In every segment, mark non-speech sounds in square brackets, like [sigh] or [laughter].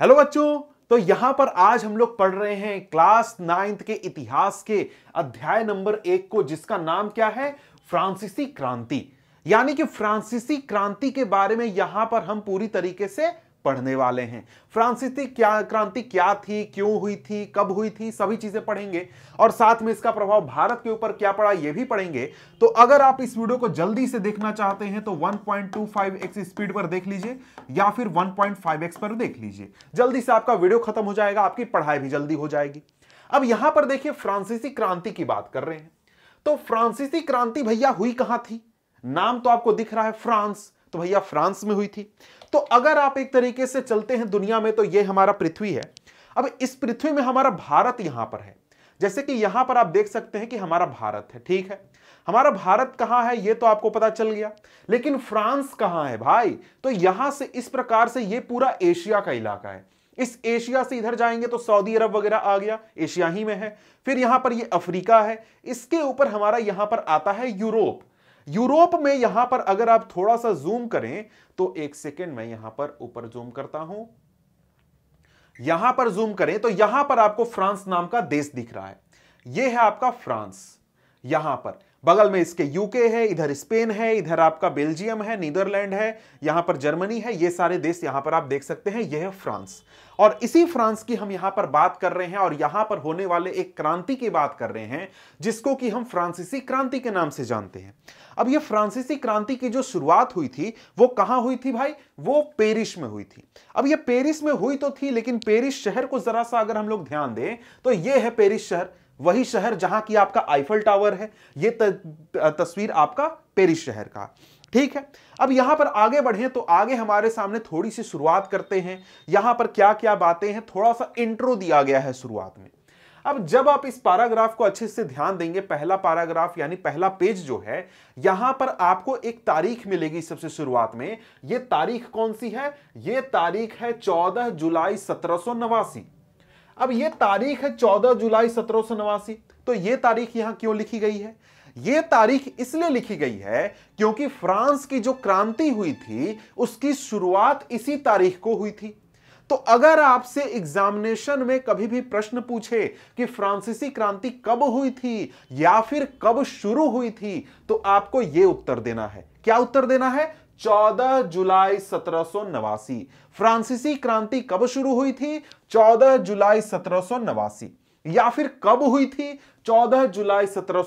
hello बच्चों तो यहां पर आज हम लोग पढ़ रहे हैं क्लास नाइन्थ के इतिहास के अध्याय नंबर एक को जिसका नाम क्या है फ्रांसीसी क्रांति यानी कि फ्रांसीसी क्रांति के बारे में यहां पर हम पूरी तरीके से पढ़ने वाले हैं फ्रांसीसी क्या क्रांति क्या थी क्यों हुई थी कब हुई थी सभी चीजें पढ़ेंगे और साथ में इसका प्रभाव भारत के ऊपर क्या पड़ा यह भी पढ़ेंगे तो अगर आप इस वीडियो को जल्दी से देखना चाहते हैं तो 1.25x स्पीड पर देख लीजिए या फिर 1.5x पर देख लीजिए जल्दी से आपका वीडियो खत्म हो जाएगा आपकी पढ़ाई भी जल्दी हो जाएगी अब यहां पर देखिए फ्रांसीसी क्रांति की बात कर रहे हैं तो फ्रांसीसी क्रांति भैया हुई कहां थी नाम तो आपको दिख रहा है फ्रांस तो भैया फ्रांस में हुई थी तो अगर आप एक तरीके से चलते हैं दुनिया में तो ये हमारा पृथ्वी है अब इस पृथ्वी में हमारा भारत यहां पर है जैसे कि यहां पर आप देख सकते हैं कि हमारा भारत है ठीक है हमारा भारत कहां है ये तो आपको पता चल गया लेकिन फ्रांस कहां है भाई तो यहां से इस प्रकार से ये पूरा एशिया का इलाका है इस एशिया से इधर जाएंगे तो सऊदी अरब वगैरह आ गया एशिया ही में है फिर यहां पर ये अफ्रीका है इसके ऊपर हमारा यहां पर आता है यूरोप यूरोप में यहां पर अगर आप थोड़ा सा जूम करें तो एक सेकेंड में यहां पर ऊपर जूम करता हूं यहां पर जूम करें तो यहां पर आपको फ्रांस नाम का देश दिख रहा है यह है आपका फ्रांस यहां पर बगल में इसके यूके है इधर स्पेन है इधर आपका बेल्जियम है नीदरलैंड है यहां पर जर्मनी है ये सारे देश यहां पर आप देख सकते हैं यह है फ्रांस और इसी फ्रांस की हम यहां पर बात कर रहे हैं और यहां पर होने वाले एक क्रांति की बात कर रहे हैं जिसको कि हम फ्रांसीसी क्रांति के नाम से जानते हैं अब ये फ्रांसीसी क्रांति की जो शुरुआत हुई थी वो कहां हुई थी भाई वो पेरिस में हुई थी अब ये पेरिस में हुई तो थी लेकिन पेरिस शहर को जरा सा अगर हम लोग ध्यान दें तो ये है पेरिस शहर वही शहर जहां की आपका आईफल टावर है ये तस्वीर आपका पेरिस शहर का ठीक है अब यहां पर आगे बढ़े तो आगे हमारे सामने थोड़ी सी शुरुआत करते हैं यहां पर क्या क्या बातें हैं थोड़ा सा इंट्रो दिया गया है शुरुआत में अब जब आप इस पैराग्राफ को अच्छे से ध्यान देंगे पहला पैराग्राफ यानी पहला पेज जो है यहां पर आपको एक तारीख मिलेगी सबसे शुरुआत में यह तारीख कौन सी है यह तारीख है 14 जुलाई सत्रह अब यह तारीख है 14 जुलाई सत्रह तो यह तारीख यहां क्यों लिखी गई है यह तारीख इसलिए लिखी गई है क्योंकि फ्रांस की जो क्रांति हुई थी उसकी शुरुआत इसी तारीख को हुई थी तो अगर आपसे एग्जामिनेशन में कभी भी प्रश्न पूछे कि फ्रांसीसी क्रांति कब हुई थी या फिर कब शुरू हुई थी तो आपको यह उत्तर देना है क्या उत्तर देना है 14 जुलाई सत्रह फ्रांसीसी क्रांति कब शुरू हुई थी 14 जुलाई सत्रह या फिर कब हुई थी 14 जुलाई सत्रह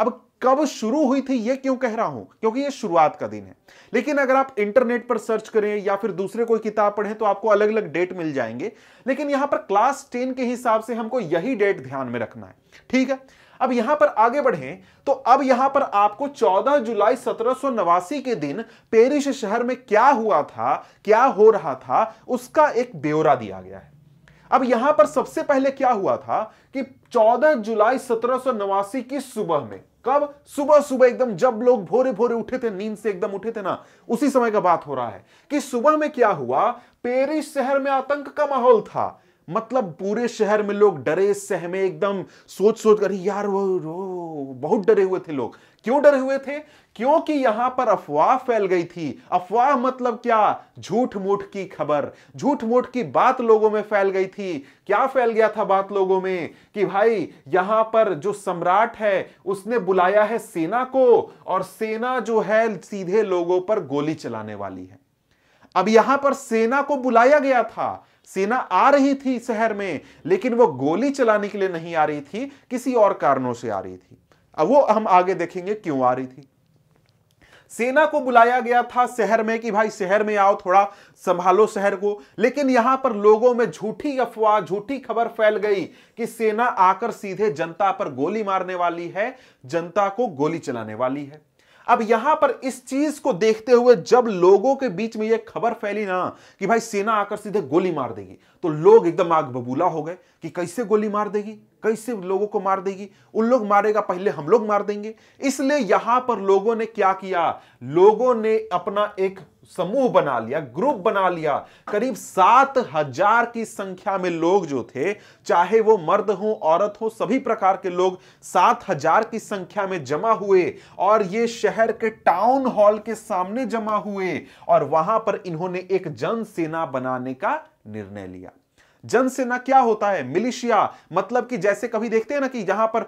अब कब शुरू हुई थी ये क्यों कह रहा हूं क्योंकि ये शुरुआत का दिन है लेकिन अगर आप इंटरनेट पर सर्च करें या फिर दूसरे कोई किताब पढ़ें तो आपको अलग अलग डेट मिल जाएंगे लेकिन यहां पर क्लास टेन के हिसाब से हमको यही डेट ध्यान में रखना है ठीक है अब यहां पर आगे बढ़े तो अब यहां पर आपको 14 जुलाई सत्रह के दिन पेरिस शहर में क्या हुआ था क्या हो रहा था उसका एक ब्यौरा दिया गया है अब यहां पर सबसे पहले क्या हुआ था कि 14 जुलाई सत्रह की सुबह में कब सुबह सुबह एकदम जब लोग भोरे भोरे उठे थे नींद से एकदम उठे थे ना उसी समय का बात हो रहा है कि सुबह में क्या हुआ पेरिस शहर में आतंक का माहौल था मतलब पूरे शहर में लोग डरे सहमे एकदम सोच सोच कर यार वो, वो बहुत डरे हुए थे लोग क्यों डरे हुए थे क्योंकि यहां पर अफवाह फैल गई थी अफवाह मतलब क्या झूठ मूठ की खबर झूठ मूठ की बात लोगों में फैल गई थी क्या फैल गया था बात लोगों में कि भाई यहां पर जो सम्राट है उसने बुलाया है सेना को और सेना जो है सीधे लोगों पर गोली चलाने वाली है अब यहां पर सेना को बुलाया गया था सेना आ रही थी शहर में लेकिन वो गोली चलाने के लिए नहीं आ रही थी किसी और कारणों से आ रही थी अब वो हम आगे देखेंगे क्यों आ रही थी सेना को बुलाया गया था शहर में कि भाई शहर में आओ थोड़ा संभालो शहर को लेकिन यहां पर लोगों में झूठी अफवाह झूठी खबर फैल गई कि सेना आकर सीधे जनता पर गोली मारने वाली है जनता को गोली चलाने वाली है अब यहां पर इस चीज को देखते हुए जब लोगों के बीच में यह खबर फैली ना कि भाई सेना आकर सीधे गोली मार देगी तो लोग एकदम आग बबूला हो गए कि कैसे गोली मार देगी कैसे लोगों को मार देगी उन लोग मारेगा पहले हम लोग मार देंगे इसलिए यहां पर लोगों ने क्या किया लोगों ने अपना एक समूह बना लिया ग्रुप बना लिया करीब सात हजार की संख्या में लोग जो थे चाहे वो मर्द हो औरत हो सभी प्रकार के लोग सात हजार की संख्या में जमा हुए और ये शहर के टाउन हॉल के सामने जमा हुए और वहां पर इन्होंने एक जनसेना बनाने का निर्णय लिया जनसेना क्या होता है मिलिशिया मतलब कि जैसे कभी देखते हैं ना कि यहां पर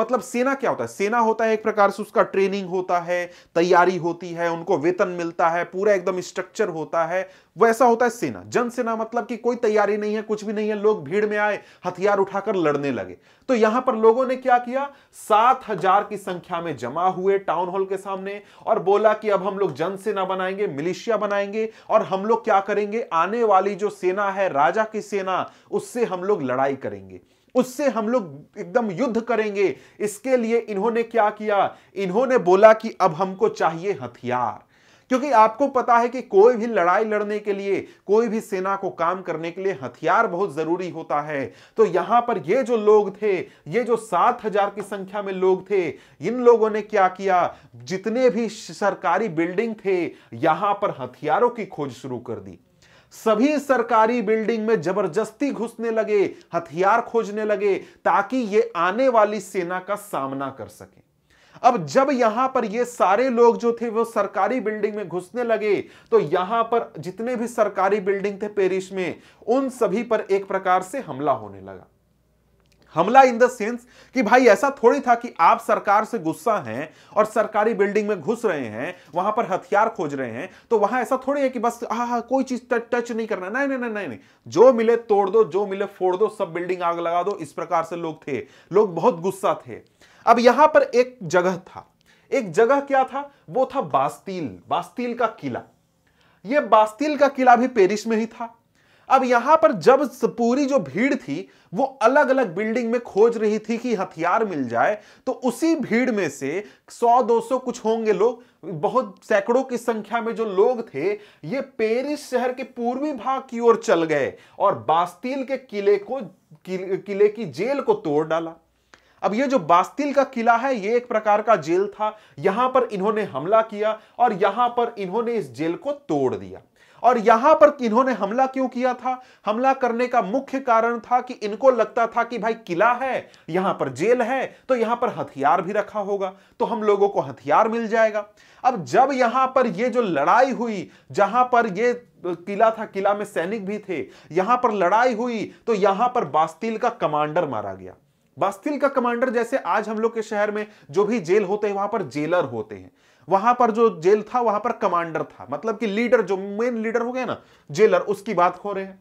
मतलब सेना क्या होता है सेना होता है एक प्रकार से उसका ट्रेनिंग होता है तैयारी होती है उनको वेतन मिलता है पूरा एकदम स्ट्रक्चर होता है वैसा होता है सेना जनसेना मतलब कि कोई तैयारी नहीं है कुछ भी नहीं है लोग भीड़ में आए हथियार उठाकर लड़ने लगे तो यहां पर लोगों ने क्या किया सात हजार की संख्या में जमा हुए टाउन हॉल के सामने और बोला कि अब हम लोग जनसेना बनाएंगे मिलिशिया बनाएंगे और हम लोग क्या करेंगे आने वाली जो सेना है राजा की सेना उससे हम लोग लड़ाई करेंगे उससे हम लोग एकदम युद्ध करेंगे इसके लिए इन्होंने क्या किया इन्होंने बोला कि अब हमको चाहिए हथियार क्योंकि आपको पता है कि कोई भी लड़ाई लड़ने के लिए कोई भी सेना को काम करने के लिए हथियार बहुत जरूरी होता है तो यहां पर ये जो लोग थे ये जो सात हजार की संख्या में लोग थे इन लोगों ने क्या किया जितने भी सरकारी बिल्डिंग थे यहां पर हथियारों की खोज शुरू कर दी सभी सरकारी बिल्डिंग में जबरदस्ती घुसने लगे हथियार खोजने लगे ताकि ये आने वाली सेना का सामना कर सके अब जब यहां पर ये सारे लोग जो थे वो सरकारी बिल्डिंग में घुसने लगे तो यहां पर जितने भी सरकारी बिल्डिंग थे पेरिस में उन सभी पर एक प्रकार से हमला होने लगा हमला इन द सेंस कि भाई ऐसा थोड़ी था कि आप सरकार से गुस्सा हैं और सरकारी बिल्डिंग में घुस रहे हैं वहां पर हथियार खोज रहे हैं तो वहां ऐसा थोड़ी है कि बस हा हा कोई चीज टच नहीं करना नहीं नहीं नहीं नहीं नहीं जो मिले तोड़ दो जो मिले फोड़ दो सब बिल्डिंग आग लगा दो इस प्रकार से लोग थे लोग बहुत गुस्सा थे अब यहां पर एक जगह था एक जगह क्या था वो था बास्तील बास्तील का किला ये बास्तील का किला भी पेरिस में ही था अब यहां पर जब पूरी जो भीड़ थी वो अलग अलग बिल्डिंग में खोज रही थी कि हथियार मिल जाए तो उसी भीड़ में से 100-200 कुछ होंगे लोग बहुत सैकड़ों की संख्या में जो लोग थे ये पेरिस शहर के पूर्वी भाग की ओर चल गए और बास्तील के किले को किले की जेल को तोड़ डाला अब ये जो बास्तिल का किला है ये एक प्रकार का जेल था यहां पर इन्होंने हमला किया और यहां पर इन्होंने इस जेल को तोड़ दिया और यहां पर इन्होंने हमला क्यों किया था हमला करने का मुख्य कारण था कि इनको लगता था कि भाई किला है यहां पर जेल है तो यहां पर हथियार भी रखा होगा तो हम लोगों को हथियार मिल जाएगा अब जब यहां पर ये जो लड़ाई हुई जहां पर ये किला था किला में सैनिक भी थे यहां पर लड़ाई हुई तो यहां पर बास्तिल का कमांडर मारा गया बास्तिल का कमांडर जैसे आज हम लोग के शहर में जो भी जेल होते हैं वहां पर जेलर होते हैं वहां पर जो जेल था वहां पर कमांडर था मतलब कि लीडर जो मेन लीडर हो गया ना जेलर उसकी बात हो रहे हैं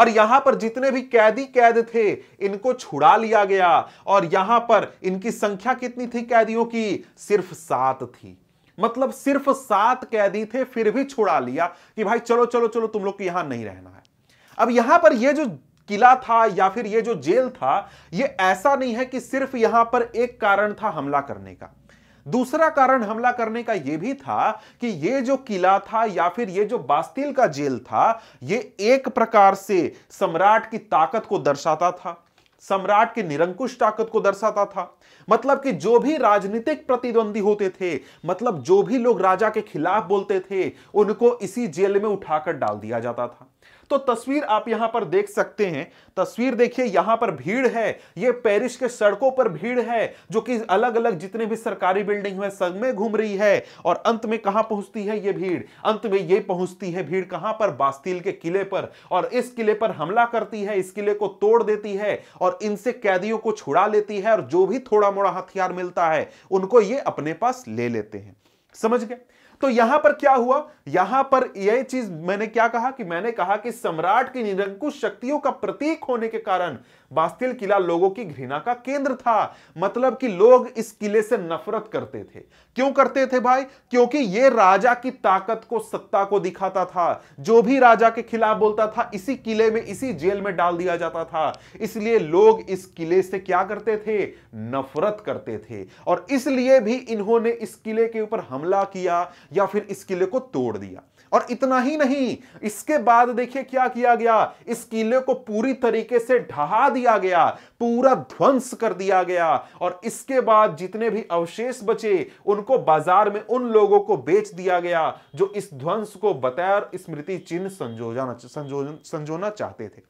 और यहां पर जितने भी कैदी कैद थे इनको छुड़ा लिया गया और यहां पर इनकी संख्या कितनी थी कैदियों की सिर्फ सात थी मतलब सिर्फ सात कैदी थे फिर भी छुड़ा लिया कि भाई चलो चलो चलो तुम लोग को यहां नहीं रहना है अब यहां पर ये जो किला था या फिर ये जो जेल था ये ऐसा नहीं है कि सिर्फ यहां पर एक कारण था हमला करने का दूसरा कारण हमला करने का यह भी था कि यह जो किला था या फिर यह जो बास्तिल का जेल था यह एक प्रकार से सम्राट की ताकत को दर्शाता था सम्राट की निरंकुश ताकत को दर्शाता था मतलब कि जो भी राजनीतिक प्रतिद्वंदी होते थे मतलब जो भी लोग राजा के खिलाफ बोलते थे उनको इसी जेल में उठाकर डाल दिया जाता था तो तस्वीर आप यहां पर देख सकते हैं तस्वीर देखिए यहां पर भीड़ है ये पेरिस के सड़कों पर भीड़ है जो कि अलग अलग जितने भी सरकारी बिल्डिंग है सब में घूम रही है और अंत में कहां पहुंचती है ये भीड़ अंत में ये पहुंचती है भीड़ कहां पर बास्तील के किले पर और इस किले पर हमला करती है इस किले को तोड़ देती है और इनसे कैदियों को छुड़ा लेती है और जो भी थोड़ा मोड़ा हथियार मिलता है उनको ये अपने पास ले लेते हैं समझ गए तो यहां पर क्या हुआ यहां पर यह चीज मैंने क्या कहा कि मैंने कहा कि सम्राट की निरंकुश शक्तियों का प्रतीक होने के कारण बास्तिल किला लोगों की घृणा का केंद्र था मतलब कि लोग इस किले से नफरत करते थे क्यों करते थे भाई क्योंकि ये राजा की ताकत को सत्ता को दिखाता था जो भी राजा के खिलाफ बोलता था इसी किले में इसी जेल में डाल दिया जाता था इसलिए लोग इस किले से क्या करते थे नफरत करते थे और इसलिए भी इन्होंने इस किले के ऊपर हमला किया या फिर इस किले को तोड़ दिया और इतना ही नहीं इसके बाद देखिए क्या किया गया इस किले को पूरी तरीके से ढहा दिया गया पूरा ध्वंस कर दिया गया और इसके बाद जितने भी अवशेष बचे उनको बाजार में उन लोगों को बेच दिया गया जो इस ध्वंस को बतैर स्मृति चिन्ह संजोजाना संजो, संजोना चाहते थे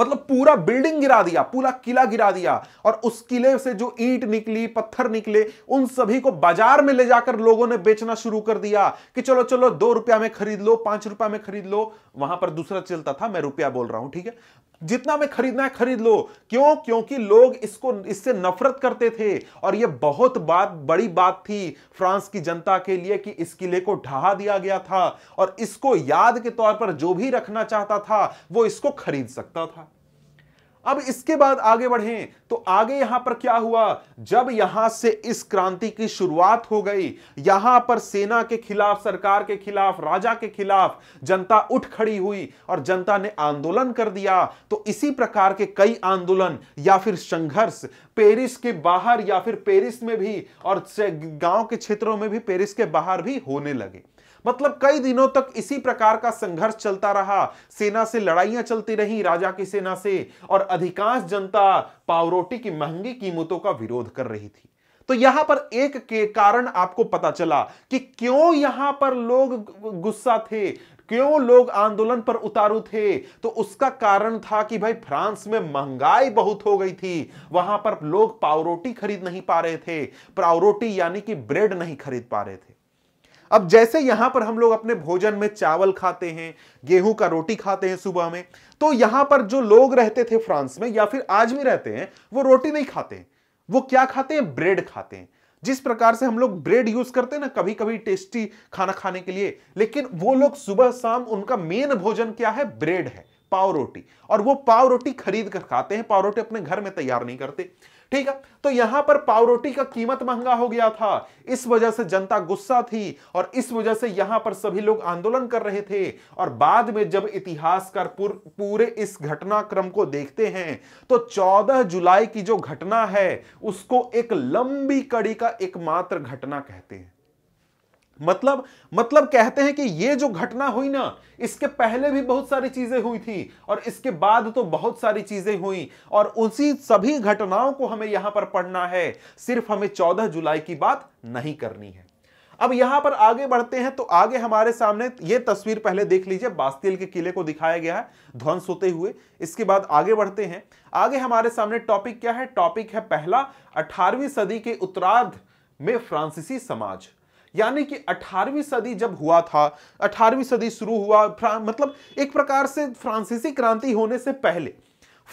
मतलब पूरा बिल्डिंग गिरा दिया पूरा किला गिरा दिया और उस किले से जो ईंट निकली पत्थर निकले उन सभी को बाजार में ले जाकर लोगों ने बेचना शुरू कर दिया कि चलो चलो दो रुपया में खरीद लो पांच रुपया में खरीद लो वहां पर दूसरा चलता था मैं रुपया बोल रहा हूं ठीक है जितना में खरीदना है खरीद लो क्यों क्योंकि लोग इसको इससे नफरत करते थे और यह बहुत बात बड़ी बात थी फ्रांस की जनता के लिए कि इस किले को ढहा दिया गया था और इसको याद के तौर पर जो भी रखना चाहता था वो इसको खरीद सकता था अब इसके बाद आगे बढ़े तो आगे यहां पर क्या हुआ जब यहां से इस क्रांति की शुरुआत हो गई यहां पर सेना के खिलाफ सरकार के खिलाफ राजा के खिलाफ जनता उठ खड़ी हुई और जनता ने आंदोलन कर दिया तो इसी प्रकार के कई आंदोलन या फिर संघर्ष पेरिस के बाहर या फिर पेरिस में भी और गांव के क्षेत्रों में भी पेरिस के बाहर भी होने लगे मतलब कई दिनों तक इसी प्रकार का संघर्ष चलता रहा सेना से लड़ाइयां चलती रही राजा की सेना से और अधिकांश जनता पावरोटी की महंगी कीमतों का विरोध कर रही थी तो यहां पर एक के कारण आपको पता चला कि क्यों यहां पर लोग गुस्सा थे क्यों लोग आंदोलन पर उतारू थे तो उसका कारण था कि भाई फ्रांस में महंगाई बहुत हो गई थी वहां पर लोग पावरोटी खरीद नहीं पा रहे थे पावरोटी यानी कि ब्रेड नहीं खरीद पा रहे थे अब जैसे यहां पर हम लोग अपने भोजन में चावल खाते हैं गेहूं का रोटी खाते हैं सुबह में तो यहां पर जो लोग रहते थे फ्रांस में या फिर आज भी रहते हैं वो रोटी नहीं खाते हैं वो क्या खाते हैं ब्रेड खाते हैं जिस प्रकार से हम लोग ब्रेड यूज करते हैं ना कभी कभी टेस्टी खाना खाने के लिए लेकिन वो लोग सुबह शाम उनका मेन भोजन क्या है ब्रेड है पाव रोटी और वो पाव रोटी खरीद कर खाते हैं पाव रोटी अपने घर में तैयार नहीं करते ठीक है तो यहां पर पावरोटी का कीमत महंगा हो गया था इस वजह से जनता गुस्सा थी और इस वजह से यहां पर सभी लोग आंदोलन कर रहे थे और बाद में जब इतिहासकार पूरे इस घटनाक्रम को देखते हैं तो 14 जुलाई की जो घटना है उसको एक लंबी कड़ी का एकमात्र घटना कहते हैं मतलब मतलब कहते हैं कि ये जो घटना हुई ना इसके पहले भी बहुत सारी चीजें हुई थी और इसके बाद तो बहुत सारी चीजें हुई और उसी सभी घटनाओं को हमें यहां पर पढ़ना है सिर्फ हमें 14 जुलाई की बात नहीं करनी है अब यहां पर आगे बढ़ते हैं तो आगे हमारे सामने ये तस्वीर पहले देख लीजिए बास्तिल के किले को दिखाया गया है ध्वंस होते हुए इसके बाद आगे बढ़ते हैं आगे हमारे सामने टॉपिक क्या है टॉपिक है पहला अठारहवीं सदी के उत्तरार्ध में फ्रांसीसी समाज यानी कि 18वीं सदी जब हुआ था 18वीं सदी शुरू हुआ मतलब एक प्रकार से फ्रांसीसी क्रांति होने से पहले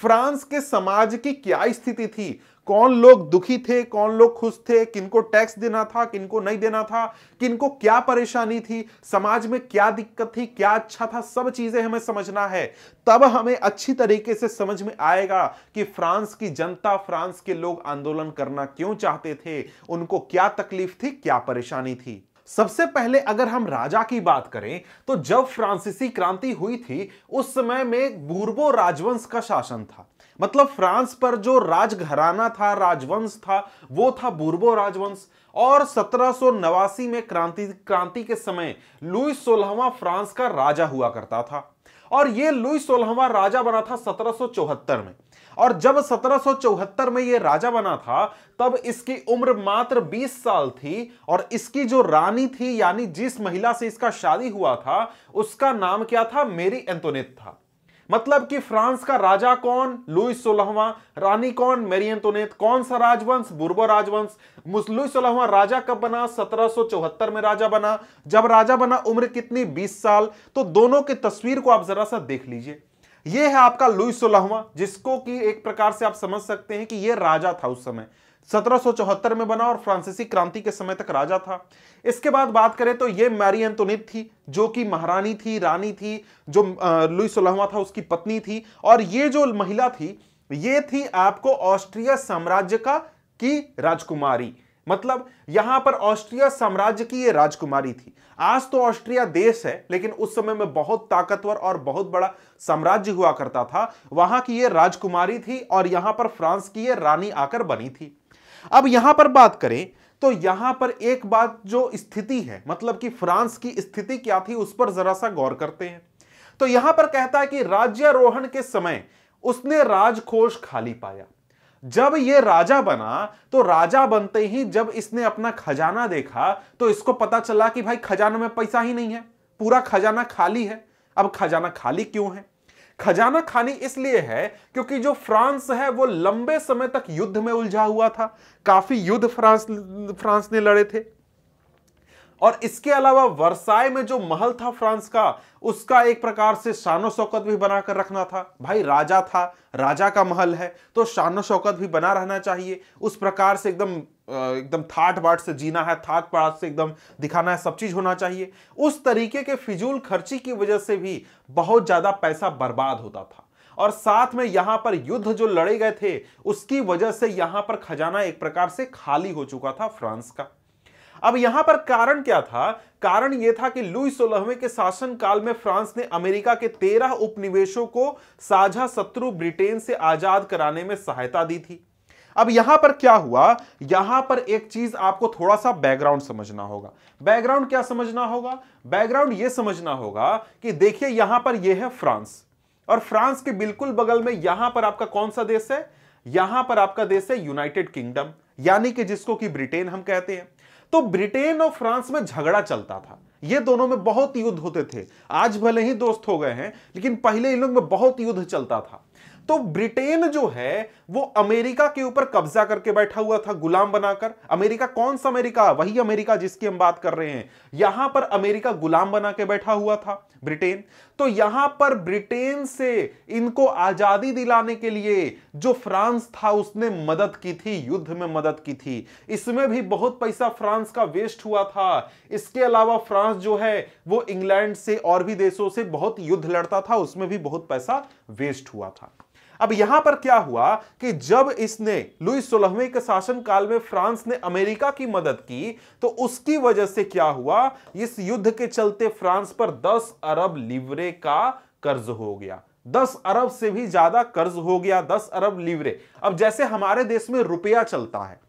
फ्रांस के समाज की क्या स्थिति थी कौन लोग दुखी थे कौन लोग खुश थे किनको टैक्स देना था किनको नहीं देना था किनको क्या परेशानी थी समाज में क्या दिक्कत थी क्या अच्छा था सब चीजें हमें समझना है तब हमें अच्छी तरीके से समझ में आएगा कि फ्रांस की जनता फ्रांस के लोग आंदोलन करना क्यों चाहते थे उनको क्या तकलीफ थी क्या परेशानी थी सबसे पहले अगर हम राजा की बात करें तो जब फ्रांसीसी क्रांति हुई थी उस समय में बूर्बो राजवंश का शासन था मतलब फ्रांस पर जो राजघराना था राजवंश था वो था बुर्बो राजवंश और सत्रह में क्रांति क्रांति के समय लुई सोलहवा फ्रांस का राजा हुआ करता था और ये लुई सोलहवा राजा बना था सत्रह में और जब सत्रह में ये राजा बना था तब इसकी उम्र मात्र 20 साल थी और इसकी जो रानी थी यानी जिस महिला से इसका शादी हुआ था उसका नाम क्या था मेरी एंतोनेट था मतलब कि फ्रांस का राजा कौन लुई सोलहवा रानी कौन मेरियन तोनेत कौन सा राजवंश बुर्बो राजवंश लुई सोलहवा राजा कब बना 1774 में राजा बना जब राजा बना उम्र कितनी 20 साल तो दोनों की तस्वीर को आप जरा सा देख लीजिए यह है आपका लुई सोलहवा जिसको कि एक प्रकार से आप समझ सकते हैं कि यह राजा था उस समय 1774 में बना और फ्रांसीसी क्रांति के समय तक राजा था इसके बाद बात करें तो ये मैरी एंटोनिट थी जो कि महारानी थी रानी थी जो लुई सोलहवा था उसकी पत्नी थी और ये जो महिला थी ये थी आपको ऑस्ट्रिया साम्राज्य का की राजकुमारी मतलब यहां पर ऑस्ट्रिया साम्राज्य की ये राजकुमारी थी आज तो ऑस्ट्रिया देश है लेकिन उस समय में बहुत ताकतवर और बहुत बड़ा साम्राज्य हुआ करता था वहां की ये राजकुमारी थी और यहां पर फ्रांस की ये रानी आकर बनी थी अब यहां पर बात करें तो यहां पर एक बात जो स्थिति है मतलब कि फ्रांस की स्थिति क्या थी उस पर जरा सा गौर करते हैं तो यहां पर कहता है कि राज्यारोहण के समय उसने राजकोष खाली पाया जब यह राजा बना तो राजा बनते ही जब इसने अपना खजाना देखा तो इसको पता चला कि भाई खजाना में पैसा ही नहीं है पूरा खजाना खाली है अब खजाना खाली क्यों है खजाना खानी इसलिए है क्योंकि जो फ्रांस है वो लंबे समय तक युद्ध में उलझा हुआ था काफी युद्ध फ्रांस फ्रांस ने लड़े थे और इसके अलावा वर्साय में जो महल था फ्रांस का उसका एक प्रकार से शान शौकत भी बनाकर रखना था भाई राजा था राजा का महल है तो शानो शौकत भी बना रहना चाहिए उस प्रकार से एकदम एकदम थाट बाट से जीना है थाट पाट से एकदम दिखाना है सब चीज होना चाहिए उस तरीके के फिजूल खर्ची की वजह से भी बहुत ज्यादा पैसा बर्बाद होता था और साथ में यहां पर युद्ध जो लड़े गए थे उसकी वजह से यहां पर खजाना एक प्रकार से खाली हो चुका था फ्रांस का अब यहां पर कारण क्या था कारण यह था कि लुई सोलहवें के शासन काल में फ्रांस ने अमेरिका के तेरह उपनिवेशों को साझा शत्रु ब्रिटेन से आजाद कराने में सहायता दी थी अब यहां पर क्या हुआ यहां पर एक चीज आपको थोड़ा सा बैकग्राउंड समझना होगा बैकग्राउंड क्या समझना होगा बैकग्राउंड यह समझना होगा कि देखिए यहां पर यह है फ्रांस और फ्रांस के बिल्कुल बगल में यहां पर आपका कौन सा देश है यहां पर आपका देश है यूनाइटेड किंगडम यानी कि जिसको कि ब्रिटेन हम कहते हैं तो ब्रिटेन और फ्रांस में झगड़ा चलता था ये दोनों में बहुत युद्ध होते थे आज भले ही दोस्त हो गए हैं लेकिन पहले इन लोग में बहुत युद्ध चलता था तो ब्रिटेन जो है वो अमेरिका के ऊपर कब्जा करके बैठा हुआ था गुलाम बनाकर अमेरिका कौन सा अमेरिका वही अमेरिका जिसकी हम बात कर रहे हैं यहां पर अमेरिका गुलाम बना के बैठा हुआ था ब्रिटेन तो यहां पर ब्रिटेन से इनको आजादी दिलाने के लिए जो फ्रांस था उसने मदद की थी युद्ध में मदद की थी इसमें भी बहुत पैसा फ्रांस का वेस्ट हुआ था इसके अलावा फ्रांस जो है वो इंग्लैंड से और भी देशों से बहुत युद्ध लड़ता था उसमें भी बहुत पैसा वेस्ट हुआ था अब यहां पर क्या हुआ कि जब इसने लुई सोलहवें के शासनकाल में फ्रांस ने अमेरिका की मदद की तो उसकी वजह से क्या हुआ इस युद्ध के चलते फ्रांस पर 10 अरब लिवरे का कर्ज हो गया दस अरब से भी ज्यादा कर्ज हो गया दस अरब लिवरे अब जैसे हमारे देश में रुपया चलता है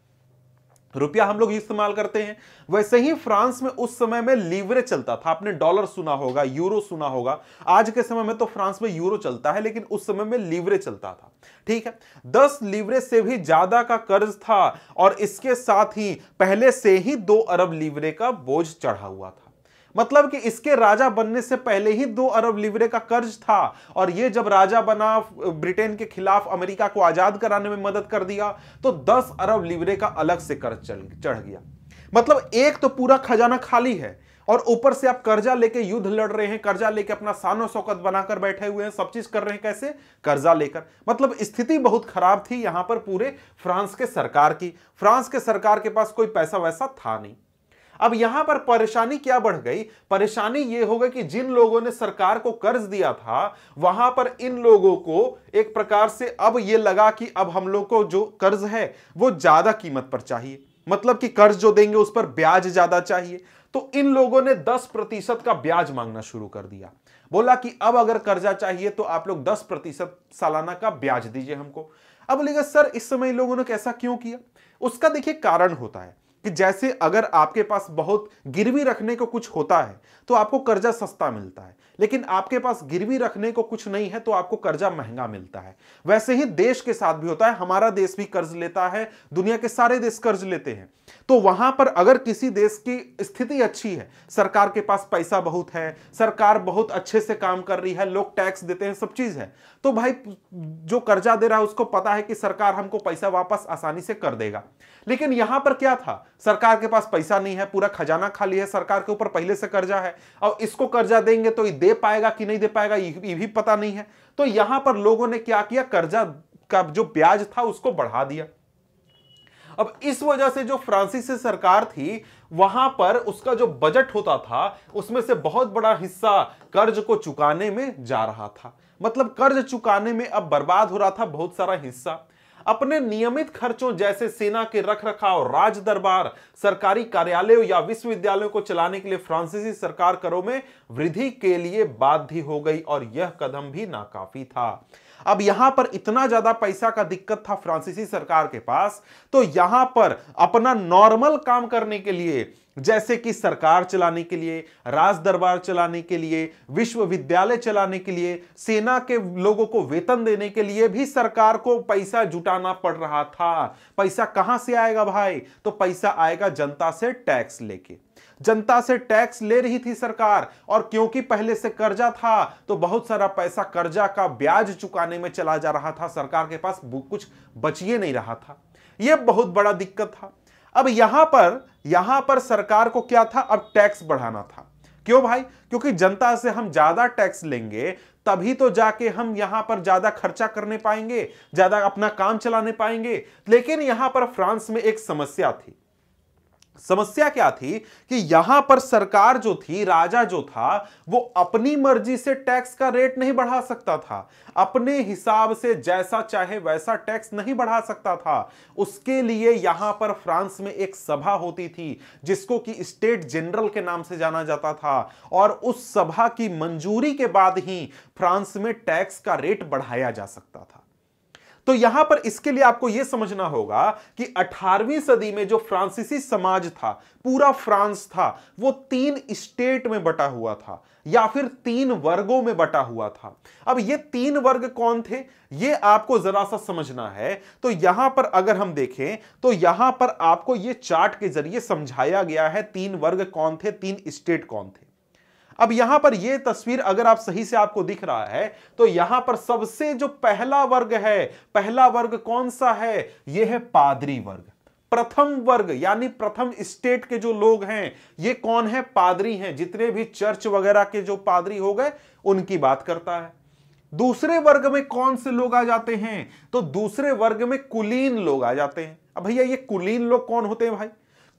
रुपया हम लोग इस्तेमाल करते हैं वैसे ही फ्रांस में उस समय में लीवरे चलता था आपने डॉलर सुना होगा यूरो सुना होगा आज के समय में तो फ्रांस में यूरो चलता है लेकिन उस समय में लीवरे चलता था ठीक है दस लीवरे से भी ज्यादा का कर्ज था और इसके साथ ही पहले से ही दो अरब लीवरे का बोझ चढ़ा हुआ था मतलब कि इसके राजा बनने से पहले ही दो अरब लिवरे का कर्ज था और ये जब राजा बना ब्रिटेन के खिलाफ अमेरिका को आजाद कराने में मदद कर दिया तो दस अरब लिवरे का अलग से कर्ज चढ़ गया मतलब एक तो पूरा खजाना खाली है और ऊपर से आप कर्जा लेके युद्ध लड़ रहे हैं कर्जा लेके अपना सानो शौकत बनाकर बैठे हुए हैं सब चीज कर रहे हैं कैसे कर्जा लेकर मतलब स्थिति बहुत खराब थी यहां पर पूरे फ्रांस के सरकार की फ्रांस के सरकार के पास कोई पैसा वैसा था नहीं अब यहां पर परेशानी क्या बढ़ गई परेशानी यह हो गई कि जिन लोगों ने सरकार को कर्ज दिया था वहां पर इन लोगों को एक प्रकार से अब यह लगा कि अब हम लोग को जो कर्ज है वो ज्यादा कीमत पर चाहिए मतलब कि कर्ज जो देंगे उस पर ब्याज ज्यादा चाहिए तो इन लोगों ने 10 प्रतिशत का ब्याज मांगना शुरू कर दिया बोला कि अब अगर कर्जा चाहिए तो आप लोग 10 प्रतिशत सालाना का ब्याज दीजिए हमको अब बोलेगा सर इस समय लोगों ने कैसा क्यों किया उसका देखिए कारण होता है कि जैसे अगर आपके पास बहुत गिरवी रखने को कुछ होता है तो आपको कर्जा सस्ता मिलता है लेकिन आपके पास गिरवी रखने को कुछ नहीं है तो आपको कर्जा महंगा मिलता है वैसे ही देश के साथ भी होता है हमारा देश भी कर्ज लेता है दुनिया के सारे देश कर्ज लेते हैं तो वहां पर अगर किसी देश की स्थिति अच्छी है सरकार के पास पैसा बहुत है सरकार बहुत अच्छे से काम कर रही है लोग टैक्स देते हैं सब चीज है तो भाई जो कर्जा दे रहा है उसको पता है कि सरकार हमको पैसा वापस आसानी से कर देगा लेकिन यहां पर क्या था सरकार के पास पैसा नहीं है पूरा खजाना खाली है सरकार के ऊपर पहले से कर्जा है और इसको कर्जा देंगे तो ये दे पाएगा कि नहीं दे पाएगा ये भी पता नहीं है तो यहां पर लोगों ने क्या किया कर्जा का जो ब्याज था उसको बढ़ा दिया अब इस वजह से जो फ्रांसीसी सरकार थी वहां पर उसका जो बजट होता था उसमें से बहुत बड़ा हिस्सा कर्ज को चुकाने में जा रहा था मतलब कर्ज चुकाने में अब बर्बाद हो रहा था बहुत सारा हिस्सा अपने नियमित खर्चों जैसे सेना के रख रखाव राज दरबार सरकारी कार्यालयों या विश्वविद्यालयों को चलाने के लिए फ्रांसीसी सरकार करों में वृद्धि के लिए बाध्य हो गई और यह कदम भी नाकाफी था अब यहां पर इतना ज्यादा पैसा का दिक्कत था फ्रांसीसी सरकार के पास तो यहां पर अपना नॉर्मल काम करने के लिए जैसे कि सरकार चलाने के लिए राज दरबार चलाने के लिए विश्वविद्यालय चलाने के लिए सेना के लोगों को वेतन देने के लिए भी सरकार को पैसा जुटाना पड़ रहा था पैसा कहां से आएगा भाई तो पैसा आएगा जनता से टैक्स लेके जनता से टैक्स ले रही थी सरकार और क्योंकि पहले से कर्जा था तो बहुत सारा पैसा कर्जा का ब्याज चुकाने में चला जा रहा था सरकार के पास कुछ बचिए नहीं रहा था यह बहुत बड़ा दिक्कत था अब यहां पर यहां पर सरकार को क्या था अब टैक्स बढ़ाना था क्यों भाई क्योंकि जनता से हम ज्यादा टैक्स लेंगे तभी तो जाके हम यहां पर ज्यादा खर्चा करने पाएंगे ज्यादा अपना काम चलाने पाएंगे लेकिन यहां पर फ्रांस में एक समस्या थी समस्या क्या थी कि यहां पर सरकार जो थी राजा जो था वो अपनी मर्जी से टैक्स का रेट नहीं बढ़ा सकता था अपने हिसाब से जैसा चाहे वैसा टैक्स नहीं बढ़ा सकता था उसके लिए यहां पर फ्रांस में एक सभा होती थी जिसको कि स्टेट जनरल के नाम से जाना जाता था और उस सभा की मंजूरी के बाद ही फ्रांस में टैक्स का रेट बढ़ाया जा सकता था तो यहां पर इसके लिए आपको यह समझना होगा कि 18वीं सदी में जो फ्रांसीसी समाज था पूरा फ्रांस था वो तीन स्टेट में बटा हुआ था या फिर तीन वर्गों में बटा हुआ था अब ये तीन वर्ग कौन थे ये आपको जरा सा समझना है तो यहां पर अगर हम देखें तो यहां पर आपको ये चार्ट के जरिए समझाया गया है तीन वर्ग कौन थे तीन स्टेट कौन थे अब यहां पर यह तस्वीर अगर आप सही से आपको दिख रहा है तो यहां पर सबसे जो पहला वर्ग है पहला वर्ग कौन सा है यह है पादरी वर्ग प्रथम वर्ग यानी प्रथम स्टेट के जो लोग हैं ये कौन है पादरी हैं जितने भी चर्च वगैरह के जो पादरी हो गए उनकी बात करता है दूसरे वर्ग में कौन से लोग आ जाते हैं तो दूसरे वर्ग में कुलीन लोग आ जाते हैं अब भैया ये कुलीन लोग कौन होते हैं भाई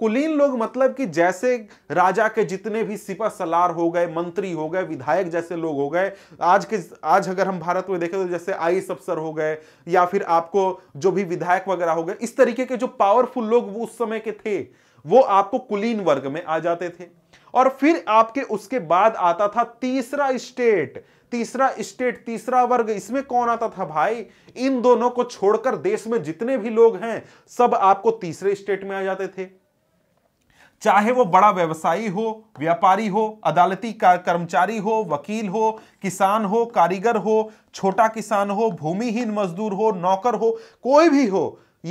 कुलीन लोग मतलब कि जैसे राजा के जितने भी सिपा सलार हो गए मंत्री हो गए विधायक जैसे लोग हो गए आज के आज अगर हम भारत में देखें तो जैसे आई अफसर हो गए या फिर आपको जो भी विधायक वगैरह हो गए इस तरीके के जो पावरफुल लोग वो उस समय के थे वो आपको कुलीन वर्ग में आ जाते थे और फिर आपके उसके बाद आता था तीसरा स्टेट तीसरा स्टेट तीसरा वर्ग इसमें कौन आता था भाई इन दोनों को छोड़कर देश में जितने भी लोग हैं सब आपको तीसरे स्टेट में आ जाते थे चाहे वो बड़ा व्यवसायी हो व्यापारी हो अदालती कर्मचारी हो वकील हो किसान हो कारीगर हो छोटा किसान हो भूमिहीन मजदूर हो नौकर हो कोई भी हो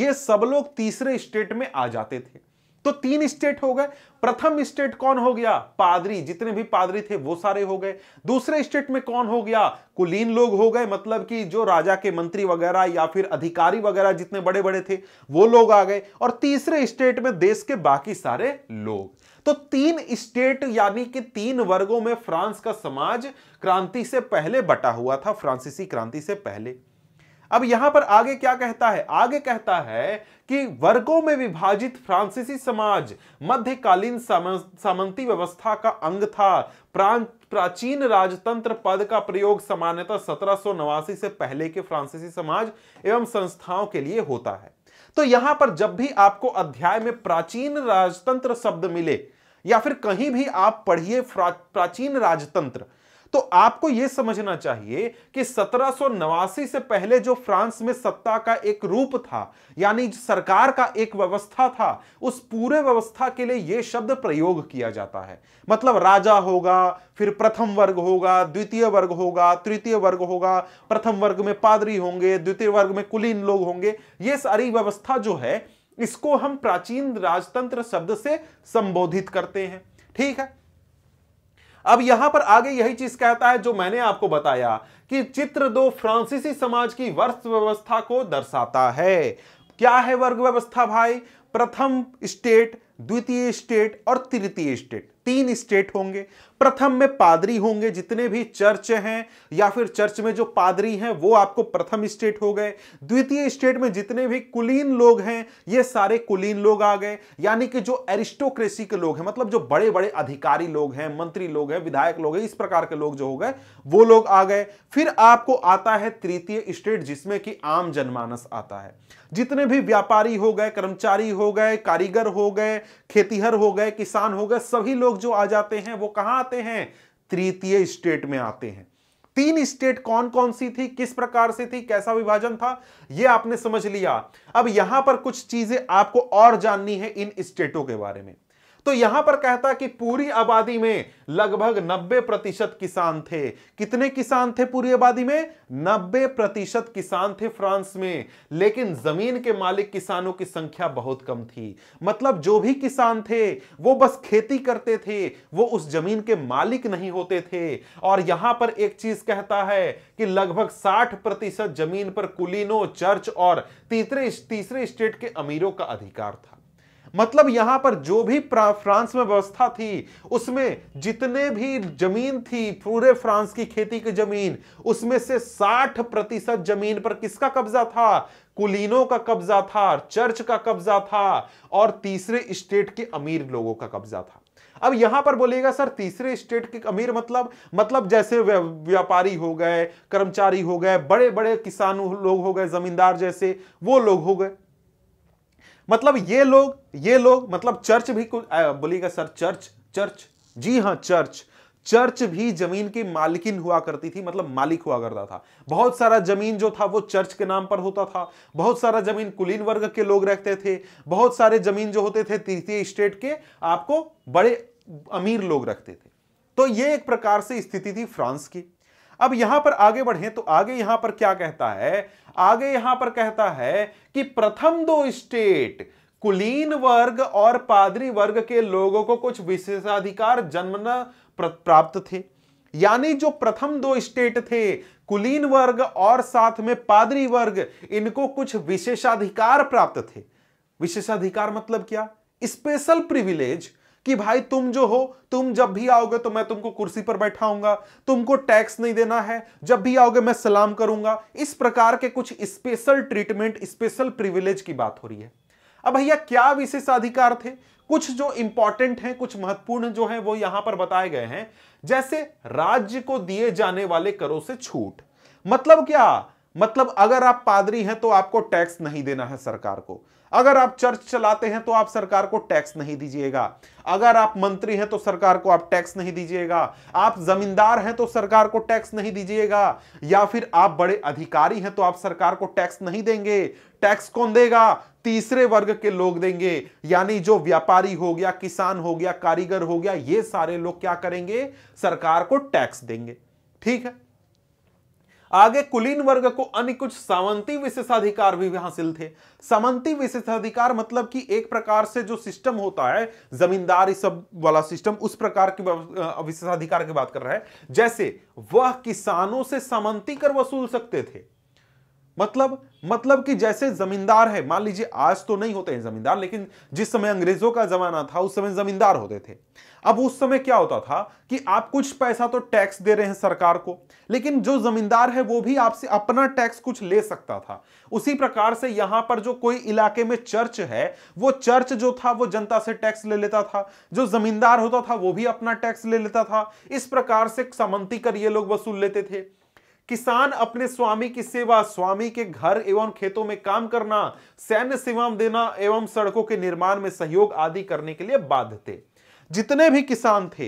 ये सब लोग तीसरे स्टेट में आ जाते थे तो तीन स्टेट हो गए प्रथम स्टेट कौन हो गया पादरी जितने भी पादरी थे वो सारे हो गए दूसरे स्टेट में कौन हो गया कुलीन लोग हो गए मतलब कि जो राजा के मंत्री वगैरह या फिर अधिकारी वगैरह जितने बड़े बड़े थे वो लोग आ गए और तीसरे स्टेट में देश के बाकी सारे लोग तो तीन स्टेट यानी कि तीन वर्गों में फ्रांस का समाज क्रांति से पहले बटा हुआ था फ्रांसीसी क्रांति से पहले अब यहां पर आगे क्या कहता है आगे कहता है कि वर्गों में विभाजित फ्रांसीसी समाज मध्यकालीन सामंती व्यवस्था का अंग था प्राचीन राजतंत्र पद का प्रयोग सामान्यतः सत्रह से पहले के फ्रांसीसी समाज एवं संस्थाओं के लिए होता है तो यहां पर जब भी आपको अध्याय में प्राचीन राजतंत्र शब्द मिले या फिर कहीं भी आप पढ़िए प्राचीन राजतंत्र तो आपको यह समझना चाहिए कि सत्रह से पहले जो फ्रांस में सत्ता का एक रूप था यानी सरकार का एक व्यवस्था था उस पूरे व्यवस्था के लिए यह शब्द प्रयोग किया जाता है मतलब राजा होगा फिर प्रथम वर्ग होगा द्वितीय वर्ग होगा तृतीय वर्ग होगा प्रथम वर्ग में पादरी होंगे द्वितीय वर्ग में कुलीन लोग होंगे यह सारी व्यवस्था जो है इसको हम प्राचीन राजतंत्र शब्द से संबोधित करते हैं ठीक है अब यहां पर आगे यही चीज कहता है जो मैंने आपको बताया कि चित्र दो फ्रांसीसी समाज की वर्ष व्यवस्था को दर्शाता है क्या है वर्ग व्यवस्था भाई प्रथम स्टेट द्वितीय स्टेट और तृतीय स्टेट तीन स्टेट होंगे प्रथम में पादरी होंगे जितने भी चर्च हैं या फिर चर्च में जो पादरी हैं वो आपको प्रथम स्टेट हो गए द्वितीय स्टेट में जितने भी कुलीन लोग हैं ये सारे कुलीन लोग आ गए यानी कि जो एरिस्टोक्रेसी के लोग हैं मतलब जो बड़े बड़े अधिकारी लोग हैं मंत्री लोग हैं विधायक लोग हैं इस प्रकार के लोग जो हो गए वो लोग आ गए फिर आपको आता है तृतीय स्टेट जिसमें कि आम जनमानस आता है जितने भी व्यापारी हो गए कर्मचारी हो गए कारीगर हो गए खेतीहर हो गए किसान हो गए सभी लोग जो आ जाते हैं वो कहां आते हैं तृतीय स्टेट में आते हैं तीन स्टेट कौन कौन सी थी किस प्रकार से थी कैसा विभाजन था यह आपने समझ लिया अब यहां पर कुछ चीजें आपको और जाननी है इन स्टेटों के बारे में तो यहां पर कहता कि पूरी आबादी में लगभग 90 प्रतिशत किसान थे कितने किसान थे पूरी आबादी में 90 प्रतिशत किसान थे फ्रांस में लेकिन जमीन के मालिक किसानों की संख्या बहुत कम थी मतलब जो भी किसान थे वो बस खेती करते थे वो उस जमीन के मालिक नहीं होते थे और यहां पर एक चीज कहता है कि लगभग 60 प्रतिशत जमीन पर कुलीनों चर्च और तीसरे तीसरे स्टेट के अमीरों का अधिकार था मतलब यहां पर जो भी फ्रांस में व्यवस्था थी उसमें जितने भी जमीन थी पूरे फ्रांस की खेती की जमीन उसमें से 60 प्रतिशत जमीन पर किसका कब्जा था कुलीनों का कब्जा था चर्च का कब्जा था और तीसरे स्टेट के अमीर लोगों का कब्जा था अब यहां पर बोलेगा सर तीसरे स्टेट के अमीर मतलब मतलब जैसे व्यापारी हो गए कर्मचारी हो गए बड़े बड़े किसान लोग हो गए जमींदार जैसे वो लोग हो गए मतलब ये लोग ये लोग मतलब चर्च भी बोलिएगा सर चर्च चर्च जी हाँ चर्च चर्च भी जमीन की मालिकिन हुआ करती थी मतलब मालिक हुआ करता था बहुत सारा जमीन जो था वो चर्च के नाम पर होता था बहुत सारा जमीन कुलीन वर्ग के लोग रहते थे बहुत सारे जमीन जो होते थे तृतीय स्टेट के आपको बड़े अमीर लोग रखते थे तो ये एक प्रकार से स्थिति थी फ्रांस की अब यहां पर आगे बढ़े तो आगे यहां पर क्या कहता है आगे यहां पर कहता है कि प्रथम दो स्टेट कुलीन वर्ग और पादरी वर्ग के लोगों को कुछ विशेषाधिकार जन्मना प्राप्त थे यानी जो प्रथम दो स्टेट थे कुलीन वर्ग और साथ में पादरी वर्ग इनको कुछ विशेषाधिकार प्राप्त थे विशेषाधिकार मतलब क्या स्पेशल प्रिविलेज कि भाई तुम जो हो तुम जब भी आओगे तो मैं तुमको कुर्सी पर बैठाऊंगा तुमको टैक्स नहीं देना है जब भी आओगे मैं सलाम करूंगा इस प्रकार के कुछ स्पेशल ट्रीटमेंट स्पेशल प्रिविलेज की बात हो रही है अब भैया क्या विशेषाधिकार थे कुछ जो इंपॉर्टेंट हैं कुछ महत्वपूर्ण जो हैं वो यहां पर बताए गए हैं जैसे राज्य को दिए जाने वाले करों से छूट मतलब क्या मतलब अगर आप पादरी हैं तो आपको टैक्स नहीं देना है सरकार को अगर आप चर्च चलाते हैं तो आप सरकार को टैक्स नहीं दीजिएगा अगर आप मंत्री हैं तो सरकार को आप टैक्स नहीं दीजिएगा आप जमींदार हैं तो सरकार को टैक्स नहीं दीजिएगा या फिर आप बड़े अधिकारी हैं तो आप सरकार को टैक्स नहीं देंगे टैक्स कौन देगा तीसरे वर्ग के लोग देंगे यानी जो व्यापारी हो गया किसान हो गया कारीगर हो गया ये सारे लोग क्या करेंगे सरकार को टैक्स देंगे ठीक है आगे कुलीन वर्ग को अन्य कुछ सामंती विशेषाधिकार भी हासिल थे सामंती विशेषाधिकार मतलब कि एक प्रकार से जो सिस्टम होता है जमींदारी सब वाला सिस्टम उस प्रकार की विशेषाधिकार की बात कर रहा है जैसे वह किसानों से सामंती कर वसूल सकते थे मतलब मतलब कि जैसे जमींदार है मान लीजिए आज तो नहीं होते हैं जमींदार लेकिन जिस समय अंग्रेजों का जमाना था उस समय जमींदार होते थे अब उस समय क्या होता था कि आप कुछ पैसा तो टैक्स दे रहे हैं सरकार को लेकिन जो जमींदार है वो भी आपसे अपना टैक्स कुछ ले सकता था उसी प्रकार से यहां पर जो कोई इलाके में चर्च है वो चर्च जो था वो जनता से टैक्स ले लेता था जो जमींदार होता था वो भी अपना टैक्स ले लेता था इस प्रकार से समंती कर ये लोग वसूल लेते थे किसान अपने स्वामी की सेवा स्वामी के घर एवं खेतों में काम करना सैन्य सेवा देना एवं सड़कों के निर्माण में सहयोग आदि करने के लिए बाध्य थे जितने भी किसान थे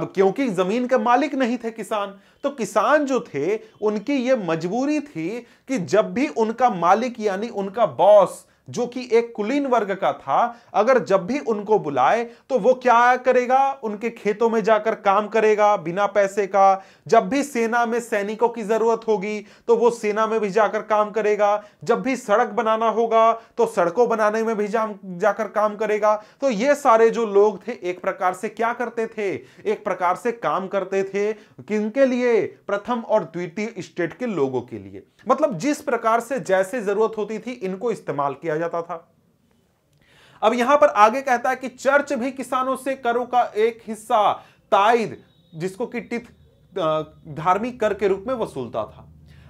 अब क्योंकि जमीन के मालिक नहीं थे किसान तो किसान जो थे उनकी यह मजबूरी थी कि जब भी उनका मालिक यानी उनका बॉस जो कि एक कुलीन वर्ग का था अगर जब भी उनको बुलाए तो वो क्या करेगा उनके खेतों में जाकर काम करेगा बिना पैसे का जब भी सेना में सैनिकों की जरूरत होगी तो वो सेना में भी जाकर काम करेगा जब भी सड़क बनाना होगा तो सड़कों बनाने में भी जा, जाकर काम करेगा तो ये सारे जो लोग थे एक प्रकार से क्या करते थे एक प्रकार से काम करते थे किनके लिए प्रथम और द्वितीय स्टेट के लोगों के लिए मतलब जिस प्रकार से जैसे जरूरत होती थी इनको इस्तेमाल किया जाता था अब यहां पर आगे कहता है कि चर्च भी किसानों से करों का एक हिस्सा ताइद जिसको कि टिथ धार्मिक कर के रूप में वसूलता था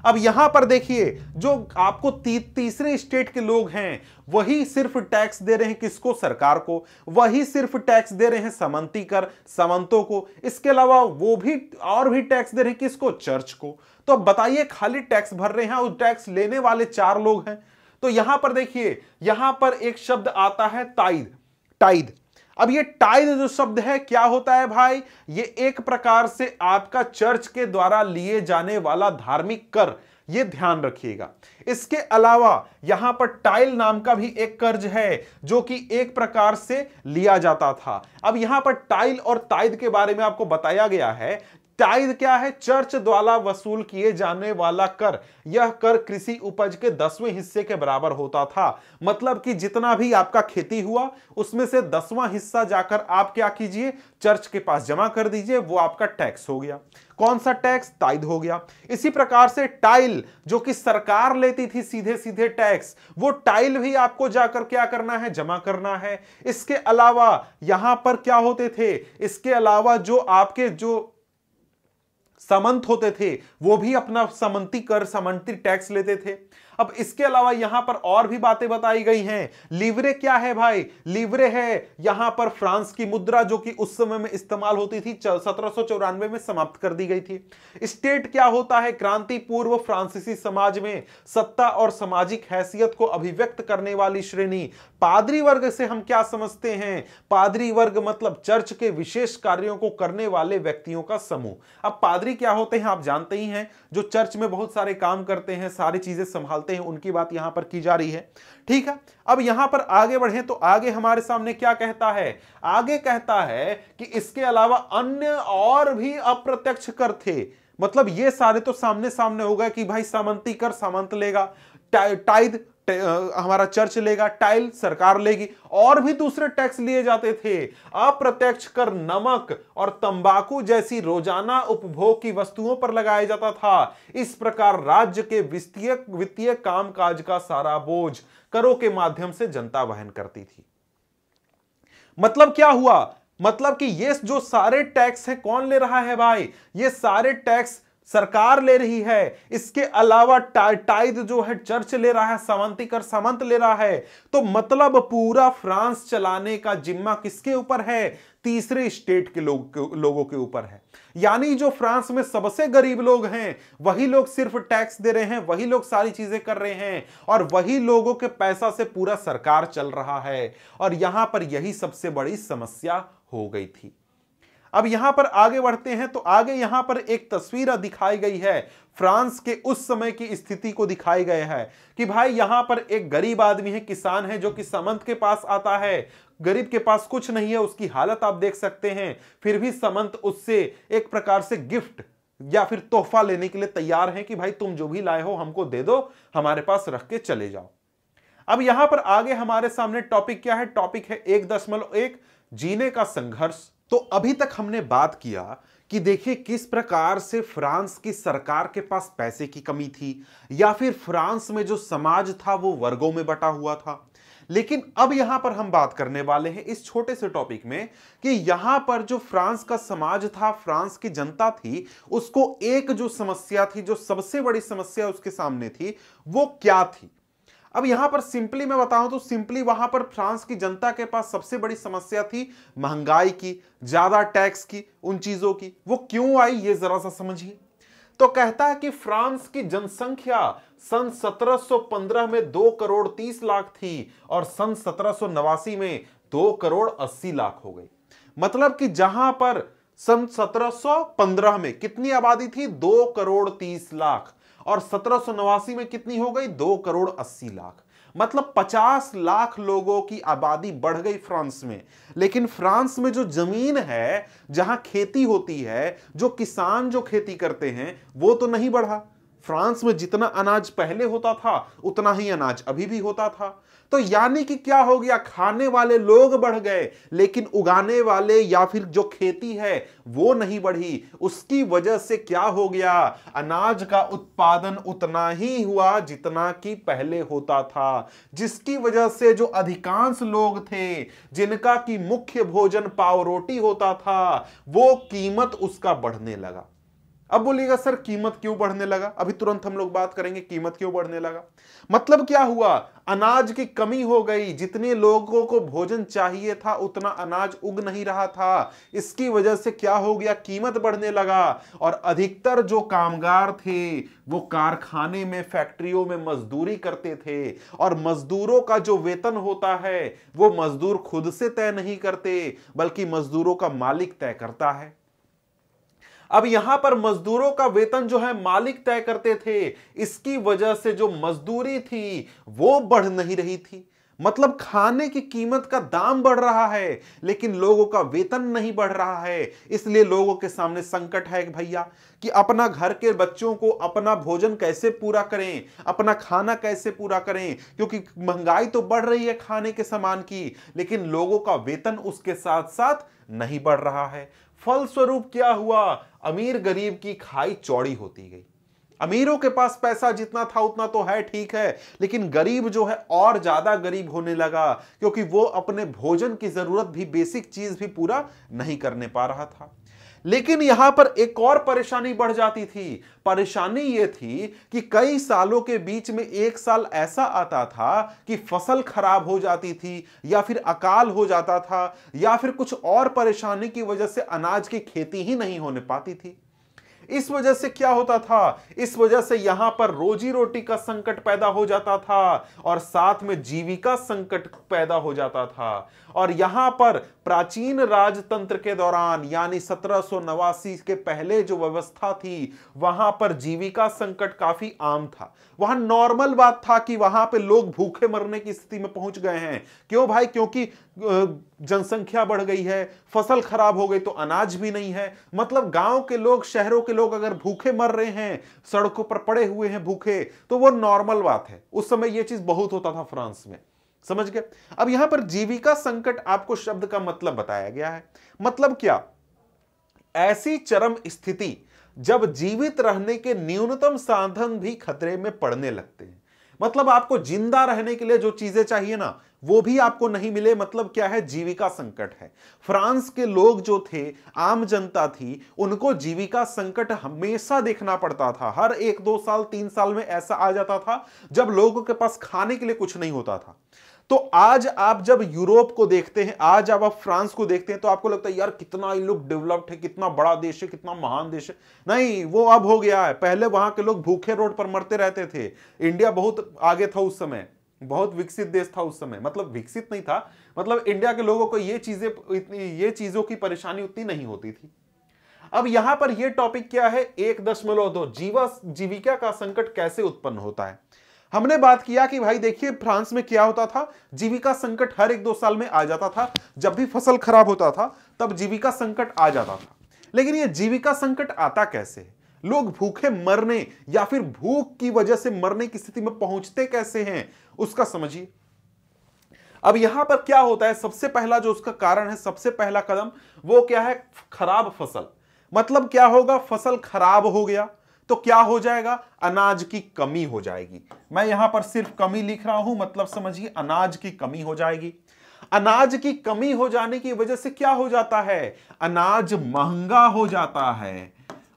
अब यहां पर देखिए जो आपको ती, तीसरे स्टेट के लोग हैं वही सिर्फ टैक्स दे रहे हैं किसको सरकार को वही सिर्फ टैक्स दे रहे हैं समंती कर समंतों को इसके अलावा वो भी और भी टैक्स दे रहे हैं किसको चर्च को तो अब बताइए खाली टैक्स भर रहे हैं और टैक्स लेने वाले चार लोग हैं तो यहां पर देखिए यहां पर एक शब्द आता है ताइद टाइद अब ये टाइद जो शब्द है क्या होता है भाई ये एक प्रकार से आपका चर्च के द्वारा लिए जाने वाला धार्मिक कर ये ध्यान रखिएगा इसके अलावा यहां पर टाइल नाम का भी एक कर्ज है जो कि एक प्रकार से लिया जाता था अब यहां पर टाइल और ताइद के बारे में आपको बताया गया है टाइद क्या है चर्च द्वारा वसूल किए जाने वाला कर यह कर कृषि उपज के दसवें हिस्से के बराबर होता था मतलब कि जितना भी आपका खेती हुआ उसमें से दसवां हिस्सा जाकर आप क्या कीजिए चर्च के पास जमा कर दीजिए वो आपका टैक्स हो गया कौन सा टैक्स टाइद हो गया इसी प्रकार से टाइल जो कि सरकार लेती थी सीधे सीधे टैक्स वो टाइल भी आपको जाकर क्या करना है जमा करना है इसके अलावा यहां पर क्या होते थे इसके अलावा जो आपके जो समंत होते थे वो भी अपना समंती कर समंती टैक्स लेते थे अब इसके अलावा यहां पर और भी बातें बताई गई हैं लिवरे क्या है भाई लिवरे है यहां पर फ्रांस की मुद्रा जो कि उस समय में इस्तेमाल होती थी सत्रह में समाप्त कर दी गई थी स्टेट क्या होता है क्रांति पूर्व फ्रांसीसी समाज में सत्ता और सामाजिक हैसियत को अभिव्यक्त करने वाली श्रेणी पादरी वर्ग से हम क्या समझते हैं पादरी वर्ग मतलब चर्च के विशेष कार्यों को करने वाले व्यक्तियों का समूह अब पादरी क्या होते हैं आप जानते ही हैं जो चर्च में बहुत सारे काम करते हैं सारी चीजें संभालते हैं उनकी बात यहां पर की जा रही है ठीक है अब यहां पर आगे बढ़े तो आगे हमारे सामने क्या कहता है आगे कहता है कि इसके अलावा अन्य और भी अप्रत्यक्ष कर थे मतलब ये सारे तो सामने सामने हो गए कि भाई सामंती कर सामंत लेगा टाइद हमारा चर्च लेगा टाइल सरकार लेगी और भी दूसरे टैक्स लिए जाते थे अप्रत्यक्ष कर नमक और तंबाकू जैसी रोजाना उपभोग की वस्तुओं पर लगाया जाता था इस प्रकार राज्य के वित्तीय वित्तीय कामकाज का सारा बोझ करों के माध्यम से जनता वहन करती थी मतलब क्या हुआ मतलब कि ये जो सारे टैक्स है कौन ले रहा है भाई ये सारे टैक्स सरकार ले रही है इसके अलावा टा, टाइद जो है चर्च ले रहा है समंती कर समंत ले रहा है तो मतलब पूरा फ्रांस चलाने का जिम्मा किसके ऊपर है तीसरे स्टेट के लोग लोगों के ऊपर है यानी जो फ्रांस में सबसे गरीब लोग हैं वही लोग सिर्फ टैक्स दे रहे हैं वही लोग सारी चीजें कर रहे हैं और वही लोगों के पैसा से पूरा सरकार चल रहा है और यहां पर यही सबसे बड़ी समस्या हो गई थी अब यहां पर आगे बढ़ते हैं तो आगे यहां पर एक तस्वीर दिखाई गई है फ्रांस के उस समय की स्थिति को दिखाई गया है कि भाई यहां पर एक गरीब आदमी है किसान है जो कि समंत के पास आता है गरीब के पास कुछ नहीं है उसकी हालत आप देख सकते हैं फिर भी समंत उससे एक प्रकार से गिफ्ट या फिर तोहफा लेने के लिए तैयार है कि भाई तुम जो भी लाए हो हमको दे दो हमारे पास रख के चले जाओ अब यहां पर आगे हमारे सामने टॉपिक क्या है टॉपिक है एक दशमलव एक जीने का संघर्ष तो अभी तक हमने बात किया कि देखिए किस प्रकार से फ्रांस की सरकार के पास पैसे की कमी थी या फिर फ्रांस में जो समाज था वो वर्गों में बटा हुआ था लेकिन अब यहां पर हम बात करने वाले हैं इस छोटे से टॉपिक में कि यहां पर जो फ्रांस का समाज था फ्रांस की जनता थी उसको एक जो समस्या थी जो सबसे बड़ी समस्या उसके सामने थी वो क्या थी अब यहां पर सिंपली मैं बताऊं तो सिंपली वहां पर फ्रांस की जनता के पास सबसे बड़ी समस्या थी महंगाई की ज्यादा टैक्स की उन चीजों की वो क्यों आई ये जरा सा समझिए तो कहता है कि फ्रांस की जनसंख्या सन 1715 में दो करोड़ तीस लाख थी और सन सत्रह में दो करोड़ अस्सी लाख हो गई मतलब कि जहां पर सन 1715 में कितनी आबादी थी दो करोड़ तीस लाख और सत्रह में कितनी हो गई दो करोड़ अस्सी लाख मतलब 50 लाख लोगों की आबादी बढ़ गई फ्रांस में लेकिन फ्रांस में जो जमीन है जहां खेती होती है जो किसान जो खेती करते हैं वो तो नहीं बढ़ा फ्रांस में जितना अनाज पहले होता था उतना ही अनाज अभी भी होता था तो यानी कि क्या हो गया खाने वाले लोग बढ़ गए लेकिन उगाने वाले या फिर जो खेती है वो नहीं बढ़ी उसकी वजह से क्या हो गया अनाज का उत्पादन उतना ही हुआ जितना कि पहले होता था जिसकी वजह से जो अधिकांश लोग थे जिनका कि मुख्य भोजन पाव रोटी होता था वो कीमत उसका बढ़ने लगा अब बोलिएगा सर कीमत क्यों बढ़ने लगा अभी तुरंत हम लोग बात करेंगे कीमत क्यों बढ़ने लगा मतलब क्या हुआ अनाज की कमी हो गई जितने लोगों को भोजन चाहिए था उतना अनाज उग नहीं रहा था इसकी वजह से क्या हो गया कीमत बढ़ने लगा और अधिकतर जो कामगार थे वो कारखाने में फैक्ट्रियों में मजदूरी करते थे और मजदूरों का जो वेतन होता है वो मजदूर खुद से तय नहीं करते बल्कि मजदूरों का मालिक तय करता है अब यहां पर मजदूरों का वेतन जो है मालिक तय करते थे इसकी वजह से जो मजदूरी थी वो बढ़ नहीं रही थी मतलब खाने की कीमत का दाम बढ़ रहा है लेकिन लोगों का वेतन नहीं बढ़ रहा है इसलिए लोगों के सामने संकट है भैया कि अपना घर के बच्चों को अपना भोजन कैसे पूरा करें अपना खाना कैसे पूरा करें क्योंकि महंगाई तो बढ़ रही है खाने के सामान की लेकिन लोगों का वेतन उसके साथ साथ नहीं बढ़ रहा है फलस्वरूप क्या हुआ अमीर गरीब की खाई चौड़ी होती गई अमीरों के पास पैसा जितना था उतना तो है ठीक है लेकिन गरीब जो है और ज्यादा गरीब होने लगा क्योंकि वो अपने भोजन की जरूरत भी बेसिक चीज भी पूरा नहीं करने पा रहा था लेकिन यहां पर एक और परेशानी बढ़ जाती थी परेशानी यह थी कि कई सालों के बीच में एक साल ऐसा आता था कि फसल खराब हो जाती थी या फिर अकाल हो जाता था या फिर कुछ और परेशानी की वजह से अनाज की खेती ही नहीं होने पाती थी इस वजह से क्या होता था इस वजह से यहां पर रोजी रोटी का संकट पैदा हो जाता था और साथ में जीविका संकट पैदा हो जाता था और यहां पर प्राचीन राजतंत्र के दौरान यानी सत्रह के पहले जो व्यवस्था थी वहां पर जीविका संकट काफी आम था वहां नॉर्मल बात था कि वहां पे लोग भूखे मरने की स्थिति में पहुंच गए हैं क्यों भाई क्योंकि जनसंख्या बढ़ गई है फसल खराब हो गई तो अनाज भी नहीं है मतलब गांव के लोग शहरों के लोग अगर भूखे मर रहे हैं सड़कों पर पड़े हुए हैं भूखे तो वो नॉर्मल बात है उस समय यह चीज बहुत होता था फ्रांस में समझ गए अब यहां पर जीविका संकट आपको शब्द का मतलब बताया गया है मतलब क्या ऐसी चरम स्थिति जब जीवित रहने के न्यूनतम साधन भी खतरे में पड़ने लगते हैं मतलब आपको जिंदा रहने के लिए जो चीजें चाहिए ना वो भी आपको नहीं मिले मतलब क्या है जीविका संकट है फ्रांस के लोग जो थे आम जनता थी उनको जीविका संकट हमेशा देखना पड़ता था हर एक दो साल तीन साल में ऐसा आ जाता था जब लोगों के पास खाने के लिए कुछ नहीं होता था तो आज आप जब यूरोप को देखते हैं आज आप, आप फ्रांस को देखते हैं तो आपको लगता है यार कितना ये लोग डेवलप्ड है कितना बड़ा देश है कितना महान देश है नहीं वो अब हो गया है पहले वहां के लोग भूखे रोड पर मरते रहते थे इंडिया बहुत आगे था उस समय बहुत विकसित देश था उस समय मतलब विकसित नहीं था मतलब इंडिया के लोगों को ये चीजें इतनी ये चीजों की परेशानी उतनी नहीं होती थी अब यहां पर यह टॉपिक क्या है एक दशमलव दो जीवा जीविका का संकट कैसे उत्पन्न होता है हमने बात किया कि भाई देखिए फ्रांस में क्या होता था जीविका संकट हर एक दो साल में आ जाता था जब भी फसल खराब होता था तब जीविका संकट आ जाता था लेकिन यह जीविका संकट आता कैसे है लोग भूखे मरने या फिर भूख की वजह से मरने की स्थिति में पहुंचते कैसे हैं उसका समझिए अब यहां पर क्या होता है सबसे पहला जो उसका कारण है सबसे पहला कदम वो क्या है खराब फसल मतलब क्या होगा फसल खराब हो गया तो क्या हो जाएगा अनाज की कमी हो जाएगी मैं यहां पर सिर्फ कमी लिख रहा हूं मतलब समझिए अनाज की कमी हो जाएगी अनाज की कमी हो जाने की वजह से क्या हो जाता है अनाज महंगा हो जाता है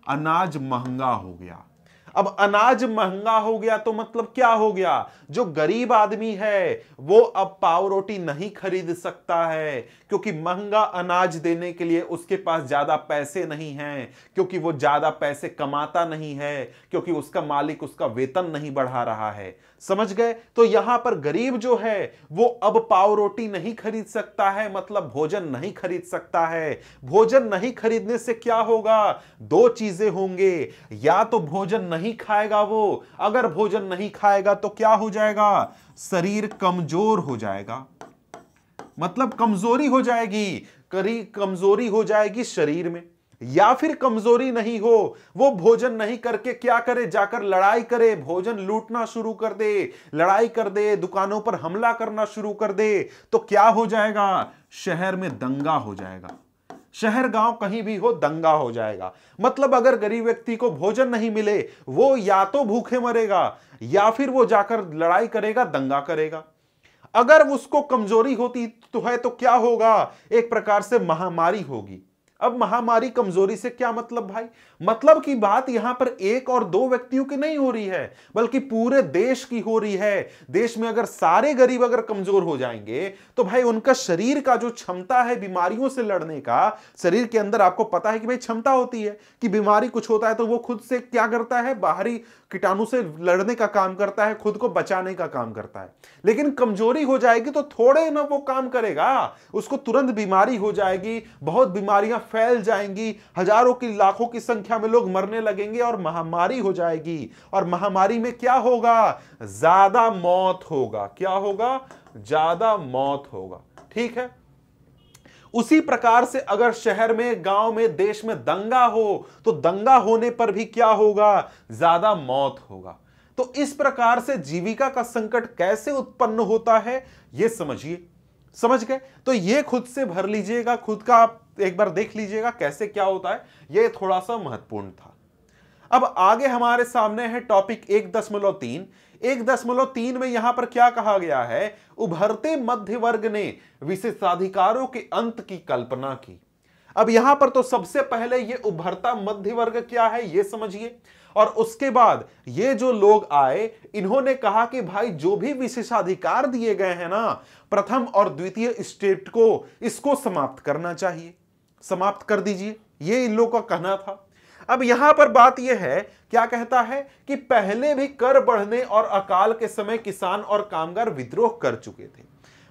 अनाज महंगा हो गया अब अनाज महंगा हो गया तो मतलब क्या हो गया जो गरीब आदमी है वो अब पाव रोटी नहीं खरीद सकता है क्योंकि महंगा अनाज देने के लिए उसके पास ज्यादा पैसे नहीं हैं क्योंकि वो ज्यादा पैसे कमाता नहीं है क्योंकि उसका मालिक उसका वेतन नहीं बढ़ा रहा है समझ गए तो यहां पर गरीब जो है वो अब पाव रोटी नहीं खरीद सकता है मतलब भोजन नहीं खरीद सकता है भोजन नहीं खरीदने से क्या होगा दो चीजें होंगे या तो भोजन नहीं खाएगा वो अगर भोजन नहीं खाएगा तो क्या हो जाएगा शरीर कमजोर हो जाएगा मतलब कमजोरी हो जाएगी करी कमजोरी हो जाएगी शरीर में या फिर कमजोरी नहीं हो वो भोजन नहीं करके क्या करे जाकर लड़ाई करे भोजन लूटना शुरू कर दे लड़ाई कर दे दुकानों पर हमला करना शुरू कर दे तो क्या हो जाएगा शहर में दंगा हो जाएगा शहर गांव कहीं भी हो दंगा हो जाएगा मतलब अगर गरीब व्यक्ति को भोजन नहीं मिले वो या तो भूखे मरेगा या फिर वो जाकर लड़ाई करेगा दंगा करेगा अगर उसको कमजोरी होती तो है तो क्या होगा एक प्रकार से महामारी होगी अब महामारी कमजोरी से क्या मतलब भाई मतलब की बात यहां पर एक और दो व्यक्तियों की नहीं हो रही है बल्कि पूरे देश की हो रही है देश में अगर सारे गरीब अगर कमजोर हो जाएंगे तो भाई उनका शरीर का जो क्षमता है बीमारियों से लड़ने का शरीर के अंदर आपको पता है कि भाई क्षमता होती है कि बीमारी कुछ होता है तो वो खुद से क्या करता है बाहरी कीटाणु से लड़ने का काम करता है खुद को बचाने का काम करता है लेकिन कमजोरी हो जाएगी तो थोड़े ना वो काम करेगा उसको तुरंत बीमारी हो जाएगी बहुत बीमारियां फैल जाएंगी हजारों की लाखों की संख्या में लोग मरने लगेंगे और महामारी हो जाएगी और महामारी में क्या होगा ज्यादा मौत होगा क्या होगा ज्यादा मौत होगा ठीक है उसी प्रकार से अगर शहर में गांव में देश में दंगा हो तो दंगा होने पर भी क्या होगा ज्यादा मौत होगा तो इस प्रकार से जीविका का संकट कैसे उत्पन्न होता है यह समझिए समझ गए तो यह खुद से भर लीजिएगा खुद का आप तो एक बार देख लीजिएगा कैसे क्या होता है ये थोड़ा सा महत्वपूर्ण था अब आगे हमारे सामने है टॉपिक एक दशमलव तीन एक दशमलव तीन में यहां पर क्या कहा गया है उभरते मध्य वर्ग ने विशेषाधिकारों के अंत की कल्पना की अब यहां पर तो सबसे पहले ये उभरता मध्य वर्ग क्या है ये समझिए और उसके बाद ये जो लोग आए इन्होंने कहा कि भाई जो भी विशेषाधिकार दिए गए हैं ना प्रथम और द्वितीय स्टेट को इसको समाप्त करना चाहिए समाप्त कर दीजिए ये इन लोगों का कहना था अब यहां पर बात यह है क्या कहता है कि पहले भी कर बढ़ने और अकाल के समय किसान और कामगार विद्रोह कर चुके थे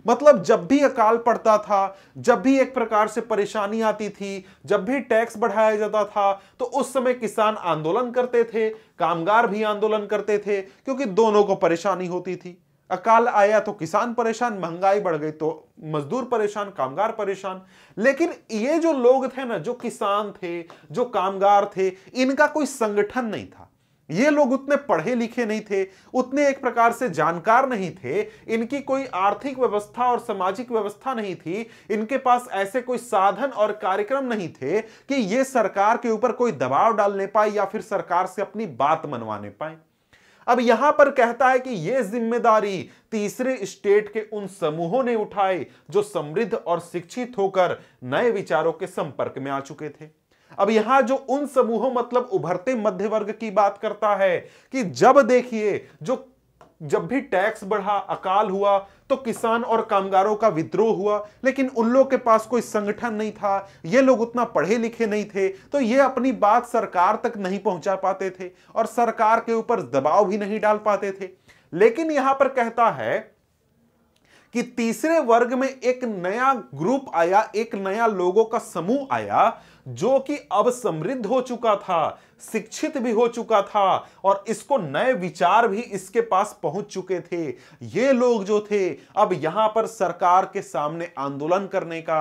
मतलब जब भी अकाल पड़ता था जब भी एक प्रकार से परेशानी आती थी जब भी टैक्स बढ़ाया जाता था तो उस समय किसान आंदोलन करते थे कामगार भी आंदोलन करते थे क्योंकि दोनों को परेशानी होती थी अकाल आया तो किसान परेशान महंगाई बढ़ गई तो मजदूर परेशान कामगार परेशान लेकिन ये जो लोग थे ना जो किसान थे जो कामगार थे इनका कोई संगठन नहीं था ये लोग उतने पढ़े लिखे नहीं थे उतने एक प्रकार से जानकार नहीं थे इनकी कोई आर्थिक व्यवस्था और सामाजिक व्यवस्था नहीं थी इनके पास ऐसे कोई साधन और कार्यक्रम नहीं थे कि ये सरकार के ऊपर कोई दबाव डालने पाए या फिर सरकार से अपनी बात मनवाने पाए अब यहां पर कहता है कि यह जिम्मेदारी तीसरे स्टेट के उन समूहों ने उठाई जो समृद्ध और शिक्षित होकर नए विचारों के संपर्क में आ चुके थे अब यहां जो उन समूहों मतलब उभरते मध्य वर्ग की बात करता है कि जब देखिए जो जब भी टैक्स बढ़ा अकाल हुआ तो किसान और कामगारों का विद्रोह हुआ लेकिन उन लोग के पास कोई संगठन नहीं था ये लोग उतना पढ़े लिखे नहीं थे तो ये अपनी बात सरकार तक नहीं पहुंचा पाते थे और सरकार के ऊपर दबाव भी नहीं डाल पाते थे लेकिन यहां पर कहता है कि तीसरे वर्ग में एक नया ग्रुप आया एक नया लोगों का समूह आया जो कि अब समृद्ध हो चुका था शिक्षित भी हो चुका था और इसको नए विचार भी इसके पास पहुंच चुके थे ये लोग जो थे अब यहां पर सरकार के सामने आंदोलन करने का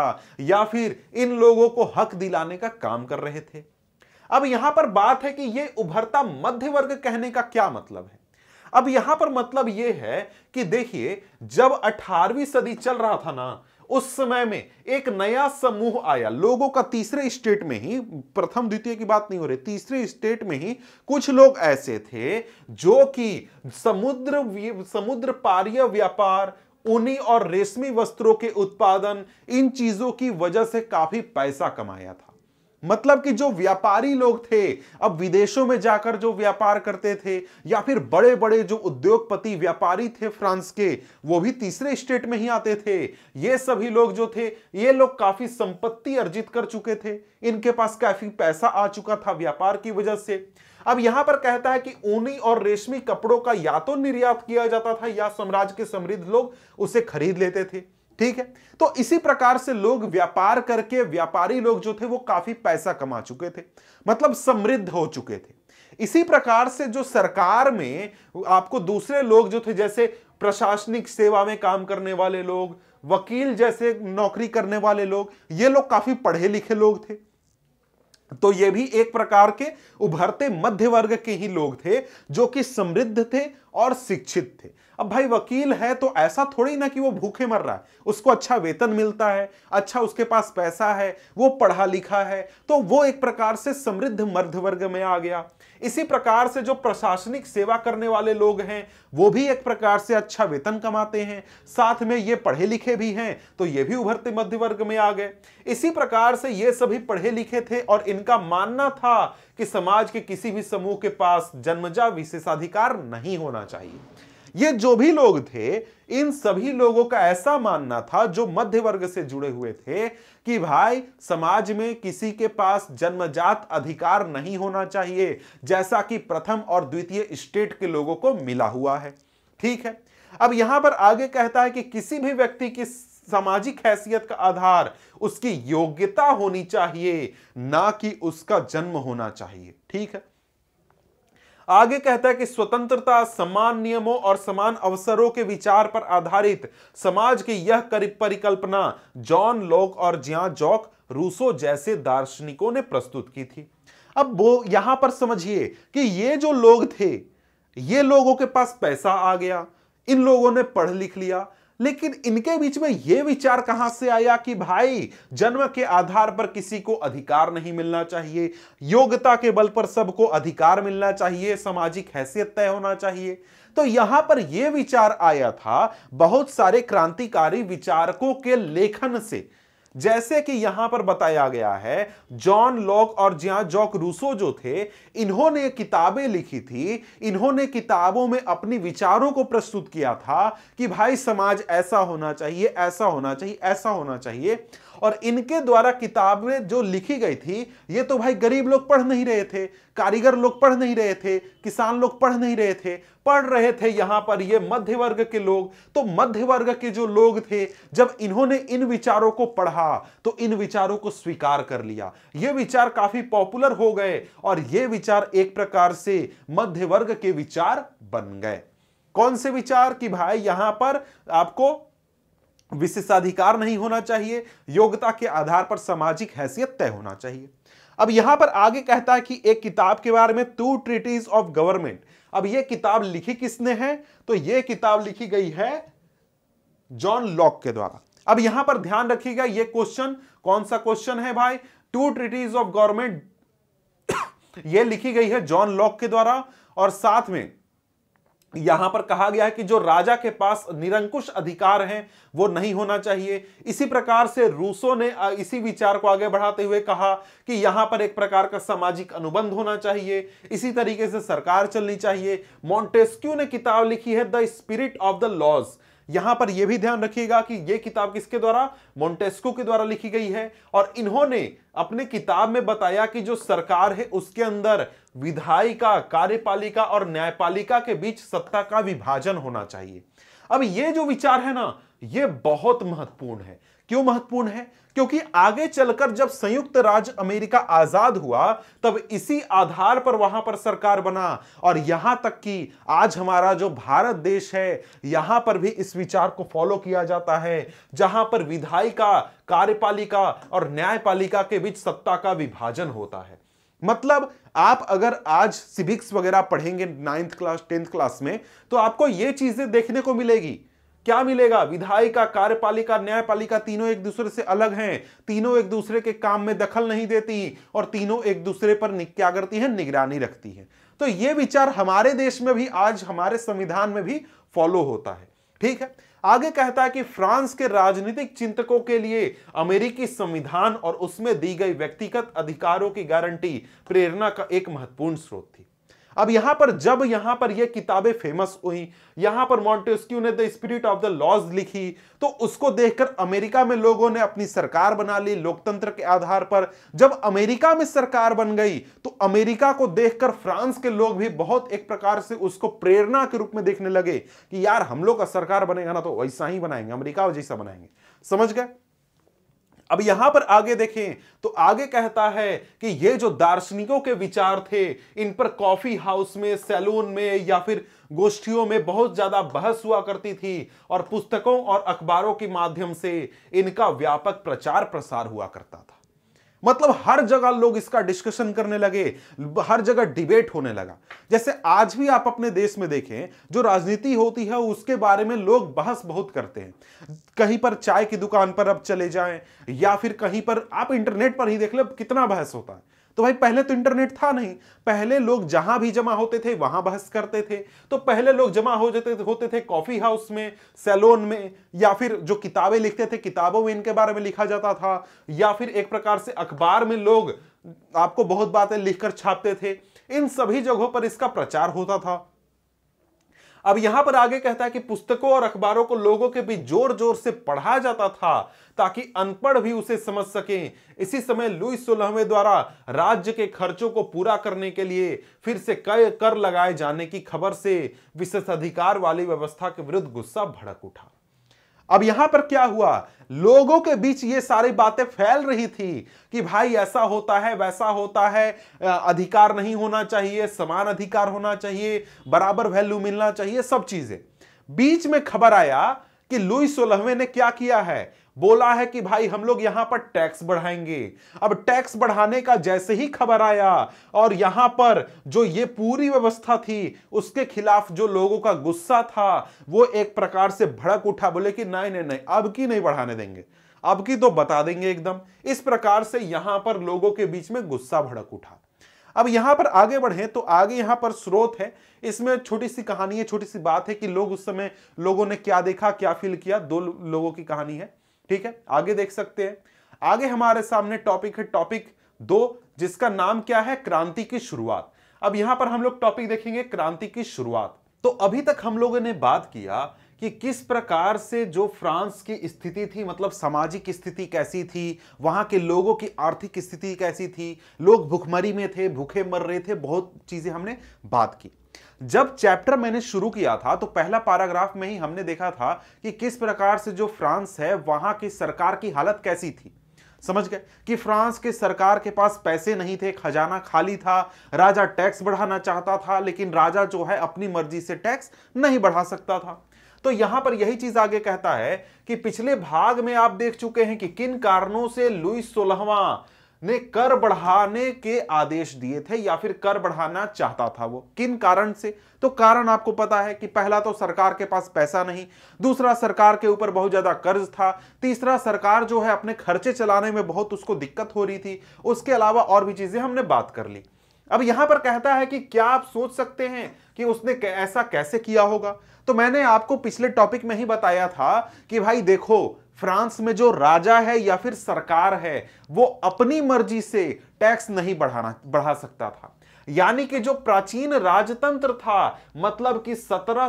या फिर इन लोगों को हक दिलाने का काम कर रहे थे अब यहां पर बात है कि यह उभरता मध्य वर्ग कहने का क्या मतलब है अब यहां पर मतलब यह है कि देखिए जब 18वीं सदी चल रहा था ना उस समय में एक नया समूह आया लोगों का तीसरे स्टेट में ही प्रथम द्वितीय की बात नहीं हो रही तीसरे स्टेट में ही कुछ लोग ऐसे थे जो कि समुद्र समुद्र पारीय व्यापार ऊनी और रेशमी वस्त्रों के उत्पादन इन चीजों की वजह से काफी पैसा कमाया था मतलब कि जो व्यापारी लोग थे अब विदेशों में जाकर जो व्यापार करते थे या फिर बड़े बड़े जो उद्योगपति व्यापारी थे फ्रांस के वो भी तीसरे स्टेट में ही आते थे ये सभी लोग जो थे ये लोग काफी संपत्ति अर्जित कर चुके थे इनके पास काफी पैसा आ चुका था व्यापार की वजह से अब यहां पर कहता है कि ऊनी और रेशमी कपड़ों का या तो निर्यात किया जाता था या साम्राज्य के समृद्ध लोग उसे खरीद लेते थे ठीक है तो इसी प्रकार से लोग व्यापार करके व्यापारी लोग जो थे वो काफी पैसा कमा चुके थे मतलब समृद्ध हो चुके थे इसी प्रकार से जो सरकार में आपको दूसरे लोग जो थे जैसे प्रशासनिक सेवा में काम करने वाले लोग वकील जैसे नौकरी करने वाले लोग ये लोग काफी पढ़े लिखे लोग थे तो ये भी एक प्रकार के उभरते मध्य वर्ग के ही लोग थे जो कि समृद्ध थे और शिक्षित थे अब भाई वकील है तो ऐसा थोड़ी ना कि वो भूखे मर रहा है उसको अच्छा वेतन मिलता है अच्छा उसके पास पैसा है वो पढ़ा लिखा है तो वो एक प्रकार से समृद्ध मर्द वर्ग में आ गया इसी प्रकार से जो प्रशासनिक सेवा करने वाले लोग हैं वो भी एक प्रकार से अच्छा वेतन कमाते हैं साथ में ये पढ़े लिखे भी हैं तो ये भी उभरते मध्य वर्ग में आ गए इसी प्रकार से ये सभी पढ़े लिखे थे और इनका मानना था कि समाज के किसी भी समूह के पास जन्मजा विशेषाधिकार नहीं होना चाहिए ये जो भी लोग थे इन सभी लोगों का ऐसा मानना था जो मध्य वर्ग से जुड़े हुए थे कि भाई समाज में किसी के पास जन्मजात अधिकार नहीं होना चाहिए जैसा कि प्रथम और द्वितीय स्टेट के लोगों को मिला हुआ है ठीक है अब यहां पर आगे कहता है कि किसी भी व्यक्ति की सामाजिक हैसियत का आधार उसकी योग्यता होनी चाहिए ना कि उसका जन्म होना चाहिए ठीक है आगे कहता है कि स्वतंत्रता समान नियमों और समान अवसरों के विचार पर आधारित समाज की यह परिकल्पना जॉन लॉक और जिया जॉक रूसो जैसे दार्शनिकों ने प्रस्तुत की थी अब वो यहां पर समझिए कि ये जो लोग थे ये लोगों के पास पैसा आ गया इन लोगों ने पढ़ लिख लिया लेकिन इनके बीच में यह विचार कहां से आया कि भाई जन्म के आधार पर किसी को अधिकार नहीं मिलना चाहिए योग्यता के बल पर सबको अधिकार मिलना चाहिए सामाजिक हैसियत तय होना चाहिए तो यहां पर यह विचार आया था बहुत सारे क्रांतिकारी विचारकों के लेखन से जैसे कि यहां पर बताया गया है जॉन लॉक और जिया जॉक रूसो जो थे इन्होंने किताबें लिखी थी इन्होंने किताबों में अपने विचारों को प्रस्तुत किया था कि भाई समाज ऐसा होना चाहिए ऐसा होना चाहिए ऐसा होना चाहिए और इनके द्वारा किताबें जो लिखी गई थी ये तो भाई गरीब लोग पढ़ नहीं रहे थे कारीगर लोग पढ़ नहीं रहे थे किसान लोग पढ़ नहीं रहे थे पढ़ रहे थे यहां पर ये मध्य वर्ग के लोग तो मध्य वर्ग के जो लोग थे जब इन्होंने इन विचारों को पढ़ा तो इन विचारों को स्वीकार कर लिया ये विचार काफी पॉपुलर हो गए और ये विचार एक प्रकार से मध्य वर्ग के विचार बन गए कौन से विचार कि भाई यहां पर आपको विशेषाधिकार नहीं होना चाहिए योग्यता के आधार पर सामाजिक हैसियत तय होना चाहिए अब यहां पर आगे कहता है कि एक किताब के बारे में टू ट्रिटीज ऑफ गवर्नमेंट अब यह किताब लिखी किसने है तो यह किताब लिखी गई है जॉन लॉक के द्वारा अब यहां पर ध्यान रखिएगा यह क्वेश्चन कौन सा क्वेश्चन है भाई टू ट्रिटीज ऑफ गवर्नमेंट यह लिखी गई है जॉन लॉक के द्वारा और साथ में यहां पर कहा गया है कि जो राजा के पास निरंकुश अधिकार हैं वो नहीं होना चाहिए इसी प्रकार से रूसो ने इसी विचार को आगे बढ़ाते हुए कहा कि यहां पर एक प्रकार का सामाजिक अनुबंध होना चाहिए इसी तरीके से सरकार चलनी चाहिए मॉन्टेस्क्यू ने किताब लिखी है the spirit of the laws यहां पर यह भी ध्यान रखिएगा कि यह किताब किसके द्वारा मोन्टेस्को के द्वारा लिखी गई है और इन्होंने अपने किताब में बताया कि जो सरकार है उसके अंदर विधायिका कार्यपालिका और न्यायपालिका के बीच सत्ता का विभाजन होना चाहिए अब ये जो विचार है ना ये बहुत महत्वपूर्ण है क्यों महत्वपूर्ण है क्योंकि आगे चलकर जब संयुक्त राज्य अमेरिका आजाद हुआ तब इसी आधार पर वहां पर सरकार बना और यहां तक कि आज हमारा जो भारत देश है यहां पर भी इस विचार को फॉलो किया जाता है जहां पर विधायिका कार्यपालिका और न्यायपालिका के बीच सत्ता का विभाजन होता है मतलब आप अगर आज सिविक्स वगैरह पढ़ेंगे नाइन्थ क्लास टेंथ क्लास में तो आपको ये चीजें देखने को मिलेगी क्या मिलेगा विधायिका कार्यपालिका न्यायपालिका तीनों एक दूसरे से अलग हैं तीनों एक दूसरे के काम में दखल नहीं देती और तीनों एक दूसरे पर क्या करती है निगरानी रखती है तो ये विचार हमारे देश में भी आज हमारे संविधान में भी फॉलो होता है ठीक है आगे कहता है कि फ्रांस के राजनीतिक चिंतकों के लिए अमेरिकी संविधान और उसमें दी गई व्यक्तिगत अधिकारों की गारंटी प्रेरणा का एक महत्वपूर्ण स्रोत थी अब यहां पर जब यहां पर ये किताबें फेमस हुई यहां पर मॉन्टेस्क्यू ने the spirit of the laws लिखी तो उसको देखकर अमेरिका में लोगों ने अपनी सरकार बना ली लोकतंत्र के आधार पर जब अमेरिका में सरकार बन गई तो अमेरिका को देखकर फ्रांस के लोग भी बहुत एक प्रकार से उसको प्रेरणा के रूप में देखने लगे कि यार हम लोग का सरकार बनेगा ना तो वैसा ही बनाएंगे अमेरिका जैसा बनाएंगे समझ गए अब यहां पर आगे देखें तो आगे कहता है कि ये जो दार्शनिकों के विचार थे इन पर कॉफी हाउस में सैलून में या फिर गोष्ठियों में बहुत ज्यादा बहस हुआ करती थी और पुस्तकों और अखबारों के माध्यम से इनका व्यापक प्रचार प्रसार हुआ करता था मतलब हर जगह लोग इसका डिस्कशन करने लगे हर जगह डिबेट होने लगा जैसे आज भी आप अपने देश में देखें जो राजनीति होती है उसके बारे में लोग बहस बहुत करते हैं कहीं पर चाय की दुकान पर अब चले जाएं या फिर कहीं पर आप इंटरनेट पर ही देख ले कितना बहस होता है तो भाई पहले तो इंटरनेट था नहीं पहले लोग जहां भी जमा होते थे वहां बहस करते थे तो पहले लोग जमा हो जाते होते थे कॉफी हाउस में सैलोन में या फिर जो किताबें लिखते थे किताबों में इनके बारे में लिखा जाता था या फिर एक प्रकार से अखबार में लोग आपको बहुत बातें लिखकर छापते थे इन सभी जगहों पर इसका प्रचार होता था अब यहां पर आगे कहता है कि पुस्तकों और अखबारों को लोगों के बीच जोर जोर से पढ़ा जाता था ताकि अनपढ़ भी उसे समझ सकें इसी समय लुइस सोलहवें द्वारा राज्य के खर्चों को पूरा करने के लिए फिर से कई कर लगाए जाने की खबर से विशेष अधिकार वाली व्यवस्था के विरुद्ध गुस्सा भड़क उठा अब यहां पर क्या हुआ लोगों के बीच ये सारी बातें फैल रही थी कि भाई ऐसा होता है वैसा होता है अधिकार नहीं होना चाहिए समान अधिकार होना चाहिए बराबर वैल्यू मिलना चाहिए सब चीजें बीच में खबर आया कि लुई सोलहवें ने क्या किया है बोला है कि भाई हम लोग यहां पर टैक्स बढ़ाएंगे अब टैक्स बढ़ाने का जैसे ही खबर आया और यहां पर जो ये पूरी व्यवस्था थी उसके खिलाफ जो लोगों का गुस्सा था वो एक प्रकार से भड़क उठा बोले कि नहीं नहीं नहीं अब की नहीं बढ़ाने देंगे अब की तो बता देंगे एकदम इस प्रकार से यहां पर लोगों के बीच में गुस्सा भड़क उठा अब यहां पर आगे बढ़े तो आगे यहां पर स्रोत है इसमें छोटी सी कहानी है छोटी सी बात है कि लोग उस समय लोगों ने क्या देखा क्या फील किया दो लोगों की कहानी है ठीक है आगे देख सकते हैं आगे हमारे सामने टॉपिक है टॉपिक दो जिसका नाम क्या है क्रांति की शुरुआत अब यहां पर हम लोग टॉपिक देखेंगे क्रांति की शुरुआत तो अभी तक हम लोगों ने बात किया कि किस प्रकार से जो फ्रांस की स्थिति थी मतलब सामाजिक स्थिति कैसी थी वहां के लोगों की आर्थिक स्थिति कैसी थी लोग भुखमरी में थे भूखे मर रहे थे बहुत चीज़ें हमने बात की जब चैप्टर मैंने शुरू किया था तो पहला पैराग्राफ में ही हमने देखा था कि किस प्रकार से जो फ्रांस है वहां की सरकार की हालत कैसी थी समझ गए कि फ्रांस के सरकार के पास पैसे नहीं थे खजाना खाली था राजा टैक्स बढ़ाना चाहता था लेकिन राजा जो है अपनी मर्जी से टैक्स नहीं बढ़ा सकता था तो यहां पर यही चीज आगे कहता है कि पिछले भाग में आप देख चुके हैं कि किन कारणों से लुई सोलहवा ने कर बढ़ाने के आदेश दिए थे या फिर कर बढ़ाना चाहता था वो किन कारण से तो कारण आपको पता है कि पहला तो सरकार के पास पैसा नहीं दूसरा सरकार के ऊपर बहुत ज्यादा कर्ज था तीसरा सरकार जो है अपने खर्चे चलाने में बहुत उसको दिक्कत हो रही थी उसके अलावा और भी चीजें हमने बात कर ली अब यहां पर कहता है कि क्या आप सोच सकते हैं कि उसने ऐसा कैसे किया होगा तो मैंने आपको पिछले टॉपिक में ही बताया था कि भाई देखो फ्रांस में जो राजा है या फिर सरकार है वो अपनी मर्जी से टैक्स नहीं बढ़ाना बढ़ा सकता था यानी कि जो प्राचीन राजतंत्र था मतलब कि सत्रह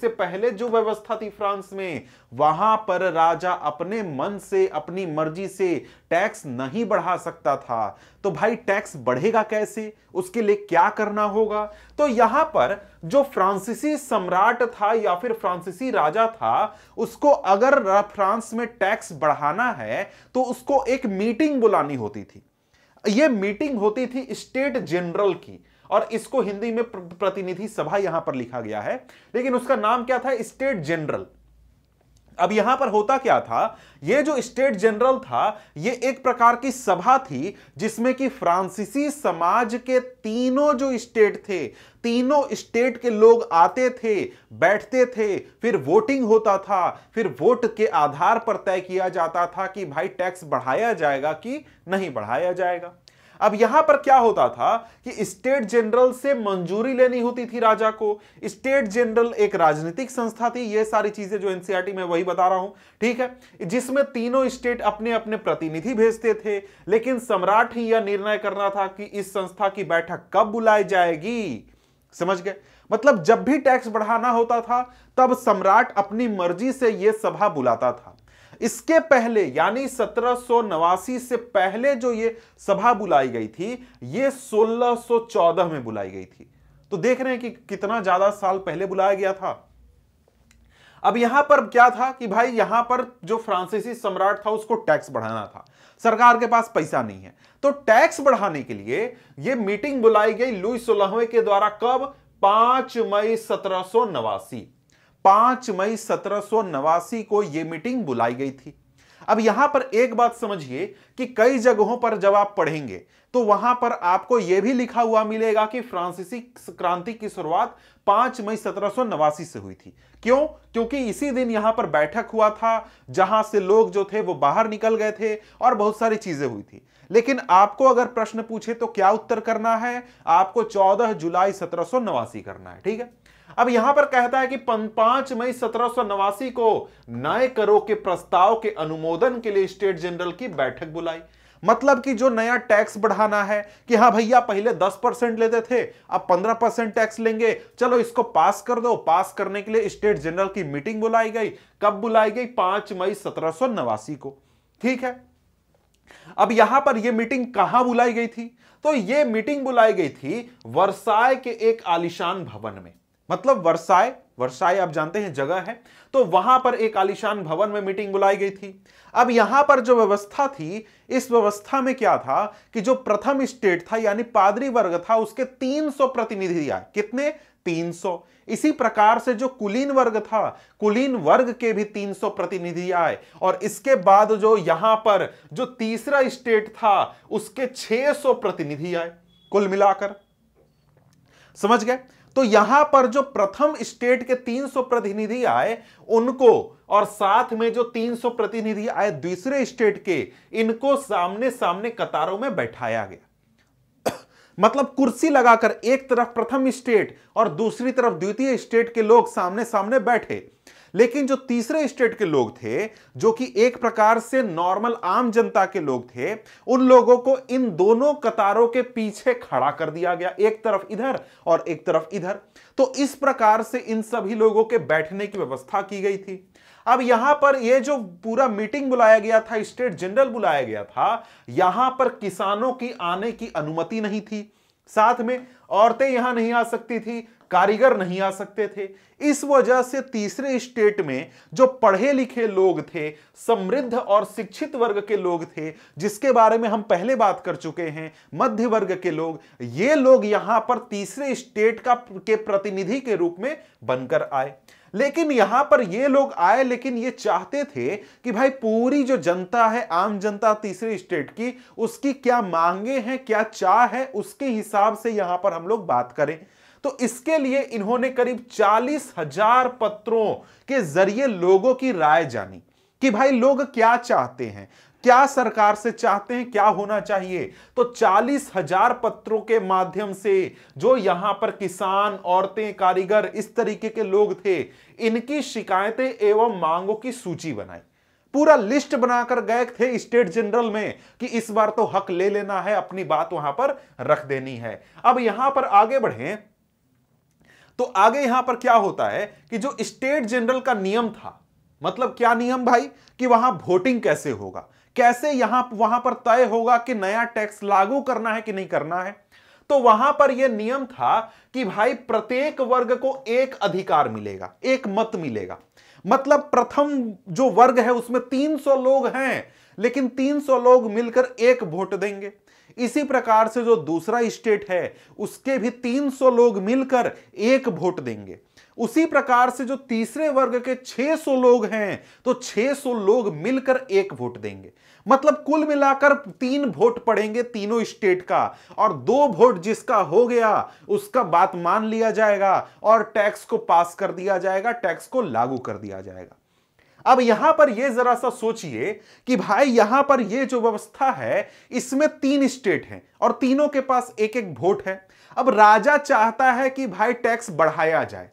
से पहले जो व्यवस्था थी फ्रांस में वहां पर राजा अपने मन से अपनी मर्जी से टैक्स नहीं बढ़ा सकता था तो भाई टैक्स बढ़ेगा कैसे उसके लिए क्या करना होगा तो यहां पर जो फ्रांसीसी सम्राट था या फिर फ्रांसीसी राजा था उसको अगर फ्रांस में टैक्स बढ़ाना है तो उसको एक मीटिंग बुलानी होती थी ये मीटिंग होती थी स्टेट जनरल की और इसको हिंदी में प्रतिनिधि सभा यहां पर लिखा गया है लेकिन उसका नाम क्या था स्टेट जनरल अब यहां पर होता क्या था यह जो स्टेट जनरल था यह एक प्रकार की सभा थी जिसमें कि फ्रांसीसी समाज के तीनों जो स्टेट थे तीनों स्टेट के लोग आते थे बैठते थे फिर वोटिंग होता था फिर वोट के आधार पर तय किया जाता था कि भाई टैक्स बढ़ाया जाएगा कि नहीं बढ़ाया जाएगा अब यहां पर क्या होता था कि स्टेट जनरल से मंजूरी लेनी होती थी राजा को स्टेट जनरल एक राजनीतिक संस्था थी ये सारी चीजें जो एनसीआरटी e में वही बता रहा हूं ठीक है जिसमें तीनों स्टेट अपने अपने प्रतिनिधि भेजते थे लेकिन सम्राट ही यह निर्णय करना था कि इस संस्था की बैठक कब बुलाई जाएगी समझ गए मतलब जब भी टैक्स बढ़ाना होता था तब सम्राट अपनी मर्जी से यह सभा बुलाता था इसके पहले यानी सत्रह से पहले जो ये सभा बुलाई गई थी ये 1614 में बुलाई गई थी तो देख रहे हैं कि कितना ज्यादा साल पहले बुलाया गया था अब यहां पर क्या था कि भाई यहां पर जो फ्रांसीसी सम्राट था उसको टैक्स बढ़ाना था सरकार के पास पैसा नहीं है तो टैक्स बढ़ाने के लिए यह मीटिंग बुलाई गई लुई सोलहवें के द्वारा कब पांच मई सत्रह पांच मई सत्रह को यह मीटिंग बुलाई गई थी अब यहां पर एक बात समझिए कि कई जगहों पर जब आप पढ़ेंगे तो वहां पर आपको यह भी लिखा हुआ मिलेगा कि फ्रांसीसी क्रांति की शुरुआत 5 मई सत्रह से हुई थी क्यों क्योंकि इसी दिन यहां पर बैठक हुआ था जहां से लोग जो थे वो बाहर निकल गए थे और बहुत सारी चीजें हुई थी लेकिन आपको अगर प्रश्न पूछे तो क्या उत्तर करना है आपको 14 जुलाई सत्रह करना है ठीक है अब यहां पर कहता है कि पांच मई सत्रह को नए करों के प्रस्ताव के अनुमोदन के लिए स्टेट जनरल की बैठक बुलाई मतलब कि जो नया टैक्स बढ़ाना है कि हाँ भैया पहले 10 परसेंट लेते थे अब 15 परसेंट टैक्स लेंगे चलो इसको पास कर दो पास करने के लिए स्टेट जनरल की मीटिंग बुलाई गई कब बुलाई गई पांच मई सत्रह को ठीक है अब यहां पर यह मीटिंग कहां बुलाई गई थी तो यह मीटिंग बुलाई गई थी वर्साय के एक आलिशान भवन में मतलब वर्षाए वर्षाए आप जानते हैं जगह है तो वहां पर एक आलिशान भवन में मीटिंग बुलाई गई थी अब यहां पर जो व्यवस्था थी इस व्यवस्था में क्या था कि जो प्रथम स्टेट था यानी पादरी वर्ग था उसके 300 प्रतिनिधि आए कितने 300 इसी प्रकार से जो कुलीन वर्ग था कुलीन वर्ग के भी 300 प्रतिनिधि आए और इसके बाद जो यहां पर जो तीसरा स्टेट था उसके 600 प्रतिनिधि आए कुल मिलाकर समझ गए तो यहां पर जो प्रथम स्टेट के 300 प्रतिनिधि आए उनको और साथ में जो 300 प्रतिनिधि आए दूसरे स्टेट के इनको सामने सामने कतारों में बैठाया गया [coughs] मतलब कुर्सी लगाकर एक तरफ प्रथम स्टेट और दूसरी तरफ द्वितीय स्टेट के लोग सामने सामने बैठे लेकिन जो तीसरे स्टेट के लोग थे जो कि एक प्रकार से नॉर्मल आम जनता के लोग थे उन लोगों को इन दोनों कतारों के पीछे खड़ा कर दिया गया एक तरफ इधर और एक तरफ इधर तो इस प्रकार से इन सभी लोगों के बैठने की व्यवस्था की गई थी अब यहां पर यह जो पूरा मीटिंग बुलाया गया था स्टेट जनरल बुलाया गया था यहां पर किसानों की आने की अनुमति नहीं थी साथ में औरतें यहां नहीं आ सकती थी कारीगर नहीं आ सकते थे इस वजह से तीसरे स्टेट में जो पढ़े लिखे लोग थे समृद्ध और शिक्षित वर्ग के लोग थे जिसके बारे में हम पहले बात कर चुके हैं मध्य वर्ग के लोग ये लोग यहां पर तीसरे स्टेट का के प्रतिनिधि के रूप में बनकर आए लेकिन यहां पर ये लोग आए लेकिन ये चाहते थे कि भाई पूरी जो जनता है आम जनता तीसरे स्टेट की उसकी क्या मांगे हैं क्या चाह है उसके हिसाब से यहां पर हम लोग बात करें तो इसके लिए इन्होंने करीब चालीस हजार पत्रों के जरिए लोगों की राय जानी कि भाई लोग क्या चाहते हैं क्या सरकार से चाहते हैं क्या होना चाहिए तो चालीस हजार पत्रों के माध्यम से जो यहां पर किसान औरतें कारीगर इस तरीके के लोग थे इनकी शिकायतें एवं मांगों की सूची बनाई पूरा लिस्ट बनाकर गए थे स्टेट जनरल में कि इस बार तो हक ले लेना है अपनी बात वहां पर रख देनी है अब यहां पर आगे बढ़े तो आगे यहां पर क्या होता है कि जो स्टेट जनरल का नियम था मतलब क्या नियम भाई कि वहां वोटिंग कैसे होगा कैसे यहां वहां पर तय होगा कि नया टैक्स लागू करना है कि नहीं करना है तो वहां पर यह नियम था कि भाई प्रत्येक वर्ग को एक अधिकार मिलेगा एक मत मिलेगा मतलब प्रथम जो वर्ग है उसमें 300 लोग हैं लेकिन 300 लोग मिलकर एक वोट देंगे इसी प्रकार से जो दूसरा स्टेट है उसके भी 300 लोग मिलकर एक वोट देंगे उसी प्रकार से जो तीसरे वर्ग के 600 लोग हैं तो 600 लोग मिलकर एक वोट देंगे मतलब कुल मिलाकर तीन वोट पड़ेंगे तीनों स्टेट का और दो वोट जिसका हो गया उसका बात मान लिया जाएगा और टैक्स को पास कर दिया जाएगा टैक्स को लागू कर दिया जाएगा अब यहां पर यह जरा सा सोचिए कि भाई यहां पर यह जो व्यवस्था है इसमें तीन स्टेट हैं और तीनों के पास एक एक वोट है अब राजा चाहता है कि भाई टैक्स बढ़ाया जाए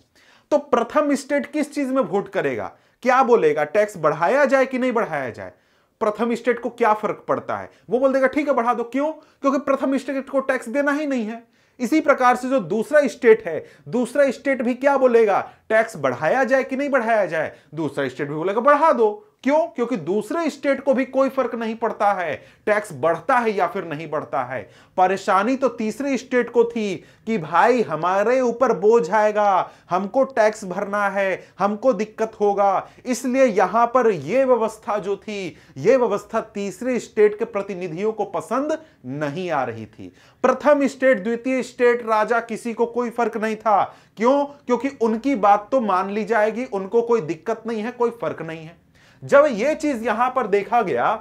तो प्रथम स्टेट किस चीज में वोट करेगा क्या बोलेगा टैक्स बढ़ाया जाए कि नहीं बढ़ाया जाए प्रथम स्टेट को क्या फर्क पड़ता है वो बोल देगा ठीक है बढ़ा दो क्यों क्योंकि प्रथम स्टेट को टैक्स देना ही नहीं है इसी प्रकार से जो दूसरा स्टेट है दूसरा स्टेट भी क्या बोलेगा टैक्स बढ़ाया जाए कि नहीं बढ़ाया जाए दूसरा स्टेट भी बोलेगा बढ़ा दो क्यों क्योंकि दूसरे स्टेट को भी कोई फर्क नहीं पड़ता है टैक्स बढ़ता है या फिर नहीं बढ़ता है परेशानी तो तीसरे स्टेट को थी कि भाई हमारे ऊपर बोझ आएगा हमको टैक्स भरना है हमको दिक्कत होगा इसलिए यहां पर यह व्यवस्था जो थी यह व्यवस्था तीसरे स्टेट के प्रतिनिधियों को पसंद नहीं आ रही थी प्रथम स्टेट द्वितीय स्टेट राजा किसी को कोई फर्क नहीं था क्यों क्योंकि उनकी बात तो मान ली जाएगी उनको कोई दिक्कत नहीं है कोई फर्क नहीं है जब यह चीज यहां पर देखा गया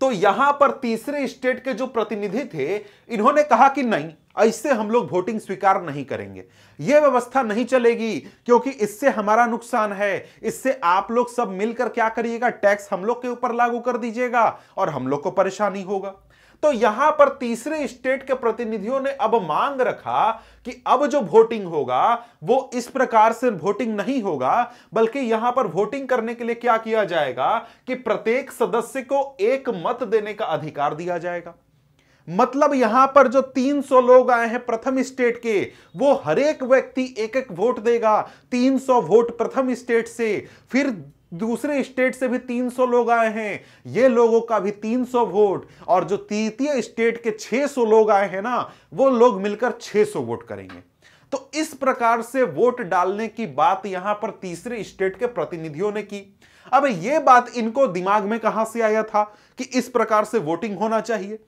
तो यहां पर तीसरे स्टेट के जो प्रतिनिधि थे इन्होंने कहा कि नहीं ऐसे हम लोग वोटिंग स्वीकार नहीं करेंगे यह व्यवस्था नहीं चलेगी क्योंकि इससे हमारा नुकसान है इससे आप लोग सब मिलकर क्या करिएगा टैक्स हम लोग के ऊपर लागू कर दीजिएगा और हम लोग को परेशानी होगा तो यहां पर तीसरे स्टेट के प्रतिनिधियों ने अब मांग रखा कि अब जो वोटिंग होगा वो इस प्रकार से वोटिंग नहीं होगा बल्कि यहां पर वोटिंग करने के लिए क्या किया जाएगा कि प्रत्येक सदस्य को एक मत देने का अधिकार दिया जाएगा मतलब यहां पर जो 300 लोग आए हैं प्रथम स्टेट के वो हर एक व्यक्ति एक एक वोट देगा 300 वोट प्रथम स्टेट से फिर दूसरे स्टेट से भी 300 लोग आए हैं ये लोगों का भी 300 वोट और जो तृतीय स्टेट के 600 लोग आए हैं ना वो लोग मिलकर 600 वोट करेंगे तो इस प्रकार से वोट डालने की बात यहां पर तीसरे स्टेट के प्रतिनिधियों ने की अब यह बात इनको दिमाग में कहां से आया था कि इस प्रकार से वोटिंग होना चाहिए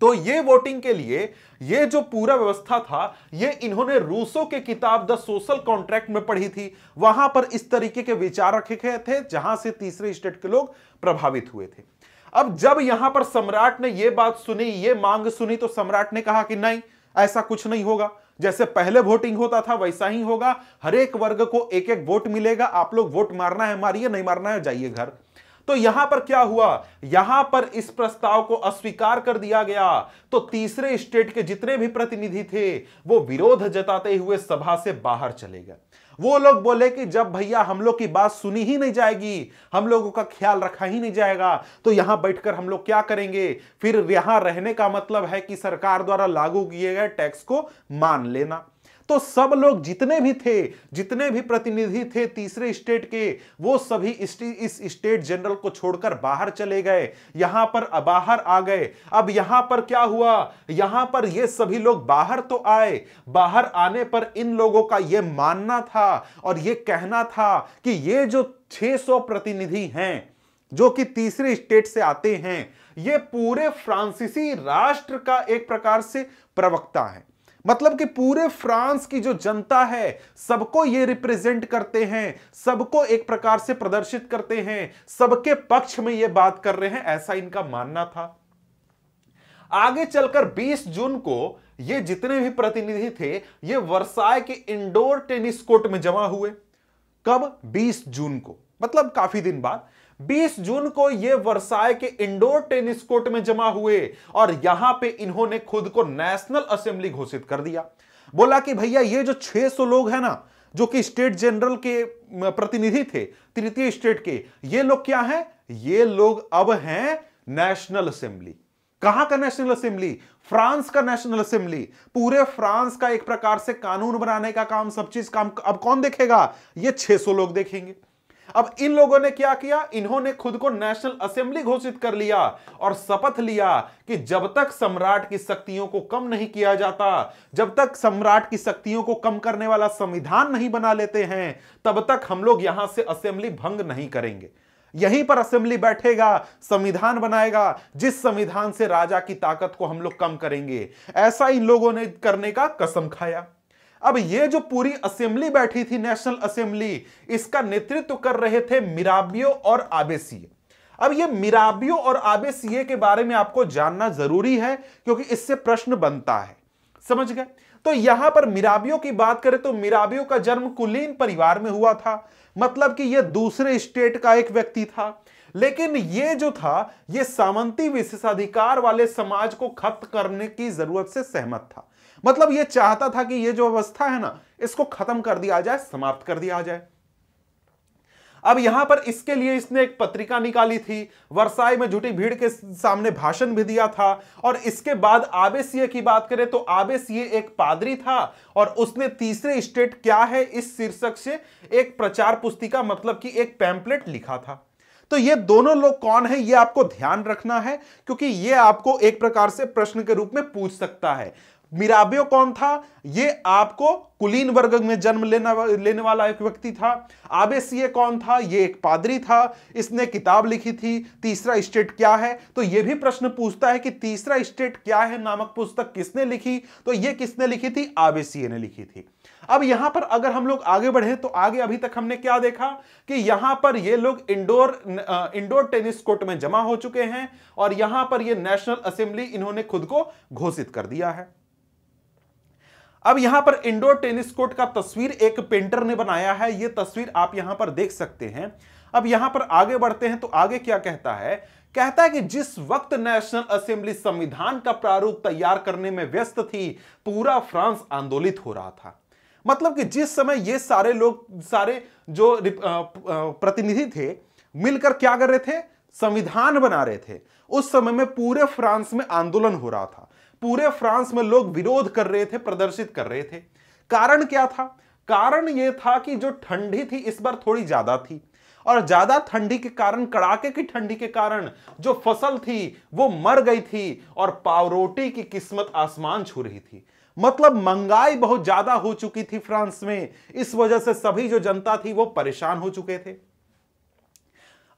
तो ये वोटिंग के लिए ये जो पूरा व्यवस्था था ये इन्होंने रूसो के किताब द सोशल कॉन्ट्रैक्ट में पढ़ी थी वहां पर इस तरीके के विचार रखे गए थे जहां से तीसरे स्टेट के लोग प्रभावित हुए थे अब जब यहां पर सम्राट ने यह बात सुनी ये मांग सुनी तो सम्राट ने कहा कि नहीं ऐसा कुछ नहीं होगा जैसे पहले वोटिंग होता था वैसा ही होगा हर एक वर्ग को एक एक वोट मिलेगा आप लोग वोट मारना है मारिए नहीं मारना है जाइए घर तो यहां पर क्या हुआ यहां पर इस प्रस्ताव को अस्वीकार कर दिया गया तो तीसरे स्टेट के जितने भी प्रतिनिधि थे वो विरोध जताते हुए सभा से बाहर चले गए वो लोग बोले कि जब भैया हम लोग की बात सुनी ही नहीं जाएगी हम लोगों का ख्याल रखा ही नहीं जाएगा तो यहां बैठकर हम लोग क्या करेंगे फिर यहां रहने का मतलब है कि सरकार द्वारा लागू किए गए टैक्स को मान लेना तो सब लोग जितने भी थे जितने भी प्रतिनिधि थे तीसरे स्टेट के वो सभी इस स्टेट जनरल को छोड़कर बाहर चले गए यहां पर बाहर आ गए अब यहां पर क्या हुआ यहां पर ये सभी लोग बाहर तो आए बाहर आने पर इन लोगों का ये मानना था और ये कहना था कि ये जो 600 प्रतिनिधि हैं जो कि तीसरे स्टेट से आते हैं ये पूरे फ्रांसीसी राष्ट्र का एक प्रकार से प्रवक्ता है मतलब कि पूरे फ्रांस की जो जनता है सबको ये रिप्रेजेंट करते हैं सबको एक प्रकार से प्रदर्शित करते हैं सबके पक्ष में ये बात कर रहे हैं ऐसा इनका मानना था आगे चलकर 20 जून को ये जितने भी प्रतिनिधि थे ये वर्साय के इंडोर टेनिस कोर्ट में जमा हुए कब 20 जून को मतलब काफी दिन बाद 20 जून को ये वर्साय के इंडोर टेनिस कोर्ट में जमा हुए और यहां पे इन्होंने खुद को नेशनल असेंबली घोषित कर दिया बोला कि भैया ये जो 600 लोग हैं ना जो कि स्टेट जनरल के प्रतिनिधि थे तृतीय स्टेट के ये लोग क्या हैं ये लोग अब हैं नेशनल असेंबली कहां का नेशनल असेंबली फ्रांस का नेशनल असेंबली पूरे फ्रांस का एक प्रकार से कानून बनाने का काम सब चीज काम अब कौन देखेगा ये 600 लोग देखेंगे अब इन लोगों ने क्या किया इन्होंने खुद को नेशनल असेंबली घोषित कर लिया और शपथ लिया कि जब तक सम्राट की शक्तियों को कम नहीं किया जाता जब तक सम्राट की शक्तियों को कम करने वाला संविधान नहीं बना लेते हैं तब तक हम लोग यहां से असेंबली भंग नहीं करेंगे यहीं पर असेंबली बैठेगा संविधान बनाएगा जिस संविधान से राजा की ताकत को हम लोग कम करेंगे ऐसा इन लोगों ने करने का कसम खाया अब ये जो पूरी असेंबली बैठी थी नेशनल असेंबली इसका नेतृत्व कर रहे थे मिराबियो और आबेसी अब ये मिराबियो और आबेसीए के बारे में आपको जानना जरूरी है क्योंकि इससे प्रश्न बनता है समझ गए तो यहां पर मिराबियो की बात करें तो मिराबियो का जन्म कुलीन परिवार में हुआ था मतलब कि यह दूसरे स्टेट का एक व्यक्ति था लेकिन ये जो था ये सामंती विशेषाधिकार वाले समाज को खत्म करने की जरूरत से सहमत था मतलब ये चाहता था कि ये जो अवस्था है ना इसको खत्म कर दिया जाए समाप्त कर दिया जाए अब यहां पर इसके लिए इसने एक पत्रिका निकाली थी वर्साई में जुटी भीड़ के सामने भाषण भी दिया था और इसके बाद सीए की बात करें तो सीए एक पादरी था और उसने तीसरे स्टेट क्या है इस शीर्षक से एक प्रचार पुस्तिका मतलब कि एक पैम्पलेट लिखा था तो ये दोनों लोग कौन है ये आपको ध्यान रखना है क्योंकि ये आपको एक प्रकार से प्रश्न के रूप में पूछ सकता है मिराबियो कौन था ये आपको कुलीन वर्ग में जन्म लेना लेने वाला एक व्यक्ति था आबे सीए कौन था ये एक पादरी था इसने किताब लिखी थी तीसरा स्टेट क्या है तो ये भी प्रश्न पूछता है कि तीसरा स्टेट क्या है नामक पुस्तक किसने लिखी तो ये किसने लिखी थी आबे सीए ने लिखी थी अब यहां पर अगर हम लोग आगे बढ़े तो आगे अभी तक हमने क्या देखा कि यहां पर ये लोग इंडोर इंडोर टेनिस कोर्ट में जमा हो चुके हैं और यहां पर ये नेशनल असेंबली इन्होंने खुद को घोषित कर दिया है अब यहां पर इंडोर टेनिस कोर्ट का तस्वीर एक पेंटर ने बनाया है ये तस्वीर आप यहां पर देख सकते हैं अब यहां पर आगे बढ़ते हैं तो आगे क्या कहता है कहता है कि जिस वक्त नेशनल असेंबली संविधान का प्रारूप तैयार करने में व्यस्त थी पूरा फ्रांस आंदोलित हो रहा था मतलब कि जिस समय ये सारे लोग सारे जो प्रतिनिधि थे मिलकर क्या कर रहे थे संविधान बना रहे थे उस समय में पूरे फ्रांस में आंदोलन हो रहा था पूरे फ्रांस में लोग विरोध कर रहे थे प्रदर्शित कर रहे थे कारण क्या था कारण यह था कि जो ठंडी थी इस बार थोड़ी ज्यादा थी और ज्यादा ठंडी के कारण कड़ाके की ठंडी के कारण जो फसल थी वो मर गई थी और पावरोटी की किस्मत आसमान छू रही थी मतलब महंगाई बहुत ज्यादा हो चुकी थी फ्रांस में इस वजह से सभी जो जनता थी वो परेशान हो चुके थे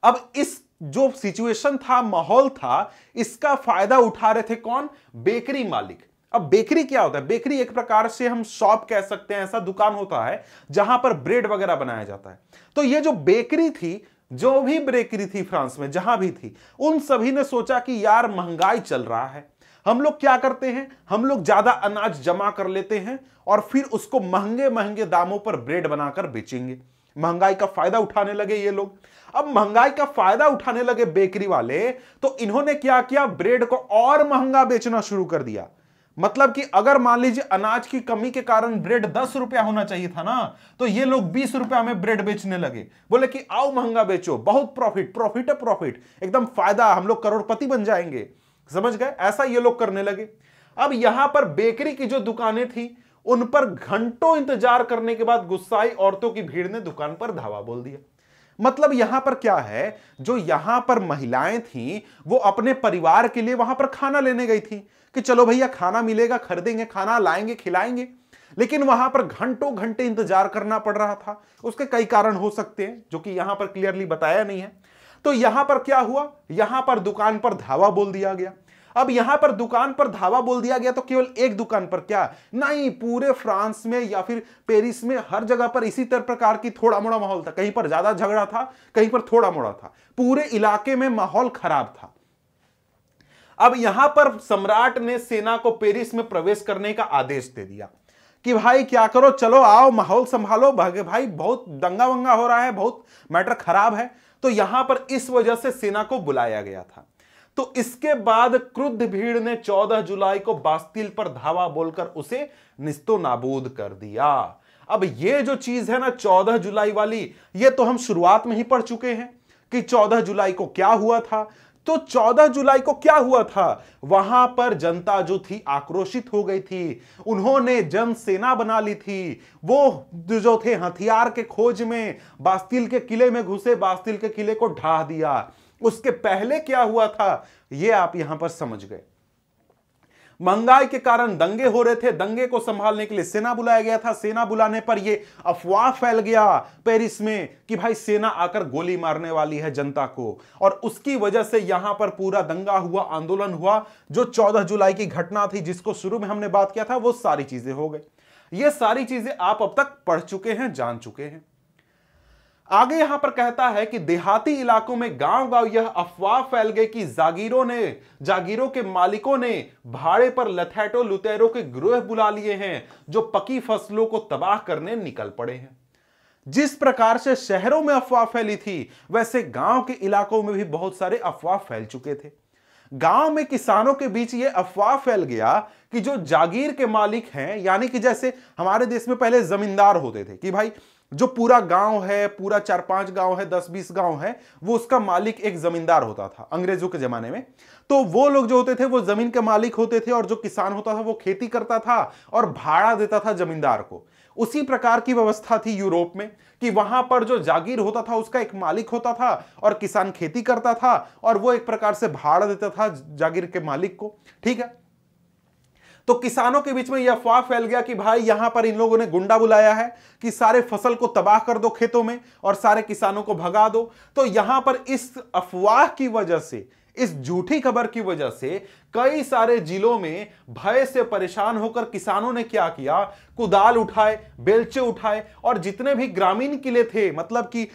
अब इस जो सिचुएशन था माहौल था इसका फायदा उठा रहे थे कौन बेकरी मालिक अब बेकरी क्या होता है बेकरी एक प्रकार से हम शॉप कह सकते हैं ऐसा दुकान होता है जहां पर ब्रेड वगैरह बनाया जाता है तो ये जो बेकरी थी जो भी बेकरी थी फ्रांस में जहां भी थी उन सभी ने सोचा कि यार महंगाई चल रहा है हम लोग क्या करते हैं हम लोग ज्यादा अनाज जमा कर लेते हैं और फिर उसको महंगे महंगे दामों पर ब्रेड बनाकर बेचेंगे महंगाई का फायदा उठाने लगे ये लोग अब महंगाई का फायदा उठाने लगे बेकरी वाले तो इन्होंने क्या किया ब्रेड को और महंगा बेचना शुरू कर दिया मतलब कि अगर मान लीजिए अनाज की कमी के कारण ब्रेड दस रुपया होना चाहिए था ना तो ये लोग बीस रुपया में ब्रेड बेचने लगे बोले कि आओ महंगा बेचो बहुत प्रॉफिट प्रॉफिट है प्रॉफिट एकदम फायदा हम लोग करोड़पति बन जाएंगे समझ गए ऐसा ये लोग करने लगे अब यहां पर बेकरी की जो दुकानें थी उन पर घंटों इंतजार करने के बाद गुस्साई औरतों की भीड़ ने दुकान पर धावा बोल दिया मतलब यहां पर क्या है जो यहां पर महिलाएं थी वो अपने परिवार के लिए वहां पर खाना लेने गई थी कि चलो भैया खाना मिलेगा खरीदेंगे खाना लाएंगे खिलाएंगे लेकिन वहां पर घंटों घंटे इंतजार करना पड़ रहा था उसके कई कारण हो सकते हैं जो कि यहां पर क्लियरली बताया नहीं है तो यहां पर क्या हुआ यहां पर दुकान पर धावा बोल दिया गया अब यहां पर दुकान पर धावा बोल दिया गया तो केवल एक दुकान पर क्या नहीं पूरे फ्रांस में या फिर पेरिस में हर जगह पर इसी तरह प्रकार की थोड़ा मोड़ा माहौल था कहीं पर ज्यादा झगड़ा था कहीं पर थोड़ा मोड़ा था पूरे इलाके में माहौल खराब था अब यहां पर सम्राट ने सेना को पेरिस में प्रवेश करने का आदेश दे दिया कि भाई क्या करो चलो आओ माहौल संभालो भाई बहुत दंगा वंगा हो रहा है बहुत मैटर खराब है तो यहां पर इस वजह से सेना को बुलाया गया था तो इसके बाद क्रुद्ध भीड़ ने 14 जुलाई को बास्तिल पर धावा बोलकर उसे निस्तो नाबूद कर दिया अब ये जो चीज है ना 14 जुलाई वाली ये तो हम शुरुआत में ही पढ़ चुके हैं कि 14 जुलाई को क्या हुआ था तो 14 जुलाई को क्या हुआ था वहां पर जनता जो थी आक्रोशित हो गई थी उन्होंने जन सेना बना ली थी वो जो थे हथियार के खोज में बास्तिल के किले में घुसे बास्तिल के किले को ढा दिया उसके पहले क्या हुआ था यह आप यहां पर समझ गए महंगाई के कारण दंगे हो रहे थे दंगे को संभालने के लिए सेना बुलाया गया था सेना बुलाने पर यह अफवाह फैल गया पेरिस में कि भाई सेना आकर गोली मारने वाली है जनता को और उसकी वजह से यहां पर पूरा दंगा हुआ आंदोलन हुआ जो 14 जुलाई की घटना थी जिसको शुरू में हमने बात किया था वो सारी चीजें हो गई ये सारी चीजें आप अब तक पढ़ चुके हैं जान चुके हैं आगे यहां पर कहता है कि देहाती इलाकों में गांव गांव यह अफवाह फैल गई कि जागीरों ने जागीरों के मालिकों ने भाड़े पर लथेटो लुटेरों के ग्रोह बुला लिए हैं जो पकी फसलों को तबाह करने निकल पड़े हैं जिस प्रकार से शहरों में अफवाह फैली थी वैसे गांव के इलाकों में भी बहुत सारे अफवाह फैल चुके थे गांव में किसानों के बीच ये अफवाह फैल गया कि जो जागीर के मालिक हैं यानी कि जैसे हमारे देश में पहले जमींदार होते थे कि भाई जो पूरा गांव है पूरा चार पांच गांव है दस बीस गांव है वो उसका मालिक एक जमींदार होता था अंग्रेजों के जमाने में तो वो लोग जो होते थे वो जमीन के मालिक होते थे और जो किसान होता था वो खेती करता था और भाड़ा देता था जमींदार को उसी प्रकार की व्यवस्था थी यूरोप में कि वहां पर जो जागीर होता था उसका एक मालिक होता था और किसान खेती करता था और वो एक प्रकार से भाड़ा देता था जागीर के मालिक को ठीक है तो किसानों के बीच में यह अफवाह फैल गया कि भाई यहां पर इन लोगों ने गुंडा बुलाया है कि सारे फसल को तबाह कर दो खेतों में और सारे किसानों को भगा दो तो यहां पर इस अफवाह की वजह से इस झूठी खबर की वजह से कई सारे जिलों में भय से परेशान होकर किसानों ने क्या किया कुदाल उठाए बेलचे उठाए और जितने भी ग्रामीण किले थे मतलब कि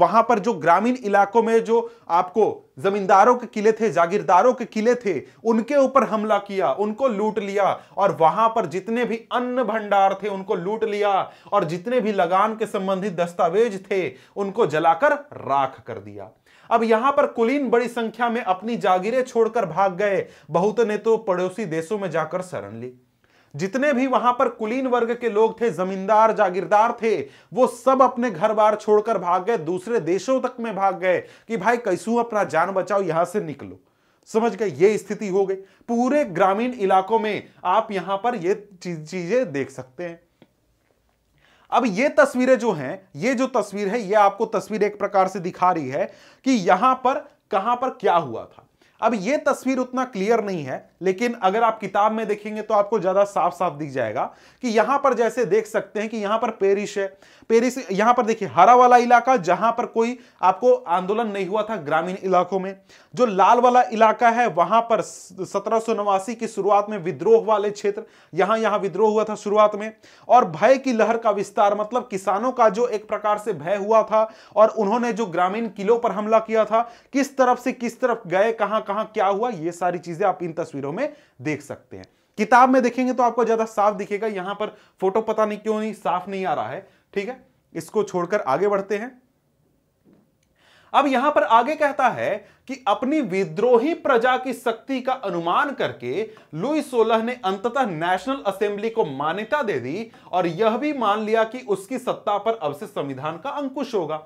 वहां पर जो ग्रामीण इलाकों में जो आपको जमींदारों के किले थे जागीरदारों के किले थे उनके ऊपर हमला किया उनको लूट लिया और वहां पर जितने भी अन्न भंडार थे उनको लूट लिया और जितने भी लगान के संबंधित दस्तावेज थे उनको जलाकर राख कर दिया अब यहां पर कुलीन बड़ी संख्या में अपनी जागीरें छोड़कर भाग गए बहुत ने तो पड़ोसी देशों में जाकर शरण ली जितने भी वहां पर कुलीन वर्ग के लोग थे जमींदार जागीरदार थे वो सब अपने घर बार छोड़कर भाग गए दूसरे देशों तक में भाग गए कि भाई कैसू अपना जान बचाओ यहां से निकलो समझ गए ये स्थिति हो गई पूरे ग्रामीण इलाकों में आप यहां पर ये चीजें देख सकते हैं अब ये तस्वीरें जो हैं ये जो तस्वीर है ये आपको तस्वीर एक प्रकार से दिखा रही है कि यहां पर कहां पर क्या हुआ था अब ये तस्वीर उतना क्लियर नहीं है लेकिन अगर आप किताब में देखेंगे तो आपको ज्यादा साफ साफ दिख जाएगा कि यहां पर जैसे देख सकते हैं कि यहां पर पेरिस है पेरिस यहां पर देखिए हरा वाला इलाका जहां पर कोई आपको आंदोलन नहीं हुआ था ग्रामीण इलाकों में जो लाल वाला इलाका है वहां पर सत्रह की शुरुआत में विद्रोह वाले क्षेत्र यहां यहां विद्रोह हुआ था शुरुआत में और भय की लहर का विस्तार मतलब किसानों का जो एक प्रकार से भय हुआ था और उन्होंने जो ग्रामीण किलों पर हमला किया था किस तरफ से किस तरफ गए कहां कहां क्या हुआ ये सारी चीजें आप इन तस्वीरों वीडियो में देख सकते हैं किताब में देखेंगे तो आपको ज्यादा साफ दिखेगा यहां पर फोटो पता नहीं क्यों नहीं साफ नहीं आ रहा है ठीक है इसको छोड़कर आगे बढ़ते हैं अब यहां पर आगे कहता है कि अपनी विद्रोही प्रजा की शक्ति का अनुमान करके लुई सोलह ने अंततः नेशनल असेंबली को मान्यता दे दी और यह भी मान लिया कि उसकी सत्ता पर अब से संविधान का अंकुश होगा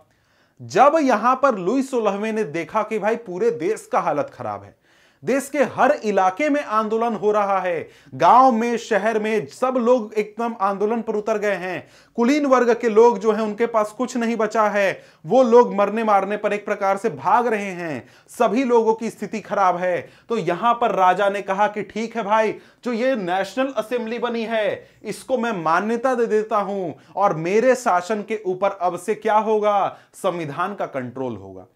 जब यहां पर लुई सोलहवें ने देखा कि भाई पूरे देश का हालत खराब है देश के हर इलाके में आंदोलन हो रहा है गांव में शहर में सब लोग एकदम आंदोलन पर उतर गए हैं कुलीन वर्ग के लोग जो हैं उनके पास कुछ नहीं बचा है वो लोग मरने मारने पर एक प्रकार से भाग रहे हैं सभी लोगों की स्थिति खराब है तो यहां पर राजा ने कहा कि ठीक है भाई जो ये नेशनल असेंबली बनी है इसको मैं मान्यता दे देता हूं और मेरे शासन के ऊपर अब से क्या होगा संविधान का कंट्रोल होगा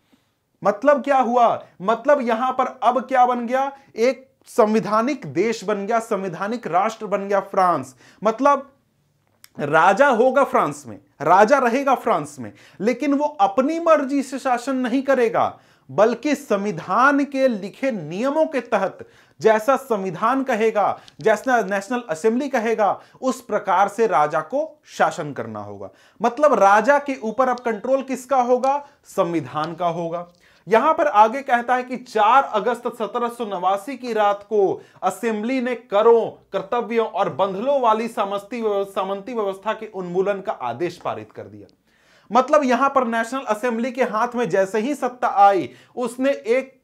मतलब क्या हुआ मतलब यहां पर अब क्या बन गया एक संविधानिक देश बन गया संविधानिक राष्ट्र बन गया फ्रांस मतलब राजा होगा फ्रांस में राजा रहेगा फ्रांस में लेकिन वो अपनी मर्जी से शासन नहीं करेगा बल्कि संविधान के लिखे नियमों के तहत जैसा संविधान कहेगा जैसा नेशनल असेंबली कहेगा उस प्रकार से राजा को शासन करना होगा मतलब राजा के ऊपर अब कंट्रोल किसका होगा संविधान का होगा यहां पर आगे कहता है कि 4 अगस्त सत्रह की रात को असेंबली ने करों कर्तव्यों और बंधलों वाली समस्ती सामंती व्यवस्था के उन्मूलन का आदेश पारित कर दिया मतलब यहां पर नेशनल असेंबली के हाथ में जैसे ही सत्ता आई उसने एक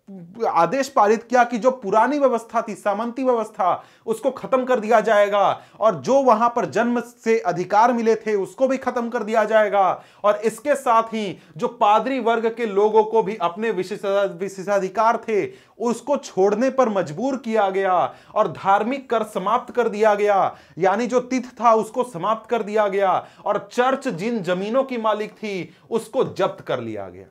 आदेश पारित किया कि जो पुरानी व्यवस्था थी सामंती व्यवस्था उसको खत्म कर दिया जाएगा और जो वहां पर जन्म से अधिकार मिले थे उसको भी खत्म कर दिया जाएगा और इसके साथ ही जो पादरी वर्ग के लोगों को भी अपने विशेषाधिकार थे उसको छोड़ने पर मजबूर किया गया और धार्मिक कर समाप्त कर दिया गया यानी जो तिथ था उसको समाप्त कर दिया गया और चर्च जिन जमीनों की मालिक थी उसको जब्त कर लिया गया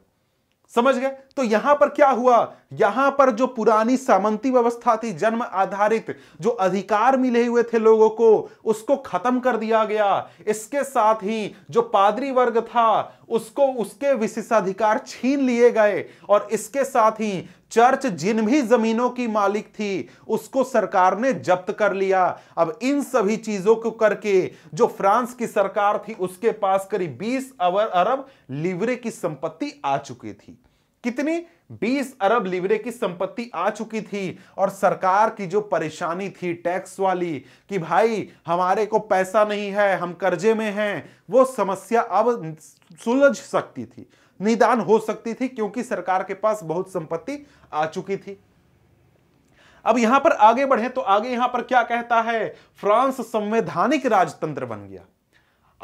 समझ गए तो यहां पर क्या हुआ यहां पर जो पुरानी सामंती व्यवस्था थी जन्म आधारित जो अधिकार मिले हुए थे लोगों को उसको खत्म कर दिया गया इसके साथ ही जो पादरी वर्ग था उसको उसके विशेषाधिकार छीन लिए गए और इसके साथ ही चर्च जिन भी जमीनों की मालिक थी उसको सरकार ने जब्त कर लिया अब इन सभी चीजों को करके जो फ्रांस की सरकार थी उसके पास करीब 20 अरब लिवरे की संपत्ति आ चुकी थी कितनी 20 अरब लिवरे की संपत्ति आ चुकी थी और सरकार की जो परेशानी थी टैक्स वाली कि भाई हमारे को पैसा नहीं है हम कर्जे में हैं वो समस्या अब सुलझ सकती थी निदान हो सकती थी क्योंकि सरकार के पास बहुत संपत्ति आ चुकी थी अब यहां पर आगे बढ़े तो आगे यहां पर क्या कहता है फ्रांस संवैधानिक राजतंत्र बन गया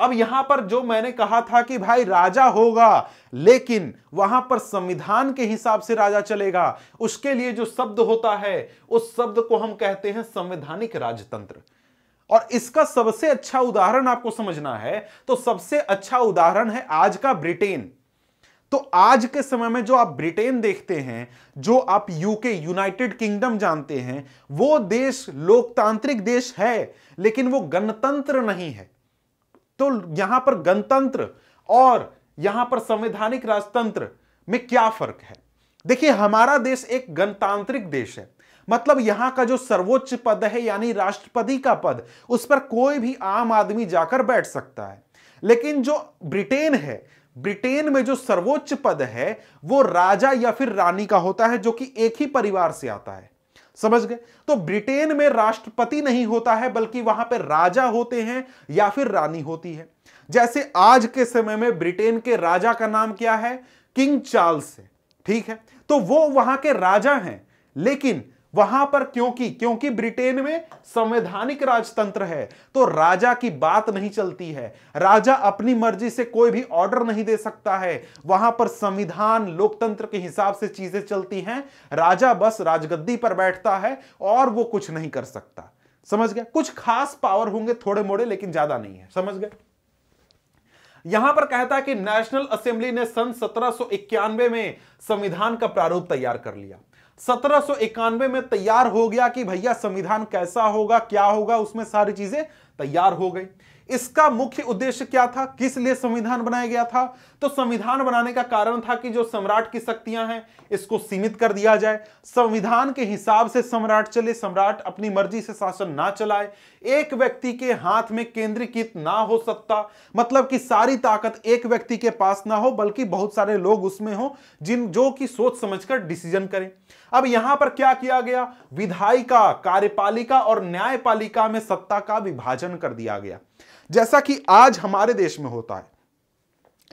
अब यहां पर जो मैंने कहा था कि भाई राजा होगा लेकिन वहां पर संविधान के हिसाब से राजा चलेगा उसके लिए जो शब्द होता है उस शब्द को हम कहते हैं संवैधानिक राजतंत्र और इसका सबसे अच्छा उदाहरण आपको समझना है तो सबसे अच्छा उदाहरण है आज का ब्रिटेन तो आज के समय में जो आप ब्रिटेन देखते हैं जो आप यूके यूनाइटेड किंगडम जानते हैं वो देश लोकतांत्रिक देश है लेकिन वो गणतंत्र नहीं है तो यहां पर गणतंत्र और यहां पर संवैधानिक राजतंत्र में क्या फर्क है देखिए हमारा देश एक गणतांत्रिक देश है मतलब यहां का जो सर्वोच्च पद है यानी राष्ट्रपति का पद उस पर कोई भी आम आदमी जाकर बैठ सकता है लेकिन जो ब्रिटेन है ब्रिटेन में जो सर्वोच्च पद है वो राजा या फिर रानी का होता है जो कि एक ही परिवार से आता है समझ गए तो ब्रिटेन में राष्ट्रपति नहीं होता है बल्कि वहां पर राजा होते हैं या फिर रानी होती है जैसे आज के समय में ब्रिटेन के राजा का नाम क्या है किंग चार्ल्स है ठीक है तो वो वहां के राजा हैं लेकिन वहां पर क्योंकि क्योंकि ब्रिटेन में संवैधानिक राजतंत्र है तो राजा की बात नहीं चलती है राजा अपनी मर्जी से कोई भी ऑर्डर नहीं दे सकता है वहां पर संविधान लोकतंत्र के हिसाब से चीजें चलती हैं राजा बस राजगद्दी पर बैठता है और वो कुछ नहीं कर सकता समझ गया कुछ खास पावर होंगे थोड़े मोड़े लेकिन ज्यादा नहीं है समझ गए यहां पर कहता है कि नेशनल असेंबली ने सन सत्रह में संविधान का प्रारूप तैयार कर लिया सत्रह में तैयार हो गया कि भैया संविधान कैसा होगा क्या होगा उसमें सारी चीजें तैयार हो गई इसका मुख्य उद्देश्य क्या था किस लिए संविधान बनाया गया था तो संविधान बनाने का कारण था कि जो सम्राट की शक्तियां हैं इसको सीमित कर दिया जाए संविधान के हिसाब से सम्राट चले सम्राट अपनी मर्जी से शासन ना चलाए एक व्यक्ति के हाथ में केंद्रीकृत ना हो सकता मतलब कि सारी ताकत एक व्यक्ति के पास ना हो बल्कि बहुत सारे लोग उसमें हो जिन जो कि सोच समझकर डिसीजन करें अब यहां पर क्या किया गया विधायिका कार्यपालिका और न्यायपालिका में सत्ता का विभाजन कर दिया गया जैसा कि आज हमारे देश में होता है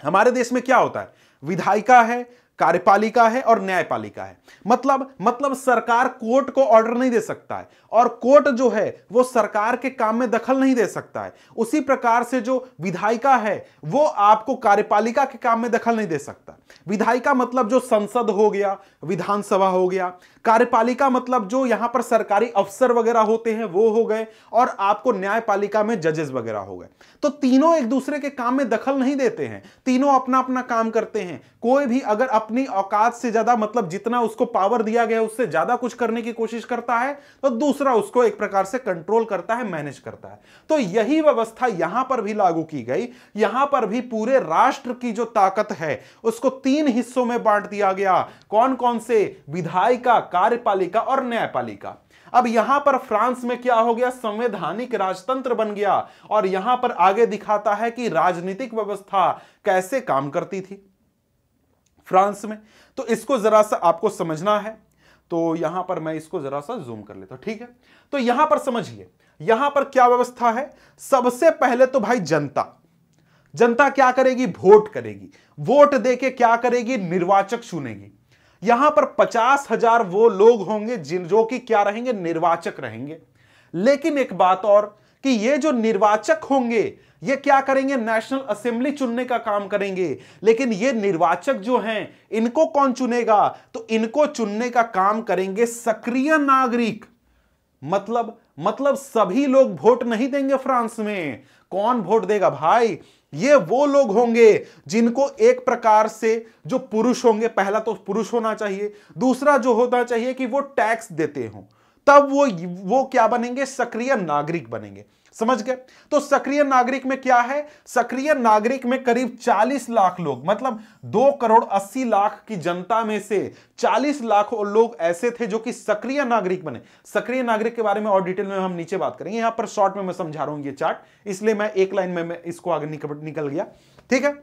हमारे देश में क्या होता है विधायिका है कार्यपालिका है और न्यायपालिका है मतलब मतलब सरकार कोर्ट को ऑर्डर नहीं दे सकता है और कोर्ट जो है वो सरकार के काम में दखल नहीं दे सकता है उसी प्रकार से जो विधायिका है वो आपको कार्यपालिका के काम में दखल नहीं दे सकता विधायिका मतलब जो संसद हो गया विधानसभा हो गया कार्यपालिका मतलब जो यहां पर सरकारी अफसर वगैरह होते हैं वो हो गए और आपको न्यायपालिका में जजेस वगैरह हो गए तो तीनों एक दूसरे के काम में दखल नहीं देते हैं तीनों अपना अपना काम करते हैं कोई भी अगर अपनी औकात से ज्यादा मतलब जितना उसको पावर दिया गया उससे ज्यादा कुछ करने की कोशिश करता है तो दूसरा उसको एक प्रकार से कंट्रोल करता है मैनेज करता है तो यही व्यवस्था यहां पर भी लागू की गई यहां पर भी पूरे राष्ट्र की जो ताकत है उसको तीन हिस्सों में बांट दिया गया कौन कौन से विधायिका कार्यपालिका और न्यायपालिका अब यहां पर फ्रांस में क्या हो गया संवैधानिक राजतंत्र बन गया और यहां पर आगे दिखाता है कि राजनीतिक व्यवस्था कैसे काम करती थी फ्रांस में तो इसको जरा सा आपको समझना है तो यहां पर मैं इसको जरा सा जूम कर लेता हूं ठीक है तो यहां पर समझिए यहां पर क्या व्यवस्था है सबसे पहले तो भाई जनता जनता क्या करेगी वोट करेगी वोट देके क्या करेगी निर्वाचक चुनेगी यहां पर पचास हजार वो लोग होंगे जिन जो कि क्या रहेंगे निर्वाचक रहेंगे लेकिन एक बात और कि ये जो निर्वाचक होंगे ये क्या करेंगे नेशनल असेंबली चुनने का काम करेंगे लेकिन ये निर्वाचक जो हैं इनको कौन चुनेगा तो इनको चुनने का काम करेंगे सक्रिय नागरिक मतलब मतलब सभी लोग वोट नहीं देंगे फ्रांस में कौन वोट देगा भाई ये वो लोग होंगे जिनको एक प्रकार से जो पुरुष होंगे पहला तो पुरुष होना चाहिए दूसरा जो होना चाहिए कि वो टैक्स देते हो तब वो वो क्या बनेंगे सक्रिय नागरिक बनेंगे समझ गए तो सक्रिय नागरिक में क्या है सक्रिय नागरिक में करीब 40 लाख लोग मतलब 2 करोड़ 80 लाख की जनता में से 40 लाख लोग ऐसे थे जो कि सक्रिय नागरिक बने सक्रिय नागरिक के बारे में और डिटेल में हम नीचे बात करेंगे यहां पर शॉर्ट में मैं समझा रहा हूं ये चार्ट इसलिए मैं एक लाइन में मैं इसको आगे निकल गया ठीक है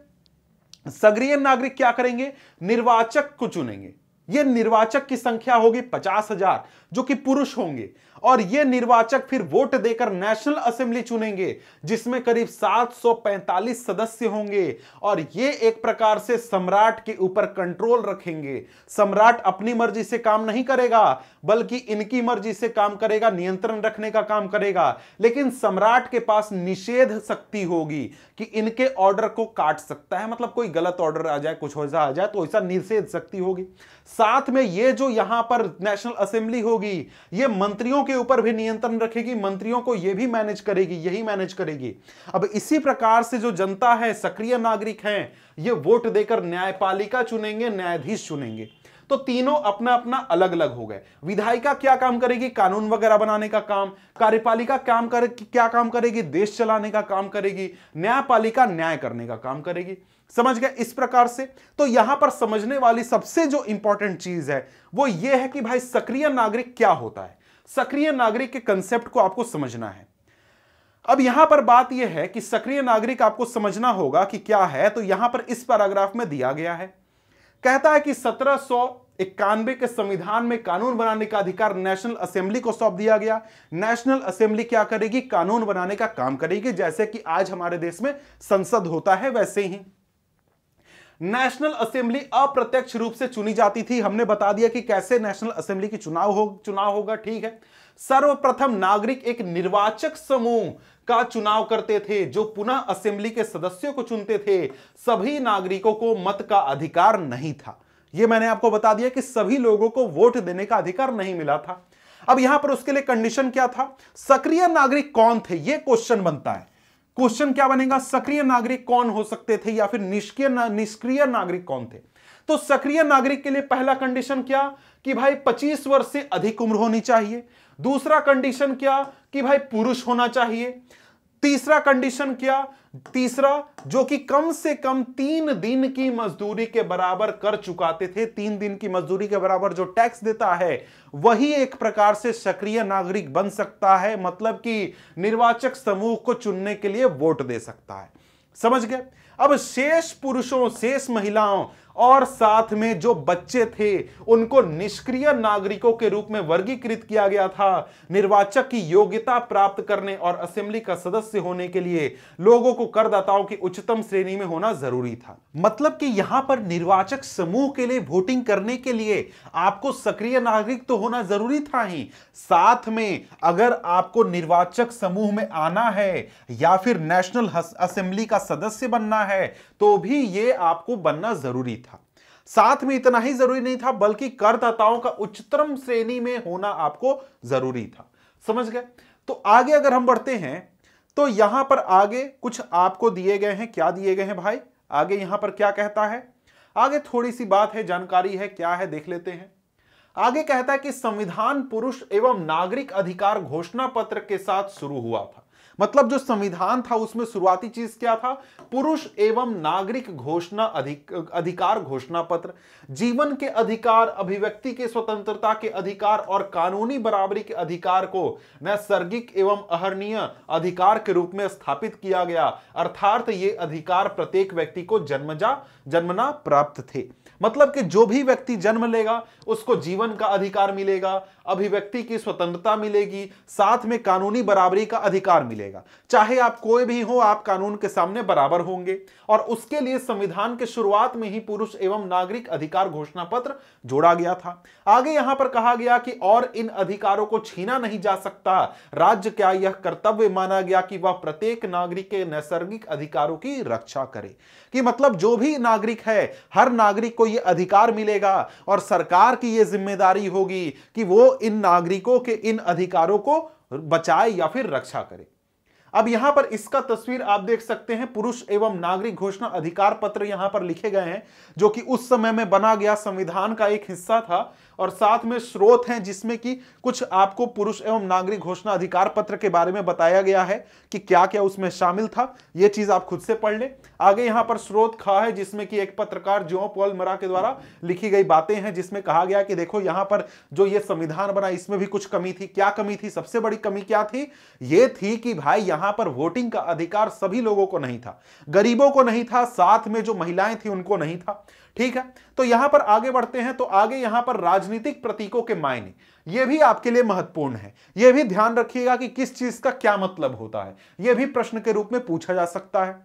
सक्रिय नागरिक क्या करेंगे निर्वाचक को चुनेंगे ये निर्वाचक की संख्या होगी पचास हजार जो कि पुरुष होंगे और ये निर्वाचक फिर वोट देकर नेशनल असेंबली चुनेंगे जिसमें करीब 745 सदस्य होंगे और ये एक प्रकार से सम्राट के ऊपर कंट्रोल रखेंगे सम्राट अपनी मर्जी से काम नहीं करेगा बल्कि इनकी मर्जी से काम करेगा नियंत्रण रखने का काम करेगा लेकिन सम्राट के पास निषेध शक्ति होगी कि इनके ऑर्डर को काट सकता है मतलब कोई गलत ऑर्डर आ जाए कुछ ऐसा आ जाए तो ऐसा निषेध शक्ति होगी साथ में ये जो यहां पर नेशनल असेंबली होगी ये मंत्रियों के ऊपर भी नियंत्रण रखेगी मंत्रियों को ये भी मैनेज करेगी यही मैनेज करेगी अब इसी प्रकार से जो जनता है सक्रिय नागरिक हैं ये वोट देकर न्यायपालिका चुनेंगे न्यायाधीश चुनेंगे तो तीनों अपना अपना अलग अलग हो गए विधायिका क्या काम करेगी कानून वगैरह बनाने का काम कार्यपालिका काम कर क्या काम करेगी देश चलाने का काम करेगी न्यायपालिका न्याय करने का काम करेगी समझ गया इस प्रकार से तो यहां पर समझने वाली सबसे जो इंपॉर्टेंट चीज है वो ये है कि भाई सक्रिय नागरिक क्या होता है सक्रिय नागरिक के कंसेप्ट को आपको समझना है अब यहां पर बात यह है कि सक्रिय नागरिक आपको समझना होगा कि क्या है तो यहां पर इस पैराग्राफ में दिया गया है कहता है कि सत्रह इक्यानवे के संविधान में कानून बनाने का अधिकार नेशनल असेंबली को सौंप दिया गया नेशनल असेंबली क्या करेगी कानून बनाने का काम करेगी जैसे कि आज हमारे देश में संसद होता है वैसे ही नेशनल असेंबली अप्रत्यक्ष रूप से चुनी जाती थी हमने बता दिया कि कैसे नेशनल असेंबली की चुनाव हो चुनाव होगा ठीक है सर्वप्रथम नागरिक एक निर्वाचक समूह का चुनाव करते थे जो पुनः असेंबली के सदस्यों को चुनते थे सभी नागरिकों को मत का अधिकार नहीं था यह मैंने आपको बता दिया कि सभी लोगों को वोट देने का अधिकार नहीं मिला था अब यहां पर उसके लिए कंडीशन क्या था सक्रिय नागरिक कौन थे यह क्वेश्चन बनता है क्वेश्चन क्या बनेगा सक्रिय नागरिक कौन हो सकते थे या फिर निष्क्रिय निष्क्रिय नागरिक कौन थे तो सक्रिय नागरिक के लिए पहला कंडीशन क्या कि भाई 25 वर्ष से अधिक उम्र होनी चाहिए दूसरा कंडीशन क्या कि भाई पुरुष होना चाहिए तीसरा कंडीशन क्या तीसरा जो कि कम से कम तीन दिन की मजदूरी के बराबर कर चुकाते थे तीन दिन की मजदूरी के बराबर जो टैक्स देता है वही एक प्रकार से सक्रिय नागरिक बन सकता है मतलब कि निर्वाचक समूह को चुनने के लिए वोट दे सकता है समझ गए अब शेष पुरुषों शेष महिलाओं और साथ में जो बच्चे थे उनको निष्क्रिय नागरिकों के रूप में वर्गीकृत किया गया था निर्वाचक की योग्यता प्राप्त करने और असेंबली का सदस्य होने के लिए लोगों को करदाताओं की उच्चतम श्रेणी में होना जरूरी था मतलब कि यहां पर निर्वाचक समूह के लिए वोटिंग करने के लिए आपको सक्रिय नागरिक तो होना जरूरी था ही साथ में अगर आपको निर्वाचक समूह में आना है या फिर नेशनल असेंबली का सदस्य बनना है तो भी ये आपको बनना जरूरी साथ में इतना ही जरूरी नहीं था बल्कि करदाताओं का उच्चतम श्रेणी में होना आपको जरूरी था समझ गए तो आगे अगर हम बढ़ते हैं तो यहां पर आगे कुछ आपको दिए गए हैं क्या दिए गए हैं भाई आगे यहां पर क्या कहता है आगे थोड़ी सी बात है जानकारी है क्या है देख लेते हैं आगे कहता है कि संविधान पुरुष एवं नागरिक अधिकार घोषणा पत्र के साथ शुरू हुआ था मतलब जो संविधान था उसमें शुरुआती चीज क्या था पुरुष एवं नागरिक घोषणा अधिक, अधिकार घोषणा पत्र जीवन के अधिकार अभिव्यक्ति के स्वतंत्रता के अधिकार और कानूनी बराबरी के अधिकार को नैसर्गिक एवं अहरणीय अधिकार के रूप में स्थापित किया गया अर्थात ये अधिकार प्रत्येक व्यक्ति को जन्मजा जन्मना प्राप्त थे मतलब कि जो भी व्यक्ति जन्म लेगा उसको जीवन का अधिकार मिलेगा अभिव्यक्ति की स्वतंत्रता मिलेगी साथ में कानूनी बराबरी का अधिकार मिलेगा चाहे आप कोई भी हो आप कानून के सामने बराबर होंगे और उसके लिए संविधान के शुरुआत में ही पुरुष एवं नागरिक अधिकार घोषणा पत्र जोड़ा गया था आगे यहां पर कहा गया कि और इन अधिकारों को छीना नहीं जा सकता राज्य क्या यह कर्तव्य माना गया कि वह प्रत्येक नागरिक के नैसर्गिक अधिकारों की रक्षा करे कि मतलब जो भी नागरिक है हर नागरिक को यह अधिकार मिलेगा और सरकार की यह जिम्मेदारी होगी कि वो इन नागरिकों के इन अधिकारों को बचाए या फिर रक्षा करे अब यहां पर इसका तस्वीर आप देख सकते हैं पुरुष एवं नागरिक घोषणा अधिकार पत्र यहां पर लिखे गए हैं जो कि उस समय में बना गया संविधान का एक हिस्सा था और साथ में स्रोत हैं जिसमें कि कुछ आपको पुरुष एवं नागरिक घोषणा अधिकार पत्र के बारे में बताया गया है कि क्या क्या उसमें शामिल था यह चीज आप खुद से पढ़ लें आगे यहां पर स्रोत खा है जिसमें कि एक पत्रकार जो पॉल मरा के द्वारा लिखी गई बातें हैं जिसमें कहा गया कि देखो यहां पर जो ये संविधान बना इसमें भी कुछ कमी थी क्या कमी थी सबसे बड़ी कमी क्या थी ये थी कि भाई यहां पर वोटिंग का अधिकार सभी लोगों को नहीं था गरीबों को नहीं था साथ में जो महिलाएं थी उनको नहीं था ठीक है तो यहां पर आगे बढ़ते हैं तो आगे यहां पर राजनीतिक प्रतीकों के मायने ये भी आपके लिए महत्वपूर्ण है यह भी ध्यान रखिएगा कि किस चीज का क्या मतलब होता है यह भी प्रश्न के रूप में पूछा जा सकता है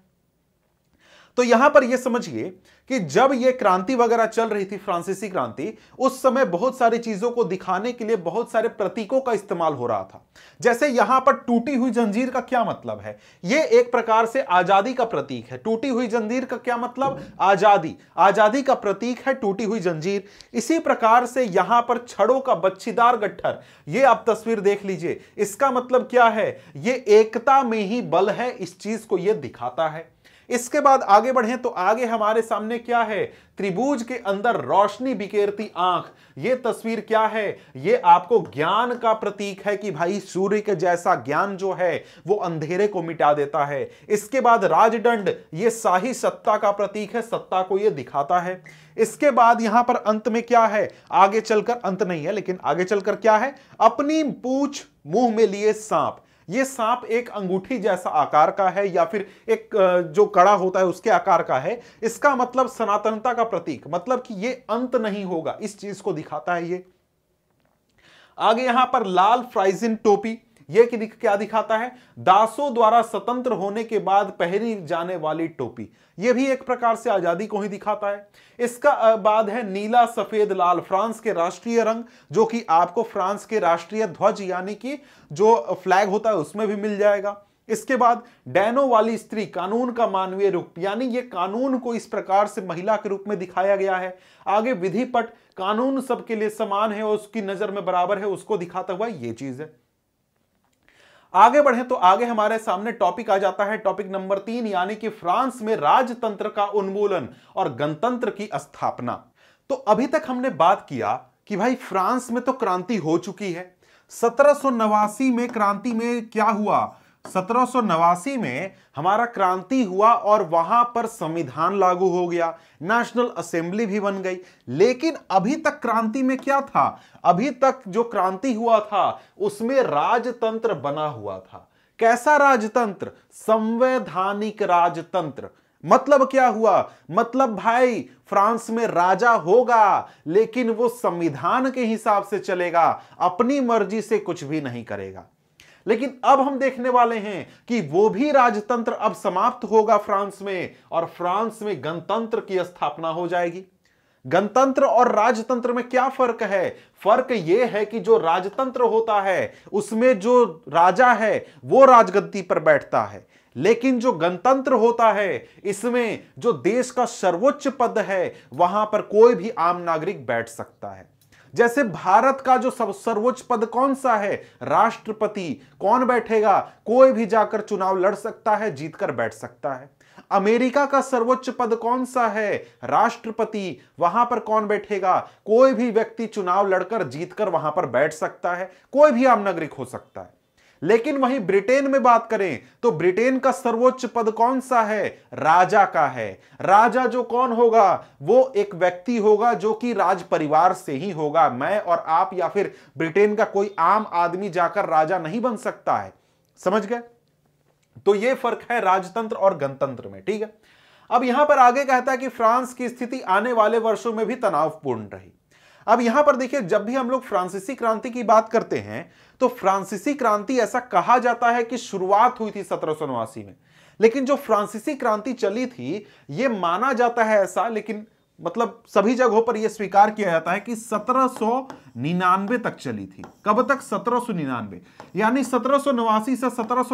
तो यहां पर यह समझिए कि जब यह क्रांति वगैरह चल रही थी फ्रांसीसी क्रांति उस समय बहुत सारी चीजों को दिखाने के लिए बहुत सारे प्रतीकों का इस्तेमाल हो रहा था जैसे यहां पर टूटी हुई जंजीर का क्या मतलब है यह एक प्रकार से आजादी का प्रतीक है टूटी हुई जंजीर का क्या मतलब आजादी आजादी का प्रतीक है टूटी हुई जंजीर इसी प्रकार से यहां पर छड़ों का बच्छीदार गठर यह आप तस्वीर देख लीजिए इसका मतलब क्या है यह एकता में ही बल है इस चीज को यह दिखाता है इसके बाद आगे बढ़े तो आगे हमारे सामने क्या है त्रिभुज के अंदर रोशनी बिखेरती आंख ये तस्वीर क्या है ये आपको ज्ञान का प्रतीक है कि भाई सूर्य के जैसा ज्ञान जो है वो अंधेरे को मिटा देता है इसके बाद राजदंड ये शाही सत्ता का प्रतीक है सत्ता को ये दिखाता है इसके बाद यहां पर अंत में क्या है आगे चलकर अंत नहीं है लेकिन आगे चलकर क्या है अपनी पूछ मुंह में लिए सांप ये सांप एक अंगूठी जैसा आकार का है या फिर एक जो कड़ा होता है उसके आकार का है इसका मतलब सनातनता का प्रतीक मतलब कि ये अंत नहीं होगा इस चीज को दिखाता है ये आगे यहां पर लाल फ्राइजिन टोपी यह क्या दिखाता है दासों द्वारा स्वतंत्र होने के बाद पहनी जाने वाली टोपी यह भी एक प्रकार से आजादी को ही दिखाता है इसका बाद है नीला सफेद लाल फ्रांस के राष्ट्रीय रंग जो कि आपको फ्रांस के राष्ट्रीय ध्वज यानी कि जो फ्लैग होता है उसमें भी मिल जाएगा इसके बाद डैनो वाली स्त्री कानून का मानवीय रूप यानी ये कानून को इस प्रकार से महिला के रूप में दिखाया गया है आगे विधिपट कानून सबके लिए समान है और उसकी नजर में बराबर है उसको दिखाता हुआ ये चीज है आगे बढ़े तो आगे हमारे सामने टॉपिक आ जाता है टॉपिक नंबर तीन यानी कि फ्रांस में राजतंत्र का उन्मूलन और गणतंत्र की स्थापना तो अभी तक हमने बात किया कि भाई फ्रांस में तो क्रांति हो चुकी है सत्रह में क्रांति में क्या हुआ सत्रह में हमारा क्रांति हुआ और वहां पर संविधान लागू हो गया नेशनल असेंबली भी बन गई लेकिन अभी तक क्रांति में क्या था अभी तक जो क्रांति हुआ था उसमें राजतंत्र बना हुआ था कैसा राजतंत्र संवैधानिक राजतंत्र मतलब क्या हुआ मतलब भाई फ्रांस में राजा होगा लेकिन वो संविधान के हिसाब से चलेगा अपनी मर्जी से कुछ भी नहीं करेगा लेकिन अब हम देखने वाले हैं कि वो भी राजतंत्र अब समाप्त होगा फ्रांस में और फ्रांस में गणतंत्र की स्थापना हो जाएगी गणतंत्र और राजतंत्र में क्या फर्क है फर्क यह है कि जो राजतंत्र होता है उसमें जो राजा है वो राजगद्दी पर बैठता है लेकिन जो गणतंत्र होता है इसमें जो देश का सर्वोच्च पद है वहां पर कोई भी आम नागरिक बैठ सकता है जैसे भारत का जो सब सर्वोच्च पद कौन सा है राष्ट्रपति कौन बैठेगा कोई भी जाकर चुनाव लड़ सकता है जीतकर बैठ सकता है अमेरिका का सर्वोच्च पद कौन सा है राष्ट्रपति वहां पर कौन बैठेगा कोई भी व्यक्ति चुनाव लड़कर जीतकर वहां पर बैठ सकता है कोई भी आम नागरिक हो सकता है लेकिन वहीं ब्रिटेन में बात करें तो ब्रिटेन का सर्वोच्च पद कौन सा है राजा का है राजा जो कौन होगा वो एक व्यक्ति होगा जो कि राज परिवार से ही होगा मैं और आप या फिर ब्रिटेन का कोई आम आदमी जाकर राजा नहीं बन सकता है समझ गए तो ये फर्क है राजतंत्र और गणतंत्र में ठीक है अब यहां पर आगे कहता है कि फ्रांस की स्थिति आने वाले वर्षों में भी तनावपूर्ण रही अब यहां पर देखिए जब भी हम लोग फ्रांसीसी क्रांति की बात करते हैं तो फ्रांसीसी क्रांति ऐसा कहा जाता है कि शुरुआत हुई थी सत्रह में लेकिन जो फ्रांसीसी क्रांति चली थी यह माना जाता है ऐसा लेकिन मतलब सभी जगहों पर यह स्वीकार किया जाता है कि सत्रह तक चली थी कब तक सत्रह यानी सत्रह से सत्रह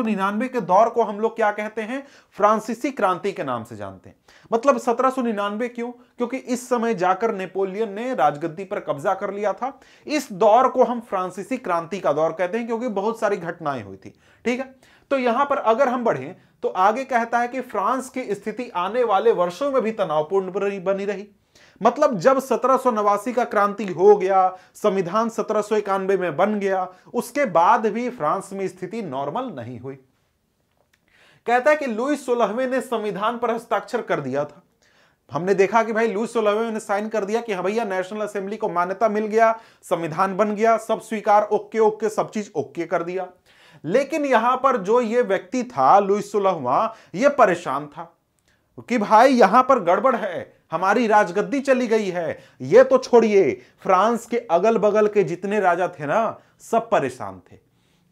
के दौर को हम लोग क्या कहते हैं फ्रांसीसी क्रांति के नाम से जानते हैं मतलब सत्रह क्यों क्योंकि इस समय जाकर नेपोलियन ने राजगद्दी पर कब्जा कर लिया था इस दौर को हम फ्रांसीसी क्रांति का दौर कहते हैं क्योंकि बहुत सारी घटनाएं हुई थी ठीक है तो यहां पर अगर हम बढ़े तो आगे कहता है कि फ्रांस की स्थिति आने वाले वर्षों में भी तनावपूर्ण बनी रही मतलब जब सत्रह का क्रांति हो गया संविधान सत्रह में बन गया उसके बाद भी फ्रांस में स्थिति नॉर्मल नहीं हुई कहता है कि लुई सोलहवें ने संविधान पर हस्ताक्षर कर दिया था हमने देखा कि भाई लुई सोलहवें ने साइन कर दिया कि हाँ भैया नेशनल असेंबली को मान्यता मिल गया संविधान बन गया सब स्वीकार ओके ओके सब चीज ओके कर दिया लेकिन यहां पर जो ये व्यक्ति था लुइस सुलहवा ये परेशान था कि भाई यहां पर गड़बड़ है हमारी राजगद्दी चली गई है ये तो छोड़िए फ्रांस के अगल बगल के जितने राजा थे ना सब परेशान थे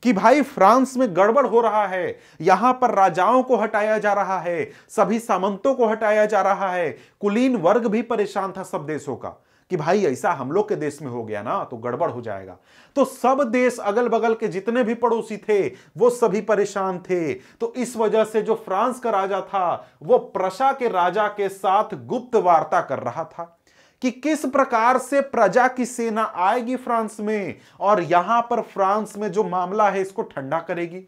कि भाई फ्रांस में गड़बड़ हो रहा है यहां पर राजाओं को हटाया जा रहा है सभी सामंतों को हटाया जा रहा है कुलीन वर्ग भी परेशान था सब देशों का कि भाई ऐसा हम लोग के देश में हो गया ना तो गड़बड़ हो जाएगा तो सब देश अगल बगल के जितने भी पड़ोसी थे वो सभी परेशान थे तो इस वजह से जो फ्रांस का राजा था वो प्रशा के राजा के साथ गुप्त वार्ता कर रहा था कि किस प्रकार से प्रजा की सेना आएगी फ्रांस में और यहां पर फ्रांस में जो मामला है इसको ठंडा करेगी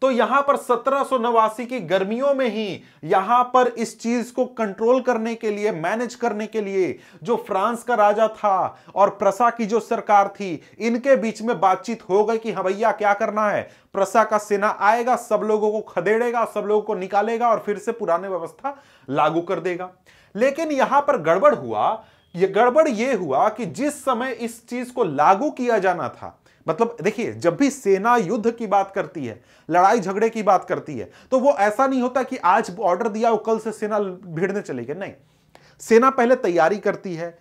तो यहां पर सत्रह की गर्मियों में ही यहां पर इस चीज को कंट्रोल करने के लिए मैनेज करने के लिए जो फ्रांस का राजा था और प्रसा की जो सरकार थी इनके बीच में बातचीत हो गई कि हाँ भैया क्या करना है प्रसा का सेना आएगा सब लोगों को खदेड़ेगा सब लोगों को निकालेगा और फिर से पुराने व्यवस्था लागू कर देगा लेकिन यहां पर गड़बड़ हुआ ये गड़बड़ ये हुआ कि जिस समय इस चीज को लागू किया जाना था मतलब देखिए जब भी सेना युद्ध की बात करती है लड़ाई झगड़े की बात करती है तो वो ऐसा नहीं होता कि आज ऑर्डर दिया वो कल से सेना भिड़ने चलेगी नहीं सेना पहले तैयारी करती है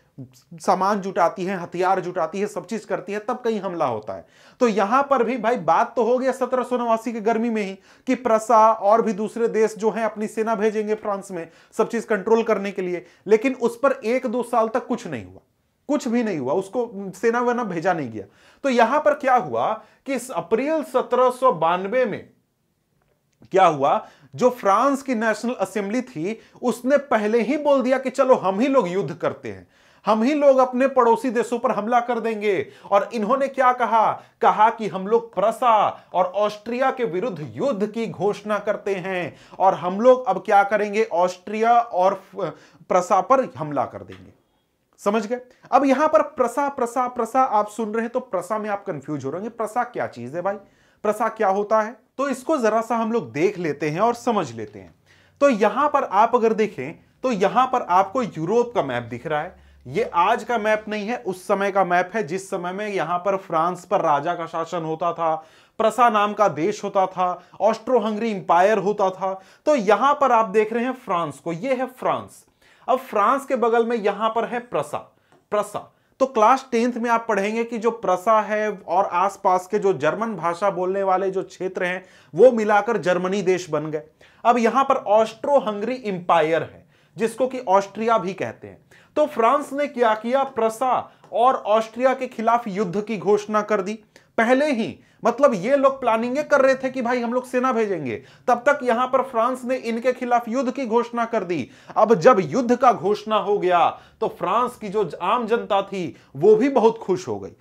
सामान जुटाती है हथियार जुटाती है सब चीज करती है तब कहीं हमला होता है तो यहां पर भी भाई बात तो हो गया सत्रह सौ नवासी की गर्मी में ही कि प्रसा और भी दूसरे देश जो हैं अपनी सेना भेजेंगे फ्रांस में सब चीज कंट्रोल करने के लिए लेकिन उस पर एक दो साल तक कुछ नहीं हुआ कुछ भी नहीं हुआ उसको सेना वेना भेजा नहीं गया तो यहां पर क्या हुआ कि इस अप्रैल सत्रह में क्या हुआ जो फ्रांस की नेशनल असेंबली थी उसने पहले ही बोल दिया कि चलो हम ही लोग युद्ध करते हैं हम ही लोग अपने पड़ोसी देशों पर हमला कर देंगे और इन्होंने क्या कहा कहा कि हम लोग प्रसा और ऑस्ट्रिया के विरुद्ध युद्ध की घोषणा करते हैं और हम लोग अब क्या करेंगे ऑस्ट्रिया और प्रसा पर हमला कर देंगे समझ गए अब यहां पर प्रसा प्रसा प्रसा आप सुन रहे हैं तो प्रसा में आप कंफ्यूज हो रहे हैं प्रसा क्या चीज है भाई प्रसा क्या होता है तो इसको जरा सा हम लोग देख लेते हैं और समझ लेते हैं तो यहां पर आप अगर देखें तो यहां पर आपको यूरोप का मैप दिख रहा है ये आज का मैप नहीं है उस समय का मैप है जिस समय में यहां पर फ्रांस पर राजा का शासन होता था प्रसा नाम का देश होता था ऑस्ट्रो हंगरी इंपायर होता था तो यहां पर आप देख रहे हैं फ्रांस को ये है फ्रांस अब फ्रांस के बगल में यहां पर है प्रसा प्रसा तो क्लास टेंथ में आप पढ़ेंगे कि जो प्रसा है और आसपास के जो जर्मन भाषा बोलने वाले जो क्षेत्र हैं वो मिलाकर जर्मनी देश बन गए अब यहां पर ऑस्ट्रो हंगरी इंपायर है जिसको कि ऑस्ट्रिया भी कहते हैं तो फ्रांस ने क्या किया प्रसा और ऑस्ट्रिया के खिलाफ युद्ध की घोषणा कर दी पहले ही मतलब ये लोग प्लानिंगे कर रहे थे कि भाई हम लोग सेना भेजेंगे तब तक यहां पर फ्रांस ने इनके खिलाफ युद्ध की घोषणा कर दी अब जब युद्ध का घोषणा हो गया तो फ्रांस की जो आम जनता थी वो भी बहुत खुश हो गई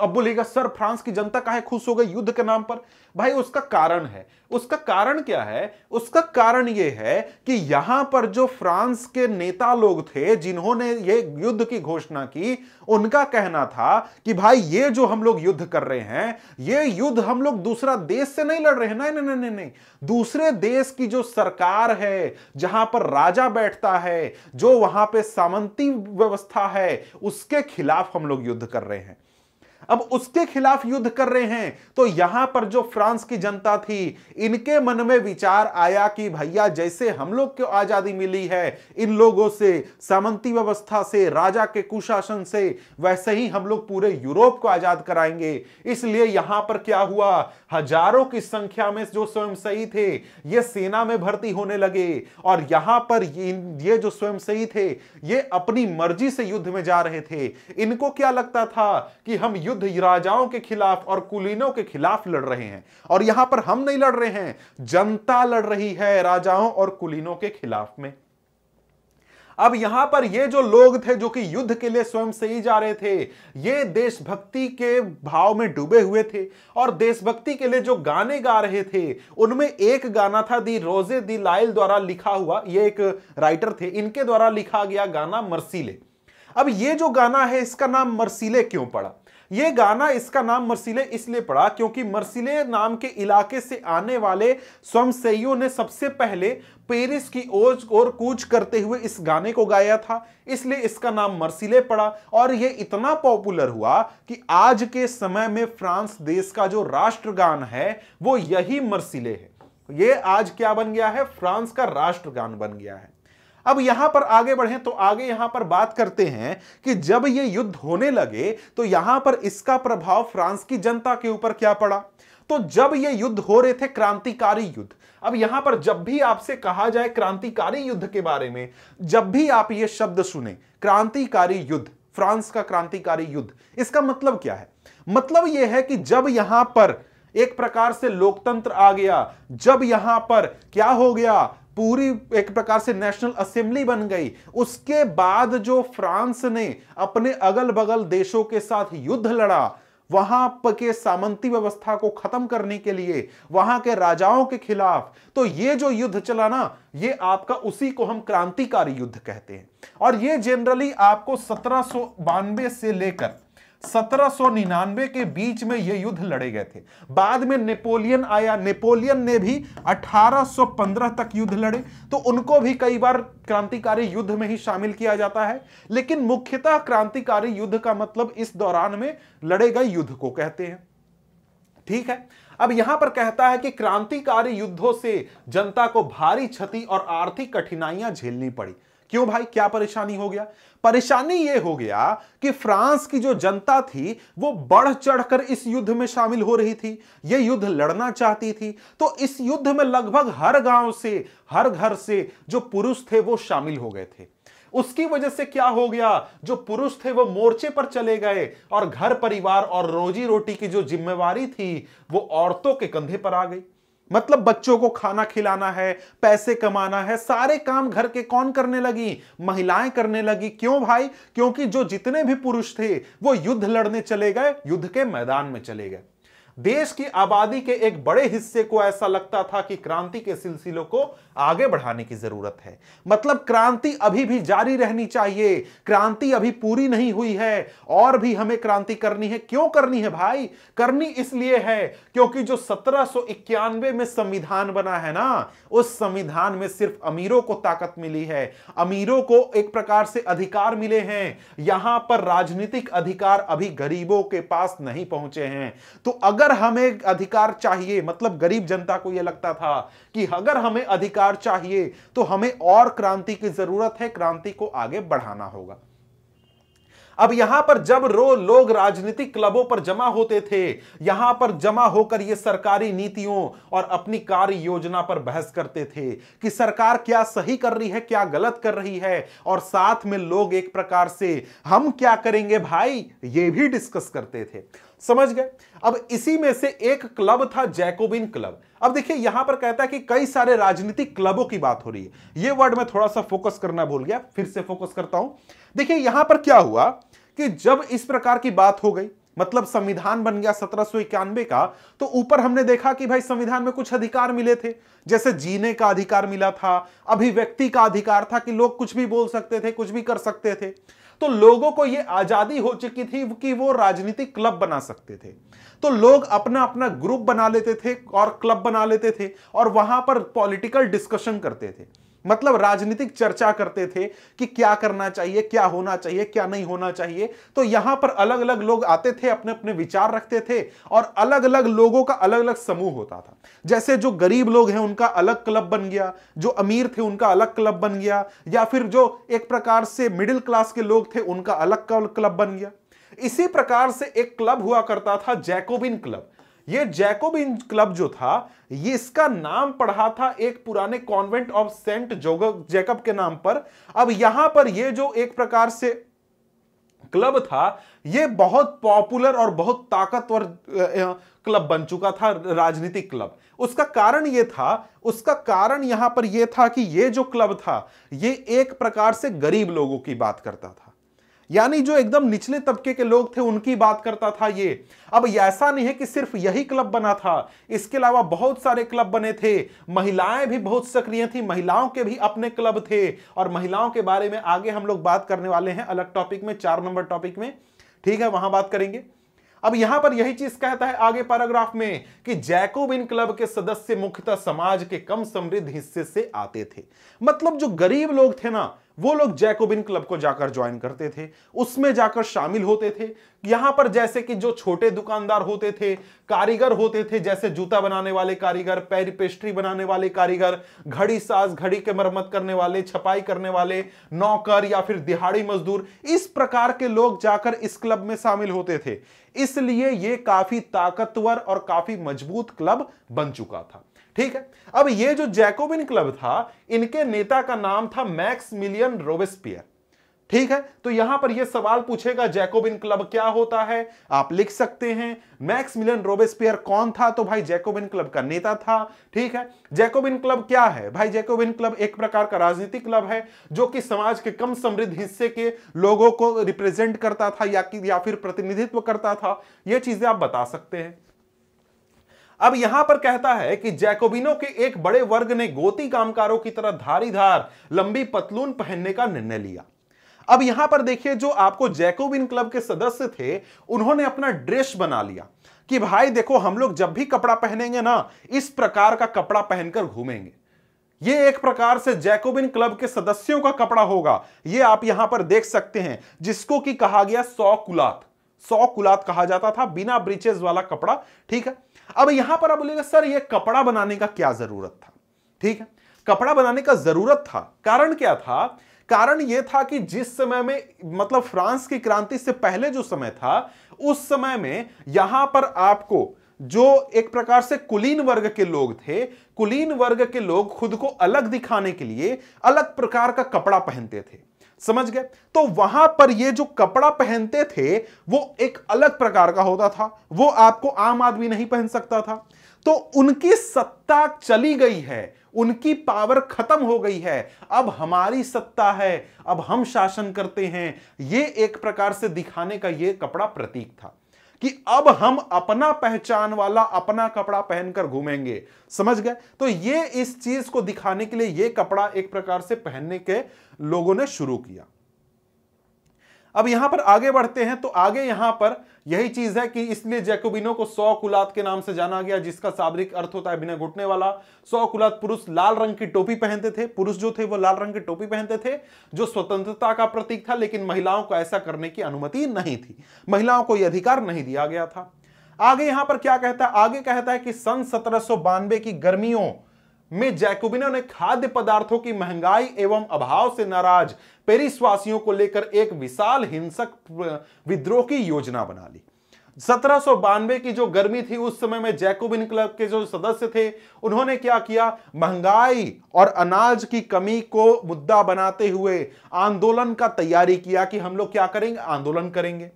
अब बोलेगा सर फ्रांस की जनता का है खुश हो गई युद्ध के नाम पर भाई उसका कारण है उसका कारण क्या है उसका कारण यह है कि यहां पर जो फ्रांस के नेता लोग थे जिन्होंने ये युद्ध की घोषणा की उनका कहना था कि भाई ये जो हम लोग युद्ध कर रहे हैं ये युद्ध हम लोग दूसरा देश से नहीं लड़ रहे हैं नहीं नहीं नहीं नहीं दूसरे देश की जो सरकार है जहां पर राजा बैठता है जो वहां पर सामंती व्यवस्था है उसके खिलाफ हम लोग युद्ध कर रहे हैं अब उसके खिलाफ युद्ध कर रहे हैं तो यहां पर जो फ्रांस की जनता थी इनके मन में विचार आया कि भैया जैसे हम लोग को आजादी मिली है इन लोगों से सामंती व्यवस्था से राजा के कुशासन से वैसे ही हम लोग पूरे यूरोप को आजाद कराएंगे इसलिए यहां पर क्या हुआ हजारों की संख्या में जो स्वयंसेवी थे ये सेना में भर्ती होने लगे और यहां पर ये जो स्वयंसेवी थे ये अपनी मर्जी से युद्ध में जा रहे थे इनको क्या लगता था कि हम युद्ध युद्ध राजाओं के खिलाफ और कुलीनों के खिलाफ लड़ रहे हैं और यहां पर हम नहीं लड़ रहे हैं जनता लड़ रही है राजाओं और कुलीनों के खिलाफ में अब यहां पर ये जो लोग थे जो कि युद्ध के लिए स्वयं से ही जा रहे थे ये देशभक्ति के भाव में डूबे हुए थे और देशभक्ति के लिए जो गाने गा रहे थे उनमें एक गाना था दी रोजे दी लाइल द्वारा लिखा हुआ ये एक राइटर थे इनके द्वारा लिखा गया गाना मरसीले अब ये जो गाना है इसका नाम मरसीले क्यों पड़ा ये गाना इसका नाम मर्सिले इसलिए पड़ा क्योंकि मर्सिले नाम के इलाके से आने वाले स्वयंसेवियों ने सबसे पहले पेरिस की ओर और कूच करते हुए इस गाने को गाया था इसलिए इसका नाम मर्सिले पड़ा और यह इतना पॉपुलर हुआ कि आज के समय में फ्रांस देश का जो राष्ट्रगान है वो यही मर्सिले है ये आज क्या बन गया है फ्रांस का राष्ट्रगान बन गया है अब यहां पर आगे बढ़े तो आगे यहां पर बात करते हैं कि जब ये युद्ध होने लगे तो यहां पर इसका प्रभाव फ्रांस की जनता के ऊपर क्या पड़ा तो जब ये युद्ध हो रहे थे क्रांतिकारी युद्ध अब यहां पर जब भी आपसे कहा जाए क्रांतिकारी युद्ध के बारे में जब भी आप ये शब्द सुने क्रांतिकारी युद्ध फ्रांस का क्रांतिकारी युद्ध इसका मतलब क्या है मतलब यह है कि जब यहां पर एक प्रकार से लोकतंत्र आ गया जब यहां पर क्या हो गया पूरी एक प्रकार से नेशनल असेंबली बन गई उसके बाद जो फ्रांस ने अपने अगल बगल देशों के साथ युद्ध लड़ा वहां के सामंती व्यवस्था को खत्म करने के लिए वहां के राजाओं के खिलाफ तो ये जो युद्ध चला ना ये आपका उसी को हम क्रांतिकारी युद्ध कहते हैं और ये जनरली आपको सत्रह से लेकर 1799 के बीच में ये युद्ध लड़े गए थे बाद में नेपोलियन आया नेपोलियन ने भी 1815 तक युद्ध लड़े तो उनको भी कई बार क्रांतिकारी युद्ध में ही शामिल किया जाता है लेकिन मुख्यतः क्रांतिकारी युद्ध का मतलब इस दौरान में लड़े गए युद्ध को कहते हैं ठीक है अब यहां पर कहता है कि क्रांतिकारी युद्धों से जनता को भारी क्षति और आर्थिक कठिनाइयां झेलनी पड़ी क्यों भाई क्या परेशानी हो गया परेशानी यह हो गया कि फ्रांस की जो जनता थी वो बढ़ चढ़कर इस युद्ध में शामिल हो रही थी ये युद्ध लड़ना चाहती थी तो इस युद्ध में लगभग हर गांव से हर घर से जो पुरुष थे वो शामिल हो गए थे उसकी वजह से क्या हो गया जो पुरुष थे वो मोर्चे पर चले गए और घर परिवार और रोजी रोटी की जो जिम्मेवारी थी वो औरतों के कंधे पर आ गई मतलब बच्चों को खाना खिलाना है पैसे कमाना है सारे काम घर के कौन करने लगी महिलाएं करने लगी क्यों भाई क्योंकि जो जितने भी पुरुष थे वो युद्ध लड़ने चले गए युद्ध के मैदान में चले गए देश की आबादी के एक बड़े हिस्से को ऐसा लगता था कि क्रांति के सिलसिलों को आगे बढ़ाने की जरूरत है मतलब क्रांति अभी भी जारी रहनी चाहिए क्रांति अभी पूरी नहीं हुई है और भी हमें क्रांति करनी है क्यों करनी है भाई करनी इसलिए है क्योंकि जो सत्रह में संविधान बना है ना उस संविधान में सिर्फ अमीरों को ताकत मिली है अमीरों को एक प्रकार से अधिकार मिले हैं यहां पर राजनीतिक अधिकार अभी गरीबों के पास नहीं पहुंचे हैं तो अगर अगर हमें अधिकार चाहिए मतलब गरीब जनता को यह लगता था कि अगर हमें अधिकार चाहिए तो हमें और क्रांति की जरूरत है क्रांति को आगे बढ़ाना होगा अब यहां पर जब रो लोग राजनीतिक क्लबों पर जमा होते थे यहां पर जमा होकर ये सरकारी नीतियों और अपनी कार्य योजना पर बहस करते थे कि सरकार क्या सही कर रही है क्या गलत कर रही है और साथ में लोग एक प्रकार से हम क्या करेंगे भाई ये भी डिस्कस करते थे समझ गए अब इसी में से एक क्लब था जैकोबिन क्लब अब देखिए यहां पर कहता है कि कई सारे राजनीतिक क्लबों की बात हो रही है यह वर्ड में थोड़ा सा फोकस करना भूल गया फिर से फोकस करता हूं देखिए यहां पर क्या हुआ कि जब इस प्रकार की बात हो गई मतलब संविधान बन गया सत्रह का तो ऊपर हमने देखा कि भाई संविधान में कुछ अधिकार मिले थे जैसे जीने का अधिकार मिला था अभिव्यक्ति का अधिकार था कि लोग कुछ भी बोल सकते थे कुछ भी कर सकते थे तो लोगों को यह आजादी हो चुकी थी कि वो राजनीतिक क्लब बना सकते थे तो लोग अपना अपना ग्रुप बना लेते थे और क्लब बना लेते थे और वहां पर पॉलिटिकल डिस्कशन करते थे मतलब राजनीतिक चर्चा करते थे कि क्या करना चाहिए क्या होना चाहिए क्या नहीं होना चाहिए तो यहां पर अलग अलग लोग आते थे अपने अपने विचार रखते थे और अलग अलग लोगों का अलग अलग समूह होता था जैसे जो गरीब लोग हैं उनका अलग क्लब बन गया जो अमीर थे उनका अलग क्लब बन गया या फिर जो एक प्रकार से मिडिल क्लास के लोग थे उनका अलग क्लब बन गया इसी प्रकार से एक क्लब हुआ करता था जैकोबिन क्लब ये जैकोबिन क्लब जो था ये इसका नाम पढ़ा था एक पुराने कॉन्वेंट ऑफ सेंट जोग जैकब के नाम पर अब यहां पर ये जो एक प्रकार से क्लब था ये बहुत पॉपुलर और बहुत ताकतवर क्लब बन चुका था राजनीतिक क्लब उसका कारण ये था उसका कारण यहां पर यह था कि ये जो क्लब था ये एक प्रकार से गरीब लोगों की बात करता था यानी जो एकदम निचले तबके के लोग थे उनकी बात करता था ये अब ऐसा नहीं है कि सिर्फ यही क्लब बना था इसके अलावा बहुत सारे क्लब बने थे महिलाएं भी बहुत सक्रिय थी महिलाओं के भी अपने क्लब थे और महिलाओं के बारे में आगे हम लोग बात करने वाले हैं अलग टॉपिक में चार नंबर टॉपिक में ठीक है वहां बात करेंगे अब यहां पर यही चीज कहता है आगे पैराग्राफ में कि जैकोबिन क्लब के सदस्य मुख्यतः समाज के कम समृद्ध हिस्से से आते थे मतलब जो गरीब लोग थे ना वो लोग जैकोबिन क्लब को जाकर ज्वाइन करते थे उसमें जाकर शामिल होते थे यहां पर जैसे कि जो छोटे दुकानदार होते थे कारीगर होते थे जैसे जूता बनाने वाले कारीगर पैर पेस्ट्री बनाने वाले कारीगर घड़ी साज घड़ी के मरम्मत करने वाले छपाई करने वाले नौकर या फिर दिहाड़ी मजदूर इस प्रकार के लोग जाकर इस क्लब में शामिल होते थे इसलिए ये काफी ताकतवर और काफी मजबूत क्लब बन चुका था ठीक है अब ये जो जैकोबिन क्लब था इनके नेता का नाम था मैक्स मिलियन रोवेस्पियर ठीक है तो यहां पर यह सवाल पूछेगा जैकोबिन क्लब क्या होता है आप लिख सकते हैं मैक्स मिलियन रोबेस्पियर कौन था तो भाई जैकोबिन क्लब का नेता था ठीक है जैकोबिन क्लब क्या है भाई जैकोबिन क्लब एक प्रकार का राजनीतिक क्लब है जो कि समाज के कम समृद्ध हिस्से के लोगों को रिप्रेजेंट करता था या, या फिर प्रतिनिधित्व करता था यह चीजें आप बता सकते हैं अब यहां पर कहता है कि जैकोबिनो के एक बड़े वर्ग ने गोती कामकारों की तरह धारी धार लंबी पतलून पहनने का निर्णय लिया अब यहां पर देखिए जो आपको जैकोबिन क्लब के सदस्य थे उन्होंने अपना ड्रेस बना लिया कि भाई देखो हम लोग जब भी कपड़ा पहनेंगे ना इस प्रकार का कपड़ा पहनकर घूमेंगे ये एक प्रकार से जैकोबिन क्लब के सदस्यों का कपड़ा होगा ये आप यहां पर देख सकते हैं जिसको कि कहा गया सौ कुलात सौ कुलात कहा जाता था बिना ब्रिचेज वाला कपड़ा ठीक है अब यहां पर आप बोलेगा सर यह कपड़ा बनाने का क्या जरूरत था ठीक है कपड़ा बनाने का जरूरत था कारण क्या था कारण यह था कि जिस समय में मतलब फ्रांस की क्रांति से पहले जो समय था उस समय में यहां पर आपको जो एक प्रकार से कुलीन वर्ग के लोग थे कुलीन वर्ग के लोग खुद को अलग दिखाने के लिए अलग प्रकार का कपड़ा पहनते थे समझ गए तो वहां पर ये जो कपड़ा पहनते थे वो एक अलग प्रकार का होता था वो आपको आम आदमी नहीं पहन सकता था तो उनकी सत्ता चली गई है उनकी पावर खत्म हो गई है अब हमारी सत्ता है अब हम शासन करते हैं ये एक प्रकार से दिखाने का ये कपड़ा प्रतीक था कि अब हम अपना पहचान वाला अपना कपड़ा पहनकर घूमेंगे समझ गए तो ये इस चीज को दिखाने के लिए ये कपड़ा एक प्रकार से पहनने के लोगों ने शुरू किया अब यहां पर आगे बढ़ते हैं तो आगे यहां पर यही चीज है कि इसलिए जैकोबिनो को सौ कुलात के नाम से जाना गया जिसका शाब्दिक अर्थ होता है बिना घुटने वाला सौ कुलात पुरुष लाल रंग की टोपी पहनते थे पुरुष जो थे वो लाल रंग की टोपी पहनते थे जो स्वतंत्रता का प्रतीक था लेकिन महिलाओं को ऐसा करने की अनुमति नहीं थी महिलाओं को यह अधिकार नहीं दिया गया था आगे यहां पर क्या कहता है आगे कहता है कि सन सत्रह की गर्मियों में जैकोबिनों ने खाद्य पदार्थों की महंगाई एवं अभाव से नाराज पेरिस वासियों को लेकर एक विशाल हिंसक विद्रोह की योजना बना ली सत्रह की जो गर्मी थी उस समय में जैकोबिन क्लब के जो सदस्य थे उन्होंने क्या किया महंगाई और अनाज की कमी को मुद्दा बनाते हुए आंदोलन का तैयारी किया कि हम लोग क्या करेंगे आंदोलन करेंगे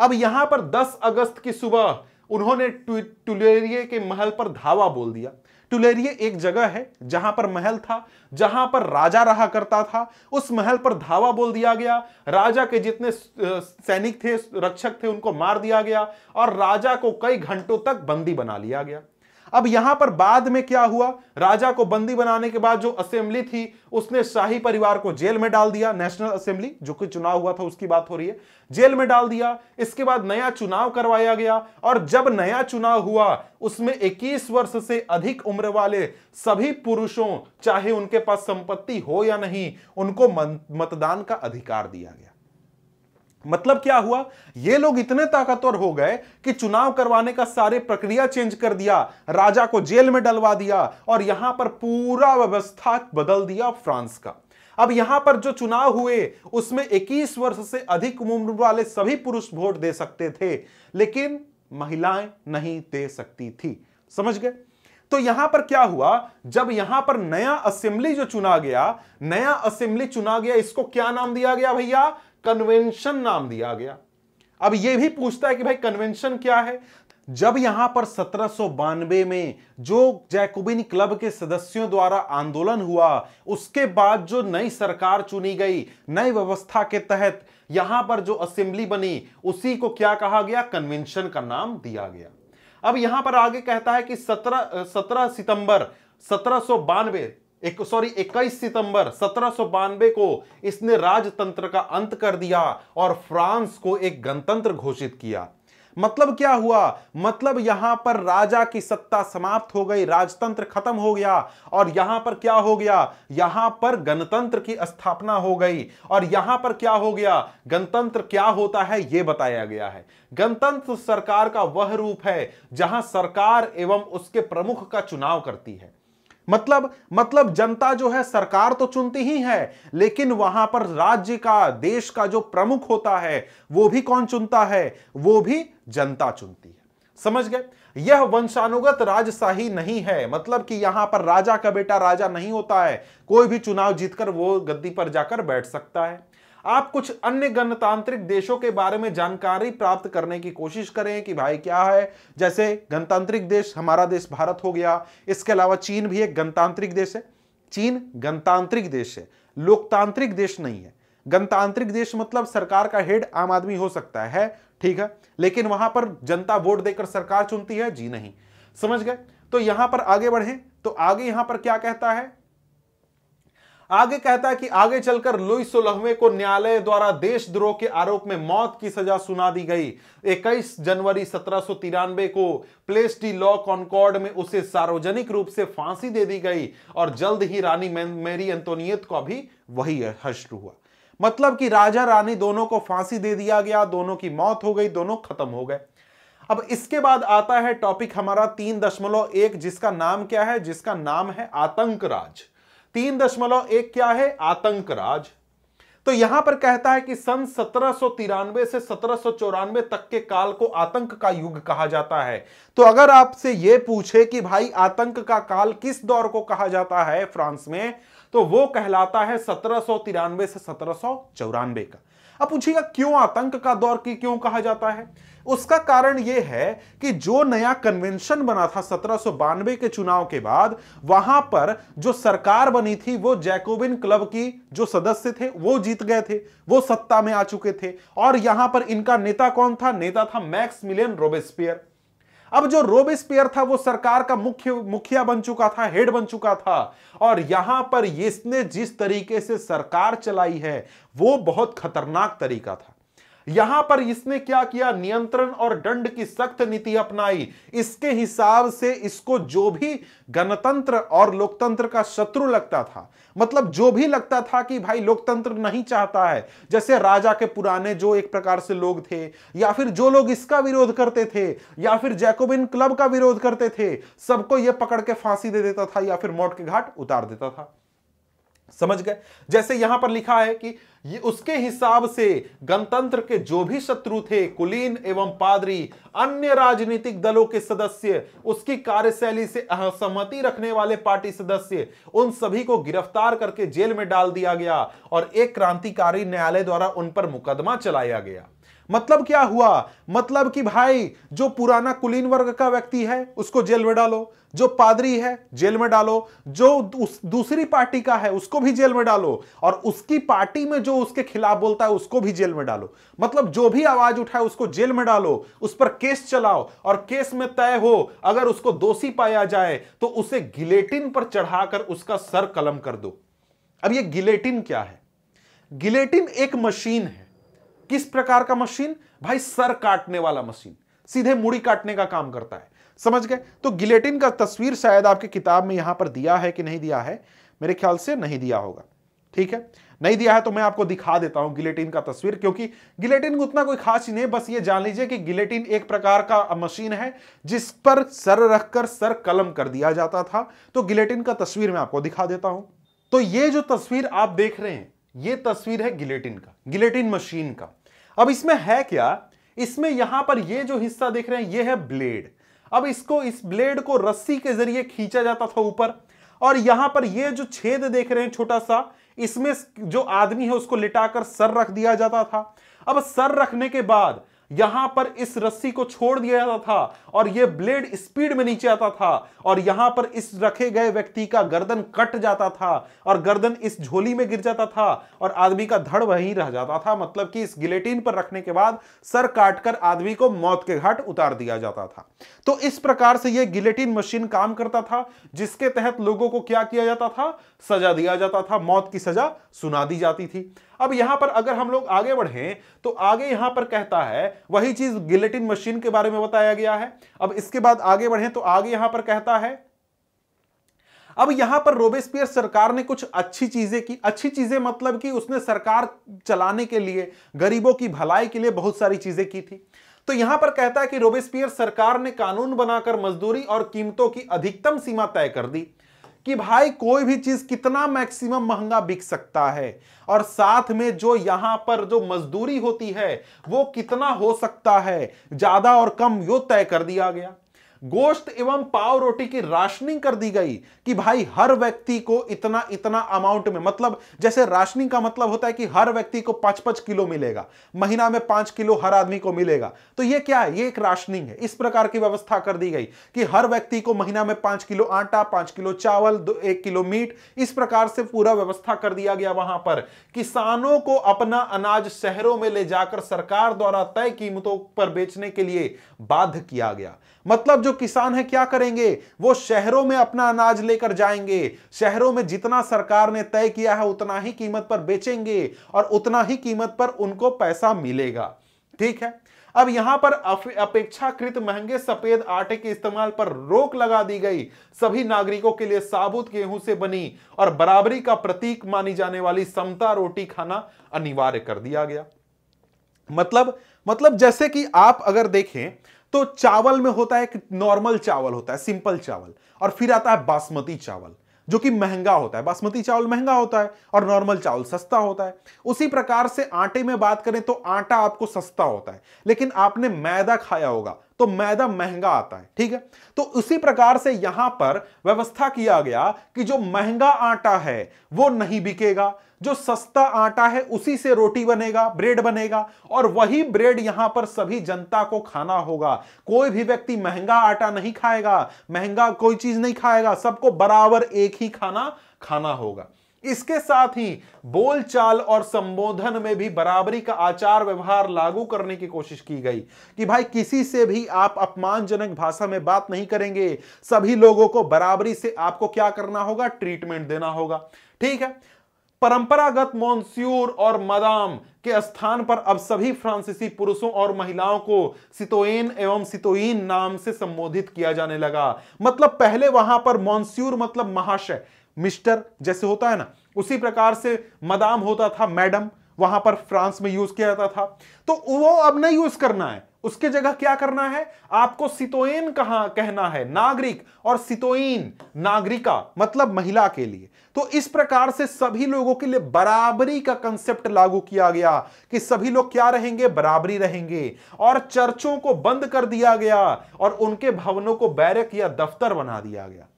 अब यहां पर 10 अगस्त की सुबह उन्होंने टुलेरिए के महल पर धावा बोल दिया टुलेरिए एक जगह है जहां पर महल था जहां पर राजा रहा करता था उस महल पर धावा बोल दिया गया राजा के जितने सैनिक थे रक्षक थे उनको मार दिया गया और राजा को कई घंटों तक बंदी बना लिया गया अब यहां पर बाद में क्या हुआ राजा को बंदी बनाने के बाद जो असेंबली थी उसने शाही परिवार को जेल में डाल दिया नेशनल असेंबली जो कि चुनाव हुआ था उसकी बात हो रही है जेल में डाल दिया इसके बाद नया चुनाव करवाया गया और जब नया चुनाव हुआ उसमें 21 वर्ष से अधिक उम्र वाले सभी पुरुषों चाहे उनके पास संपत्ति हो या नहीं उनको मतदान का अधिकार दिया गया मतलब क्या हुआ ये लोग इतने ताकतवर हो गए कि चुनाव करवाने का सारे प्रक्रिया चेंज कर दिया राजा को जेल में डलवा दिया और यहां पर पूरा व्यवस्था बदल दिया फ्रांस का अब यहां पर जो चुनाव हुए उसमें 21 वर्ष से अधिक उम्र वाले सभी पुरुष वोट दे सकते थे लेकिन महिलाएं नहीं दे सकती थी समझ गए तो यहां पर क्या हुआ जब यहां पर नया असेंबली जो चुना गया नया असेंबली चुना गया इसको क्या नाम दिया गया भैया कन्वेंशन नाम दिया गया अब यह भी पूछता है कि भाई कन्वेंशन क्या है जब यहां पर सत्रह में जो जैकोबिन क्लब के सदस्यों द्वारा आंदोलन हुआ उसके बाद जो नई सरकार चुनी गई नई व्यवस्था के तहत यहां पर जो असेंबली बनी उसी को क्या कहा गया कन्वेंशन का नाम दिया गया अब यहां पर आगे कहता है कि सत्रह सत्रह सितंबर सत्रह एक सॉरी 21 सितंबर सत्रह को इसने राजतंत्र का अंत कर दिया और फ्रांस को एक गणतंत्र घोषित किया मतलब क्या हुआ मतलब यहां पर राजा की सत्ता समाप्त हो गई राजतंत्र खत्म हो गया और यहां पर क्या हो गया यहां पर गणतंत्र की स्थापना हो गई और यहां पर क्या हो गया गणतंत्र क्या होता है यह बताया गया है गणतंत्र सरकार का वह रूप है जहां सरकार एवं उसके प्रमुख का चुनाव करती है मतलब मतलब जनता जो है सरकार तो चुनती ही है लेकिन वहां पर राज्य का देश का जो प्रमुख होता है वो भी कौन चुनता है वो भी जनता चुनती है समझ गए यह वंशानुगत राजशाही नहीं है मतलब कि यहां पर राजा का बेटा राजा नहीं होता है कोई भी चुनाव जीतकर वो गद्दी पर जाकर बैठ सकता है आप कुछ अन्य गणतांत्रिक देशों के बारे में जानकारी प्राप्त करने की कोशिश करें कि भाई क्या है जैसे गणतांत्रिक देश हमारा देश भारत हो गया इसके अलावा चीन भी एक गणतांत्रिक देश है चीन गणतांत्रिक देश है लोकतांत्रिक देश नहीं है गणतांत्रिक देश मतलब सरकार का हेड आम आदमी हो सकता है ठीक है लेकिन वहां पर जनता वोट देकर सरकार चुनती है जी नहीं समझ गए तो यहां पर आगे बढ़े तो आगे यहां पर क्या कहता है आगे कहता है कि आगे चलकर लुई सोलहवें को न्यायालय द्वारा देशद्रोह के आरोप में मौत की सजा सुना दी गई 21 जनवरी सत्रह को प्लेस टी लॉ कॉनकॉर्ड में उसे सार्वजनिक रूप से फांसी दे दी गई और जल्द ही रानी मेरी एंतोनियत को भी वही हश्र हुआ मतलब कि राजा रानी दोनों को फांसी दे दिया गया दोनों की मौत हो गई दोनों खत्म हो गए अब इसके बाद आता है टॉपिक हमारा तीन दशमलव एक जिसका नाम क्या है जिसका नाम है आतंक राज तीन दशमलव एक क्या है आतंक राज तो यहां पर कहता है कि सन सत्रह से सत्रह तक के काल को आतंक का युग कहा जाता है तो अगर आपसे यह पूछे कि भाई आतंक का काल किस दौर को कहा जाता है फ्रांस में तो वो कहलाता है सत्रह से सत्रह का अब पूछिएगा क्यों आतंक का दौर की क्यों कहा जाता है उसका कारण यह है कि जो नया कन्वेंशन बना था सत्रह के चुनाव के बाद वहां पर जो सरकार बनी थी वो जैकोबिन क्लब की जो सदस्य थे वो जीत गए थे वो सत्ता में आ चुके थे और यहां पर इनका नेता कौन था नेता था मैक्स मिलियन रोबेस्पियर अब जो रोबेस्पियर था वो सरकार का मुख्य मुखिया बन चुका था हेड बन चुका था और यहां पर इसने जिस तरीके से सरकार चलाई है वो बहुत खतरनाक तरीका था यहां पर इसने क्या किया नियंत्रण और दंड की सख्त नीति अपनाई इसके हिसाब से इसको जो भी गणतंत्र और लोकतंत्र का शत्रु लगता था मतलब जो भी लगता था कि भाई लोकतंत्र नहीं चाहता है जैसे राजा के पुराने जो एक प्रकार से लोग थे या फिर जो लोग इसका विरोध करते थे या फिर जैकोबिन क्लब का विरोध करते थे सबको यह पकड़ के फांसी दे देता था या फिर मौत के घाट उतार देता था समझ गए जैसे यहां पर लिखा है कि ये उसके हिसाब से गणतंत्र के जो भी शत्रु थे कुलीन एवं पादरी अन्य राजनीतिक दलों के सदस्य उसकी कार्यशैली से असहमति रखने वाले पार्टी सदस्य उन सभी को गिरफ्तार करके जेल में डाल दिया गया और एक क्रांतिकारी न्यायालय द्वारा उन पर मुकदमा चलाया गया मतलब क्या हुआ मतलब कि भाई जो पुराना कुलीन वर्ग का व्यक्ति है उसको जेल में डालो जो पादरी है जेल में डालो जो उस दूसरी पार्टी का है उसको भी जेल में डालो और उसकी पार्टी में जो उसके खिलाफ बोलता है उसको भी जेल में डालो मतलब जो भी आवाज उठाए उसको जेल में डालो उस पर केस चलाओ और केस में तय हो अगर उसको दोषी पाया जाए तो उसे गिलेटिन पर चढ़ाकर उसका सर कलम कर दो अब ये गिलेटिन क्या है गिलेटिन एक मशीन है किस प्रकार का मशीन भाई सर काटने वाला मशीन सीधे मुड़ी काटने का काम करता है समझ गए तो गिलेटिन का तस्वीर शायद आपके किताब में यहां पर दिया है कि नहीं दिया है मेरे ख्याल से नहीं दिया होगा ठीक है नहीं दिया है तो मैं आपको दिखा देता हूं गिलेटिन का तस्वीर क्योंकि गिलेटिन उतना कोई खास ही नहीं बस ये जान लीजिए कि गिलेटिन एक प्रकार का मशीन है जिस पर सर रखकर सर कलम कर दिया जाता था तो गिलेटिन का तस्वीर मैं आपको दिखा देता हूं तो ये जो तस्वीर आप देख रहे हैं ये तस्वीर है गिलेटिन का गिलेटिन मशीन का अब इसमें है क्या इसमें यहां पर ये जो हिस्सा देख रहे हैं ये है ब्लेड अब इसको इस ब्लेड को रस्सी के जरिए खींचा जाता था ऊपर और यहां पर ये जो छेद देख रहे हैं छोटा सा इसमें जो आदमी है उसको लिटाकर सर रख दिया जाता था अब सर रखने के बाद यहां पर इस रस्सी को छोड़ दिया जाता था और यह ब्लेड स्पीड में नीचे आता था और यहां पर इस रखे गए व्यक्ति का गर्दन कट जाता था और गर्दन इस झोली में गिर जाता था और आदमी का धड़ वहीं रह जाता था मतलब कि इस गिलेटिन पर रखने के बाद सर काटकर आदमी को मौत के घाट उतार दिया जाता था तो इस प्रकार से यह गिलेटिन मशीन काम करता था जिसके तहत लोगों को क्या किया जाता था सजा दिया जाता था मौत की सजा सुना दी जाती थी अब यहां पर अगर हम लोग आगे बढ़े तो आगे यहां पर कहता है वही चीज गिलेटिन मशीन के बारे में बताया गया है अब इसके बाद आगे बढ़े तो आगे यहां पर कहता है अब यहां पर रोबेस्पियर सरकार ने कुछ अच्छी चीजें की अच्छी चीजें मतलब कि उसने सरकार चलाने के लिए गरीबों की भलाई के लिए बहुत सारी चीजें की थी तो यहां पर कहता है कि रोबेस्पियर सरकार ने कानून बनाकर मजदूरी और कीमतों की अधिकतम सीमा तय कर दी कि भाई कोई भी चीज कितना मैक्सिमम महंगा बिक सकता है और साथ में जो यहां पर जो मजदूरी होती है वो कितना हो सकता है ज्यादा और कम यो तय कर दिया गया गोश्त एवं पाव रोटी की राशनिंग कर दी गई कि भाई हर व्यक्ति को इतना इतना अमाउंट में मतलब जैसे राशनिंग का मतलब होता है कि हर व्यक्ति को पांच पांच किलो मिलेगा महीना में पांच किलो हर आदमी को मिलेगा तो यह क्या है ये एक राशनिंग है इस प्रकार की व्यवस्था कर दी गई कि हर व्यक्ति को महीना में पांच किलो आटा पांच किलो चावल एक किलो मीट इस प्रकार से पूरा व्यवस्था कर दिया गया वहां पर किसानों को अपना अनाज शहरों में ले जाकर सरकार द्वारा तय कीमतों पर बेचने के लिए बाध्य किया गया मतलब जो किसान है क्या करेंगे वो शहरों में अपना अनाज लेकर जाएंगे शहरों में जितना सरकार ने तय किया है उतना ही कीमत पर बेचेंगे और उतना ही कीमत पर उनको पैसा मिलेगा ठीक है अब यहां पर अपेक्षाकृत महंगे सफेद आटे के इस्तेमाल पर रोक लगा दी गई सभी नागरिकों के लिए साबुत गेहूं से बनी और बराबरी का प्रतीक मानी जाने वाली समता रोटी खाना अनिवार्य कर दिया गया मतलब मतलब जैसे कि आप अगर देखें तो चावल में होता है एक नॉर्मल चावल होता है सिंपल चावल और फिर आता है बासमती चावल जो कि महंगा होता है बासमती चावल महंगा होता है और नॉर्मल चावल सस्ता होता है उसी प्रकार से आटे में बात करें तो आटा आपको सस्ता होता है लेकिन आपने मैदा खाया होगा तो मैदा महंगा आता है ठीक है तो उसी प्रकार से यहां पर व्यवस्था किया गया कि जो महंगा आटा है वो नहीं बिकेगा जो सस्ता आटा है उसी से रोटी बनेगा ब्रेड बनेगा और वही ब्रेड यहां पर सभी जनता को खाना होगा कोई भी व्यक्ति महंगा आटा नहीं खाएगा महंगा कोई चीज नहीं खाएगा सबको बराबर एक ही खाना खाना होगा इसके साथ ही बोलचाल और संबोधन में भी बराबरी का आचार व्यवहार लागू करने की कोशिश की गई कि भाई किसी से भी आप अपमानजनक भाषा में बात नहीं करेंगे सभी लोगों को बराबरी से आपको क्या करना होगा ट्रीटमेंट देना होगा ठीक है परंपरागत मॉन्स्यूर और मदाम के स्थान पर अब सभी फ्रांसीसी पुरुषों और महिलाओं को सितोइन एवं सितोइन नाम से संबोधित किया जाने लगा मतलब पहले वहां पर मॉन्स्यूर मतलब महाशय मिस्टर जैसे होता है ना उसी प्रकार से मदाम होता था मैडम वहां पर फ्रांस में यूज किया जाता था तो वो अब नहीं यूज करना है उसके जगह क्या करना है आपको सितोइन कहा कहना है नागरिक और सितोइन नागरिका मतलब महिला के लिए तो इस प्रकार से सभी लोगों के लिए बराबरी का कंसेप्ट लागू किया गया कि सभी लोग क्या रहेंगे बराबरी रहेंगे और चर्चों को बंद कर दिया गया और उनके भवनों को बैरक या दफ्तर बना दिया गया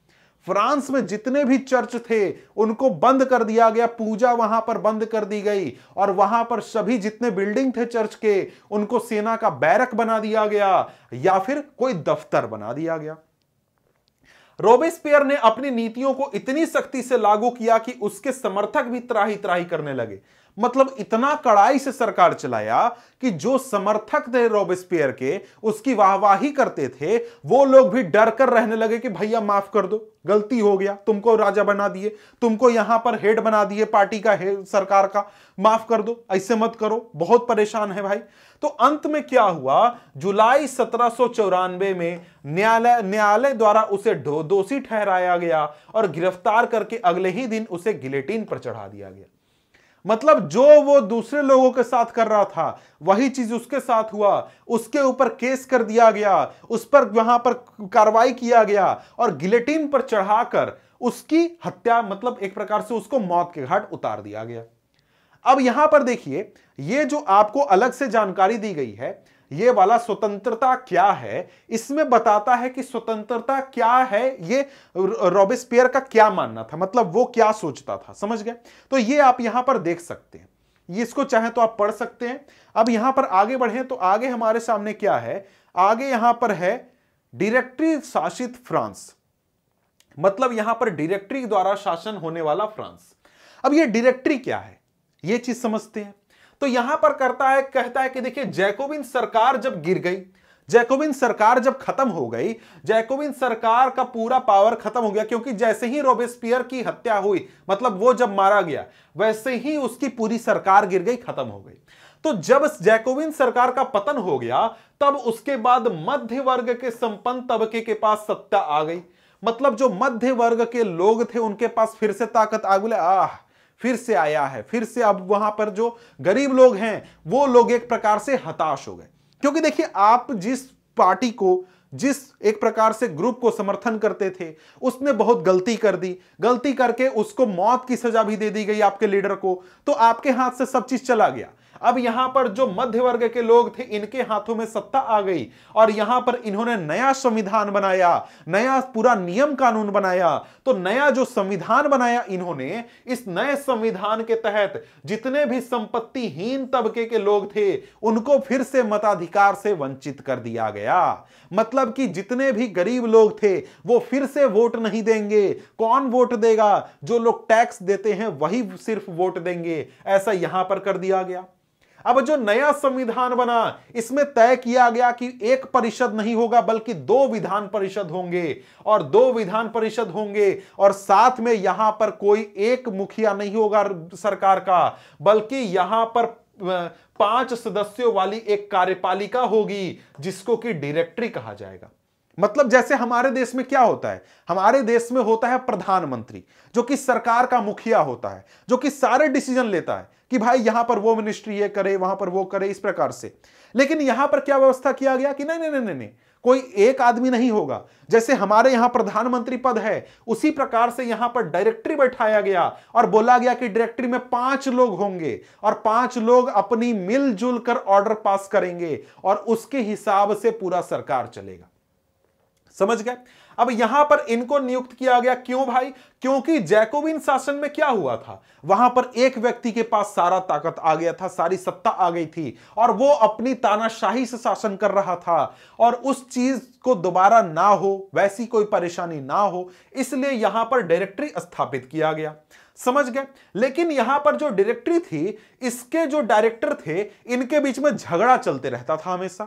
फ्रांस में जितने भी चर्च थे उनको बंद कर दिया गया पूजा वहां पर बंद कर दी गई और वहां पर सभी जितने बिल्डिंग थे चर्च के उनको सेना का बैरक बना दिया गया या फिर कोई दफ्तर बना दिया गया रोबेस्पियर ने अपनी नीतियों को इतनी सख्ती से लागू किया कि उसके समर्थक भी त्राही त्राही करने लगे मतलब इतना कड़ाई से सरकार चलाया कि जो समर्थक थे रोबिस्पियर के उसकी वाहवाही करते थे वो लोग भी डर कर रहने लगे कि भैया माफ कर दो गलती हो गया तुमको राजा बना दिए तुमको यहां पर हेड बना दिए पार्टी का हेड सरकार का माफ कर दो ऐसे मत करो बहुत परेशान है भाई तो अंत में क्या हुआ जुलाई सत्रह में न्यायालय न्यायालय द्वारा उसे दोषी ठहराया गया और गिरफ्तार करके अगले ही दिन उसे गिलेटीन पर चढ़ा दिया गया मतलब जो वो दूसरे लोगों के साथ कर रहा था वही चीज उसके साथ हुआ उसके ऊपर केस कर दिया गया उस पर वहां पर कार्रवाई किया गया और गिलेटिन पर चढ़ाकर उसकी हत्या मतलब एक प्रकार से उसको मौत के घाट उतार दिया गया अब यहां पर देखिए ये जो आपको अलग से जानकारी दी गई है ये वाला स्वतंत्रता क्या है इसमें बताता है कि स्वतंत्रता क्या है ये रॉबिस्पियर का क्या मानना था मतलब वो क्या सोचता था समझ गए तो ये आप यहां पर देख सकते हैं ये इसको चाहे तो आप पढ़ सकते हैं अब यहां पर आगे बढ़े तो आगे हमारे सामने क्या है आगे यहां पर है डायरेक्टरी शासित फ्रांस मतलब यहां पर डायरेक्टरी द्वारा शासन होने वाला फ्रांस अब ये डायरेक्टरी क्या है ये चीज समझते हैं तो यहां पर करता है कहता है कि देखिए जैकोबिन सरकार जब गिर गई जैकोबिन सरकार जब खत्म हो गई जैकोबिन सरकार का पूरा पावर खत्म हो गया क्योंकि जैसे ही रोबेस्पियर की हत्या हुई मतलब वो जब मारा गया वैसे ही उसकी पूरी सरकार गिर गई खत्म हो गई तो जब जैकोबिन सरकार का पतन हो गया तब उसके बाद मध्य वर्ग के संपन्न तबके के पास सत्ता आ गई मतलब जो मध्य वर्ग के लोग थे उनके पास फिर से ताकत आ गई आह फिर से आया है फिर से अब वहां पर जो गरीब लोग हैं वो लोग एक प्रकार से हताश हो गए क्योंकि देखिए आप जिस पार्टी को जिस एक प्रकार से ग्रुप को समर्थन करते थे उसने बहुत गलती कर दी गलती करके उसको मौत की सजा भी दे दी गई आपके लीडर को तो आपके हाथ से सब चीज चला गया अब यहां पर जो मध्य वर्ग के लोग थे इनके हाथों में सत्ता आ गई और यहां पर इन्होंने नया संविधान बनाया नया पूरा नियम कानून बनाया तो नया जो संविधान बनाया इन्होंने इस नए संविधान के तहत जितने भी संपत्तिहीन तबके के लोग थे उनको फिर से मताधिकार से वंचित कर दिया गया मतलब कि जितने भी गरीब लोग थे वो फिर से वोट नहीं देंगे कौन वोट देगा जो लोग टैक्स देते हैं वही सिर्फ वोट देंगे ऐसा यहां पर कर दिया गया अब जो नया संविधान बना इसमें तय किया गया कि एक परिषद नहीं होगा बल्कि दो विधान परिषद होंगे और दो विधान परिषद होंगे और साथ में यहां पर कोई एक मुखिया नहीं होगा सरकार का बल्कि यहां पर पांच सदस्यों वाली एक कार्यपालिका होगी जिसको कि डायरेक्टरी कहा जाएगा मतलब जैसे हमारे देश में क्या होता है हमारे देश में होता है प्रधानमंत्री जो कि सरकार का मुखिया होता है जो कि सारे डिसीजन लेता है कि भाई यहां पर वो मिनिस्ट्री ये करे वहां पर वो करे इस प्रकार से लेकिन यहां पर क्या व्यवस्था किया गया कि नहीं नहीं नहीं नहीं कोई एक आदमी नहीं होगा जैसे हमारे यहां प्रधानमंत्री पद है उसी प्रकार से यहां पर डायरेक्टरी बैठाया गया और बोला गया कि डायरेक्टरी में पांच लोग होंगे और पांच लोग अपनी मिलजुल कर ऑर्डर पास करेंगे और उसके हिसाब से पूरा सरकार चलेगा समझ गए अब यहां पर इनको नियुक्त किया गया क्यों भाई क्योंकि जैकोबिन शासन में क्या हुआ था वहां पर एक व्यक्ति के पास सारा ताकत आ गया था सारी सत्ता आ गई थी और वो अपनी तानाशाही से शासन कर रहा था और उस चीज को दोबारा ना हो वैसी कोई परेशानी ना हो इसलिए यहां पर डायरेक्टरी स्थापित किया गया समझ गए लेकिन यहां पर जो डायरेक्टरी थी इसके जो डायरेक्टर थे इनके बीच में झगड़ा चलते रहता था हमेशा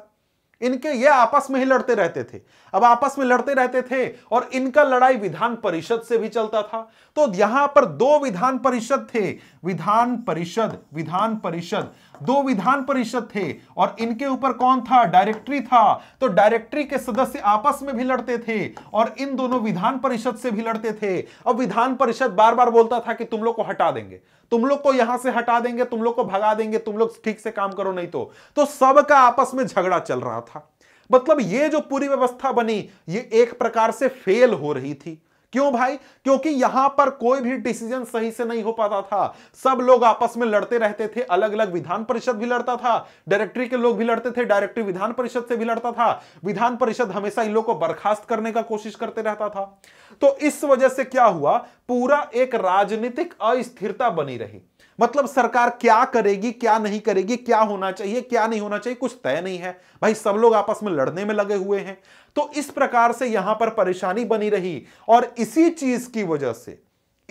इनके ये आपस में ही लड़ते रहते थे अब आपस में लड़ते रहते थे और इनका लड़ाई विधान परिषद से भी चलता था तो यहां पर दो विधान परिषद थे विधान परिषद विधान परिषद दो विधान परिषद थे और इनके ऊपर कौन था डायरेक्टरी था तो डायरेक्टरी के सदस्य आपस में भी लड़ते थे और इन दोनों विधान परिषद से भी लड़ते थे अब विधान परिषद बार बार बोलता था कि तुम लोग को हटा देंगे तुम लोग को यहां से हटा देंगे तुम लोग को भगा देंगे तुम लोग ठीक से काम करो नहीं तो, तो सबका आपस में झगड़ा चल रहा था मतलब ये जो पूरी व्यवस्था बनी ये एक प्रकार से फेल हो रही थी क्यों भाई क्योंकि यहां पर कोई भी डिसीजन सही से नहीं हो पाता था सब लोग आपस में लड़ते रहते थे अलग अलग विधान परिषद भी लड़ता था डायरेक्टरी के लोग भी लड़ते थे डायरेक्टरी विधान परिषद से भी लड़ता था विधान परिषद हमेशा इन लोग को बर्खास्त करने का कोशिश करते रहता था तो इस वजह से क्या हुआ पूरा एक राजनीतिक अस्थिरता बनी रही मतलब सरकार क्या करेगी क्या नहीं करेगी क्या होना चाहिए क्या नहीं होना चाहिए कुछ तय नहीं है भाई सब लोग आपस में लड़ने में लगे हुए हैं तो इस प्रकार से यहां पर परेशानी बनी रही और इसी चीज की वजह से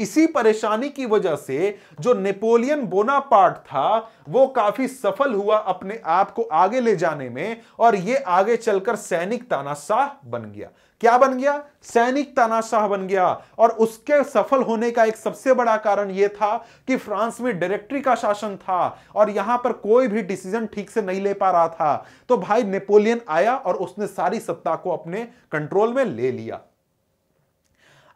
इसी परेशानी की वजह से जो नेपोलियन बोनापार्ट था वो काफी सफल हुआ अपने आप को आगे ले जाने में और ये आगे चलकर सैनिक तानाशाह बन गया क्या बन गया सैनिक तानाशाह बन गया और उसके सफल होने का एक सबसे बड़ा कारण यह था कि फ्रांस में डायरेक्टरी का शासन था और यहां पर कोई भी डिसीजन ठीक से नहीं ले पा रहा था तो भाई नेपोलियन आया और उसने सारी सत्ता को अपने कंट्रोल में ले लिया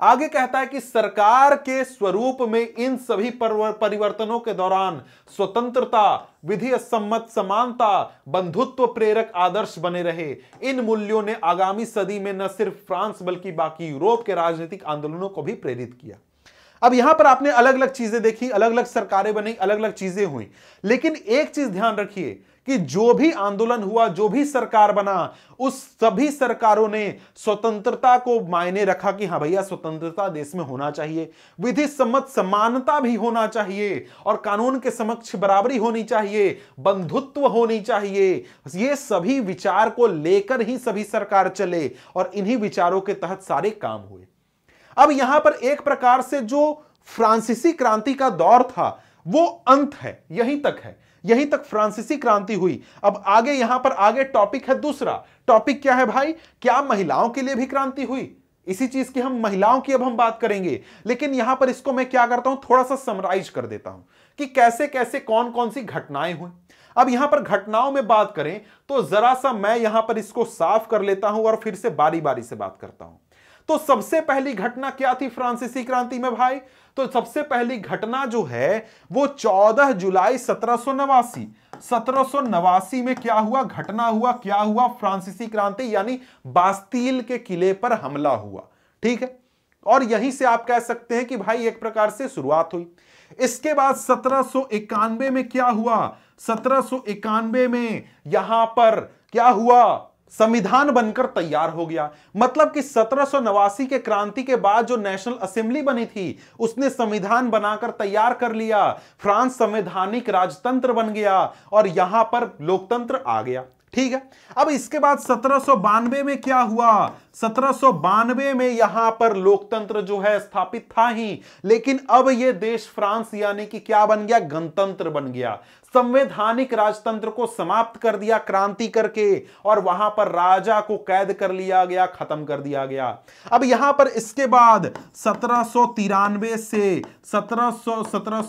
आगे कहता है कि सरकार के स्वरूप में इन सभी परिवर्तनों के दौरान स्वतंत्रता विधि सम्मत समानता बंधुत्व प्रेरक आदर्श बने रहे इन मूल्यों ने आगामी सदी में न सिर्फ फ्रांस बल्कि बाकी यूरोप के राजनीतिक आंदोलनों को भी प्रेरित किया अब यहां पर आपने अलग अलग चीजें देखी अलग अलग सरकारें बनी अलग अलग चीजें हुई लेकिन एक चीज ध्यान रखिए कि जो भी आंदोलन हुआ जो भी सरकार बना उस सभी सरकारों ने स्वतंत्रता को मायने रखा कि हाँ भैया स्वतंत्रता देश में होना चाहिए विधि सम्मत समानता भी होना चाहिए और कानून के समक्ष बराबरी होनी चाहिए बंधुत्व होनी चाहिए ये सभी विचार को लेकर ही सभी सरकार चले और इन्हीं विचारों के तहत सारे काम हुए अब यहां पर एक प्रकार से जो फ्रांसीसी क्रांति का दौर था वो अंत है यहीं तक है यहीं तक फ्रांसीसी क्रांति हुई अब आगे यहां पर आगे टॉपिक है दूसरा टॉपिक क्या है भाई क्या महिलाओं के लिए भी क्रांति हुई इसी चीज की हम महिलाओं की अब हम बात करेंगे लेकिन यहां पर इसको मैं क्या करता हूं थोड़ा सा समराइज कर देता हूं कि कैसे कैसे कौन कौन सी घटनाएं हुई अब यहां पर घटनाओं में बात करें तो जरा सा मैं यहां पर इसको साफ कर लेता हूं और फिर से बारी बारी से बात करता हूं तो सबसे पहली घटना क्या थी फ्रांसीसी क्रांति में भाई तो सबसे पहली घटना जो है वो 14 जुलाई सत्रह सत्रह में क्या हुआ घटना हुआ क्या हुआ फ्रांसीसी क्रांति यानी बास्तील के किले पर हमला हुआ ठीक है और यहीं से आप कह सकते हैं कि भाई एक प्रकार से शुरुआत हुई इसके बाद सत्रह में क्या हुआ सत्रह में यहां पर क्या हुआ संविधान बनकर तैयार हो गया मतलब कि सत्रह के क्रांति के बाद जो नेशनल असेंबली बनी थी उसने संविधान बनाकर तैयार कर लिया फ्रांस संवैधानिक राजतंत्र बन गया और यहां पर लोकतंत्र आ गया ठीक है अब इसके बाद सत्रह में क्या हुआ सत्रह में यहां पर लोकतंत्र जो है स्थापित था ही लेकिन अब यह देश फ्रांस यानी कि क्या बन गया गणतंत्र बन गया संवैधानिक राजतंत्र को समाप्त कर दिया क्रांति करके और वहां पर राजा को कैद कर लिया गया खत्म कर दिया गया अब यहां पर इसके बाद सत्रह से सत्रह सत्रह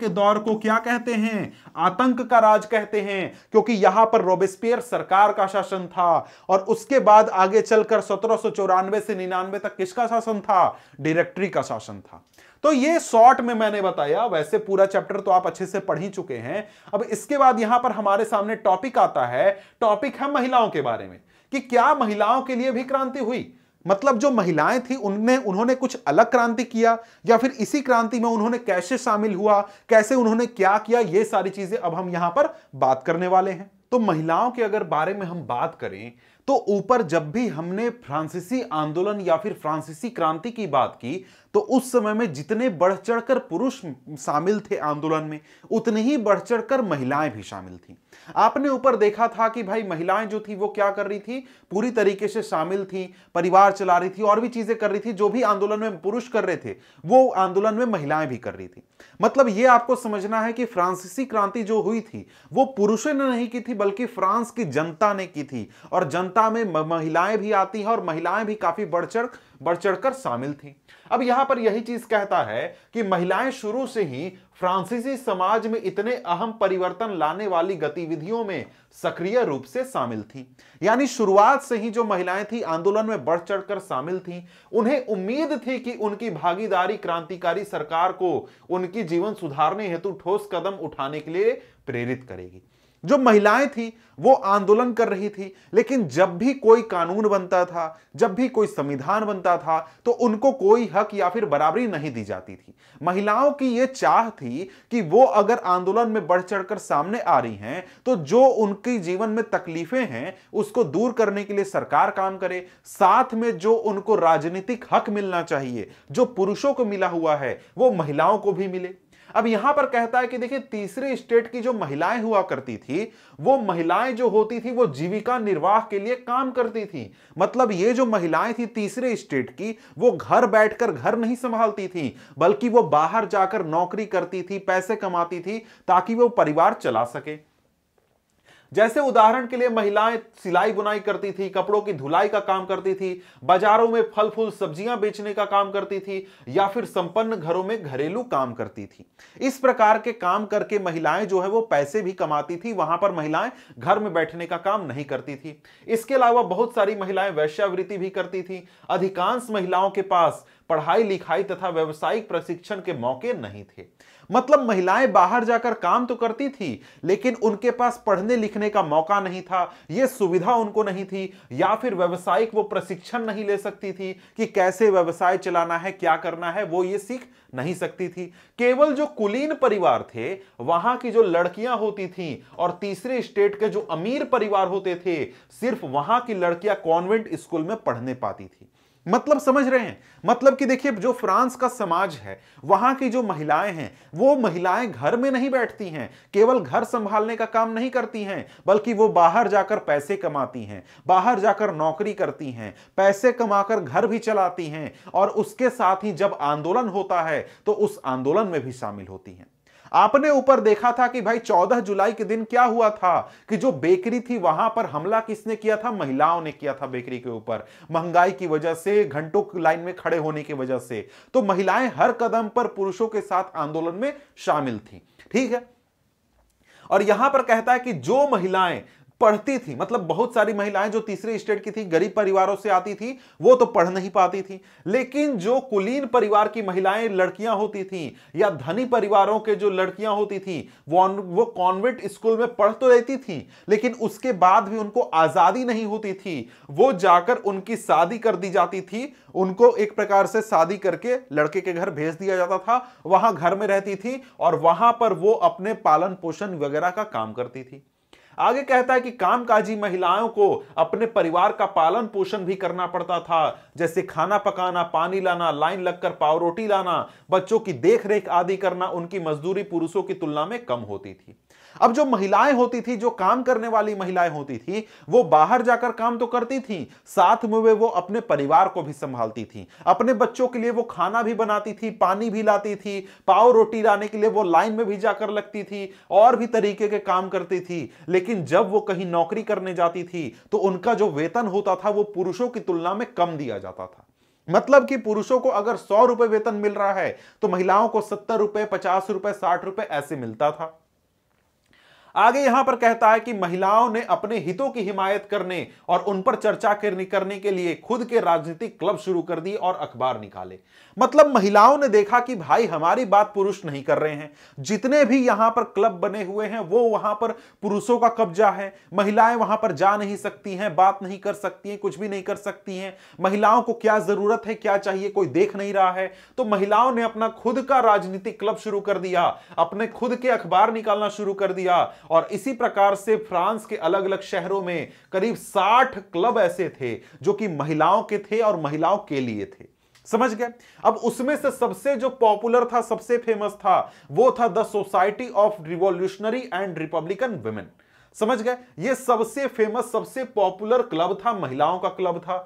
के दौर को क्या कहते हैं आतंक का राज कहते हैं क्योंकि यहां पर रोबेस्पियर सरकार का शासन था और उसके बाद आगे चल चलकर सत्रह से निन्यानवे तक किसका शासन था डायरेक्टरी का शासन था तो ये शॉर्ट में मैंने बताया वैसे पूरा चैप्टर तो आप अच्छे से पढ़ ही चुके हैं अब इसके बाद यहां पर हमारे सामने टॉपिक आता है टॉपिक है महिलाओं के बारे में कि क्या महिलाओं के लिए भी क्रांति हुई मतलब जो महिलाएं थी उनने उन्होंने कुछ अलग क्रांति किया या फिर इसी क्रांति में उन्होंने कैसे शामिल हुआ कैसे उन्होंने क्या किया ये सारी चीजें अब हम यहां पर बात करने वाले हैं तो महिलाओं के अगर बारे में हम बात करें तो ऊपर जब भी हमने फ्रांसीसी आंदोलन या फिर फ्रांसीसी क्रांति की बात की तो उस समय में जितने बढ़ चढ़कर पुरुष शामिल थे आंदोलन में उतने ही बढ़ चढ़कर महिलाएं भी शामिल थीं आपने ऊपर देखा था कि भाई महिलाएं जो थी वो क्या कर रही थी पूरी तरीके से शामिल थी परिवार चला रही थी और भी चीजें कर रही थी जो भी आंदोलन में पुरुष कर रहे थे वो आंदोलन में महिलाएं भी कर रही थी मतलब ये आपको समझना है कि फ्रांसीसी क्रांति जो हुई थी वो पुरुषों ने नहीं की थी बल्कि फ्रांस की जनता ने की थी और जनता में महिलाएं भी आती हैं और महिलाएं भी काफी बढ़ चढ़ बढ़ चढ़कर शामिल थी अब यहां पर यही चीज कहता है कि महिलाएं शुरू से ही फ्रांसीसी समाज में इतने अहम परिवर्तन लाने वाली गतिविधियों में सक्रिय रूप से शामिल थी यानी शुरुआत से ही जो महिलाएं थी आंदोलन में बढ़ चढ़कर शामिल थी उन्हें उम्मीद थी कि उनकी भागीदारी क्रांतिकारी सरकार को उनकी जीवन सुधारने हेतु ठोस कदम उठाने के लिए प्रेरित करेगी जो महिलाएं थी वो आंदोलन कर रही थी लेकिन जब भी कोई कानून बनता था जब भी कोई संविधान बनता था तो उनको कोई हक या फिर बराबरी नहीं दी जाती थी महिलाओं की ये चाह थी कि वो अगर आंदोलन में बढ़ चढ़कर सामने आ रही हैं तो जो उनके जीवन में तकलीफें हैं उसको दूर करने के लिए सरकार काम करे साथ में जो उनको राजनीतिक हक मिलना चाहिए जो पुरुषों को मिला हुआ है वो महिलाओं को भी मिले अब यहां पर कहता है कि देखिए तीसरे स्टेट की जो महिलाएं हुआ करती थी वो महिलाएं जो होती थी वो जीविका निर्वाह के लिए काम करती थी मतलब ये जो महिलाएं थी तीसरे स्टेट की वो घर बैठकर घर नहीं संभालती थी बल्कि वो बाहर जाकर नौकरी करती थी पैसे कमाती थी ताकि वो परिवार चला सके जैसे उदाहरण के लिए महिलाएं सिलाई बुनाई करती थी कपड़ों की धुलाई का काम करती थी बाजारों में फल फूल सब्जियां बेचने का काम करती थी या फिर संपन्न घरों में घरेलू काम करती थी इस प्रकार के काम करके महिलाएं जो है वो पैसे भी कमाती थी वहां पर महिलाएं घर में बैठने का काम नहीं करती थी इसके अलावा बहुत सारी महिलाएं वैश्यावृत्ति भी करती थी अधिकांश महिलाओं के पास पढ़ाई लिखाई तथा व्यवसायिक प्रशिक्षण के मौके नहीं थे मतलब महिलाएं बाहर जाकर काम तो करती थी लेकिन उनके पास पढ़ने लिखने का मौका नहीं था यह सुविधा उनको नहीं थी या फिर व्यवसायिक वो प्रशिक्षण नहीं ले सकती थी कि कैसे व्यवसाय चलाना है क्या करना है वो ये सीख नहीं सकती थी केवल जो कुलीन परिवार थे वहां की जो लड़कियां होती थीं और तीसरे स्टेट के जो अमीर परिवार होते थे सिर्फ वहां की लड़कियां कॉन्वेंट स्कूल में पढ़ने पाती थी मतलब समझ रहे हैं मतलब कि देखिए जो फ्रांस का समाज है वहां की जो महिलाएं हैं वो महिलाएं घर में नहीं बैठती हैं केवल घर संभालने का काम नहीं करती हैं बल्कि वो बाहर जाकर पैसे कमाती हैं बाहर जाकर नौकरी करती हैं पैसे कमाकर घर भी चलाती हैं और उसके साथ ही जब आंदोलन होता है तो उस आंदोलन में भी शामिल होती हैं आपने ऊपर देखा था कि भाई 14 जुलाई के दिन क्या हुआ था कि जो बेकरी थी वहां पर हमला किसने किया था महिलाओं ने किया था बेकरी के ऊपर महंगाई की वजह से घंटों लाइन में खड़े होने की वजह से तो महिलाएं हर कदम पर पुरुषों के साथ आंदोलन में शामिल थी ठीक है और यहां पर कहता है कि जो महिलाएं पढ़ती थी मतलब बहुत सारी महिलाएं जो तीसरे स्टेट की थी गरीब परिवारों से आती थी वो तो पढ़ नहीं पाती थी लेकिन जो कुलीन परिवार की महिलाएं लड़कियां होती थी या धनी परिवारों के जो लड़कियां होती थी वो वो कॉन्वेंट स्कूल में पढ़ तो रहती थी लेकिन उसके बाद भी उनको आजादी नहीं होती थी वो जाकर उनकी शादी कर दी जाती थी उनको एक प्रकार से शादी करके लड़के के घर भेज दिया जाता था वहां घर में रहती थी और वहां पर वो अपने पालन पोषण वगैरह का काम करती थी आगे कहता है कि कामकाजी महिलाओं को अपने परिवार का पालन पोषण भी करना पड़ता था जैसे खाना पकाना पानी लाना लाइन लगकर पाव रोटी लाना बच्चों की देखरेख आदि करना उनकी मजदूरी पुरुषों की तुलना में कम होती थी अब जो महिलाएं होती थी जो काम करने वाली महिलाएं होती थी वो बाहर जाकर काम तो करती थी साथ में वे वो अपने परिवार को भी संभालती थी अपने बच्चों के लिए वो खाना भी बनाती थी पानी भी लाती थी पाव रोटी लाने के लिए वो लाइन में भी जाकर लगती थी और भी तरीके के काम करती थी लेकिन जब वो कहीं नौकरी करने जाती थी तो उनका जो वेतन होता था वो पुरुषों की तुलना में कम दिया जाता था मतलब कि पुरुषों को अगर सौ रुपए वेतन मिल रहा है तो महिलाओं को सत्तर रुपए पचास रुपए साठ रुपए ऐसे मिलता था आगे यहां पर कहता है कि महिलाओं ने अपने हितों की हिमायत करने और उन पर चर्चा करने के लिए खुद के राजनीतिक क्लब शुरू कर दिए और अखबार निकाले मतलब महिलाओं ने देखा कि भाई हमारी बात पुरुष नहीं कर रहे हैं जितने भी यहां पर क्लब बने हुए हैं वो वहां पर पुरुषों का कब्जा है महिलाएं वहां पर जा नहीं सकती हैं बात नहीं कर सकती हैं कुछ भी नहीं कर सकती हैं महिलाओं को क्या जरूरत है क्या चाहिए कोई देख नहीं रहा है तो महिलाओं ने अपना खुद का राजनीतिक क्लब शुरू कर दिया अपने खुद के अखबार निकालना शुरू कर दिया और इसी प्रकार से फ्रांस के अलग अलग शहरों में करीब 60 क्लब ऐसे थे जो कि महिलाओं के थे और महिलाओं के लिए थे समझ गए अब उसमें से सबसे जो पॉपुलर था सबसे फेमस था वो था the society of revolutionary and republican women समझ गए ये सबसे फेमस सबसे पॉपुलर क्लब था महिलाओं का क्लब था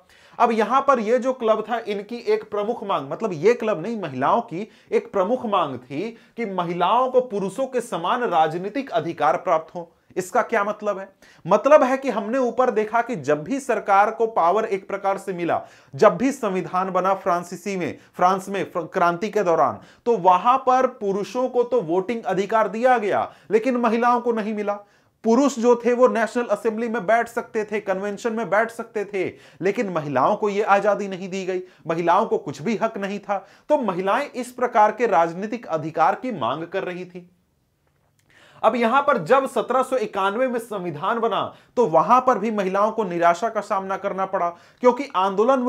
अब यहां पर यह जो क्लब था इनकी एक प्रमुख मांग मतलब ये क्लब नहीं महिलाओं की एक प्रमुख मांग थी कि महिलाओं को पुरुषों के समान राजनीतिक अधिकार प्राप्त हो इसका क्या मतलब है मतलब है कि हमने ऊपर देखा कि जब भी सरकार को पावर एक प्रकार से मिला जब भी संविधान बना फ्रांसीसी में फ्रांस में क्रांति के दौरान तो वहां पर पुरुषों को तो वोटिंग अधिकार दिया गया लेकिन महिलाओं को नहीं मिला पुरुष जो थे वो नेशनल असेंबली में बैठ सकते थे कन्वेंशन में बैठ सकते थे लेकिन महिलाओं को यह आजादी नहीं दी गई महिलाओं को कुछ भी हक नहीं था तो महिलाएं इस प्रकार के राजनीतिक अधिकार की मांग कर रही थी अब यहां पर जब सत्रह में संविधान बना तो वहां पर भी महिलाओं को निराशा का सामना करना पड़ा क्योंकि आंदोलन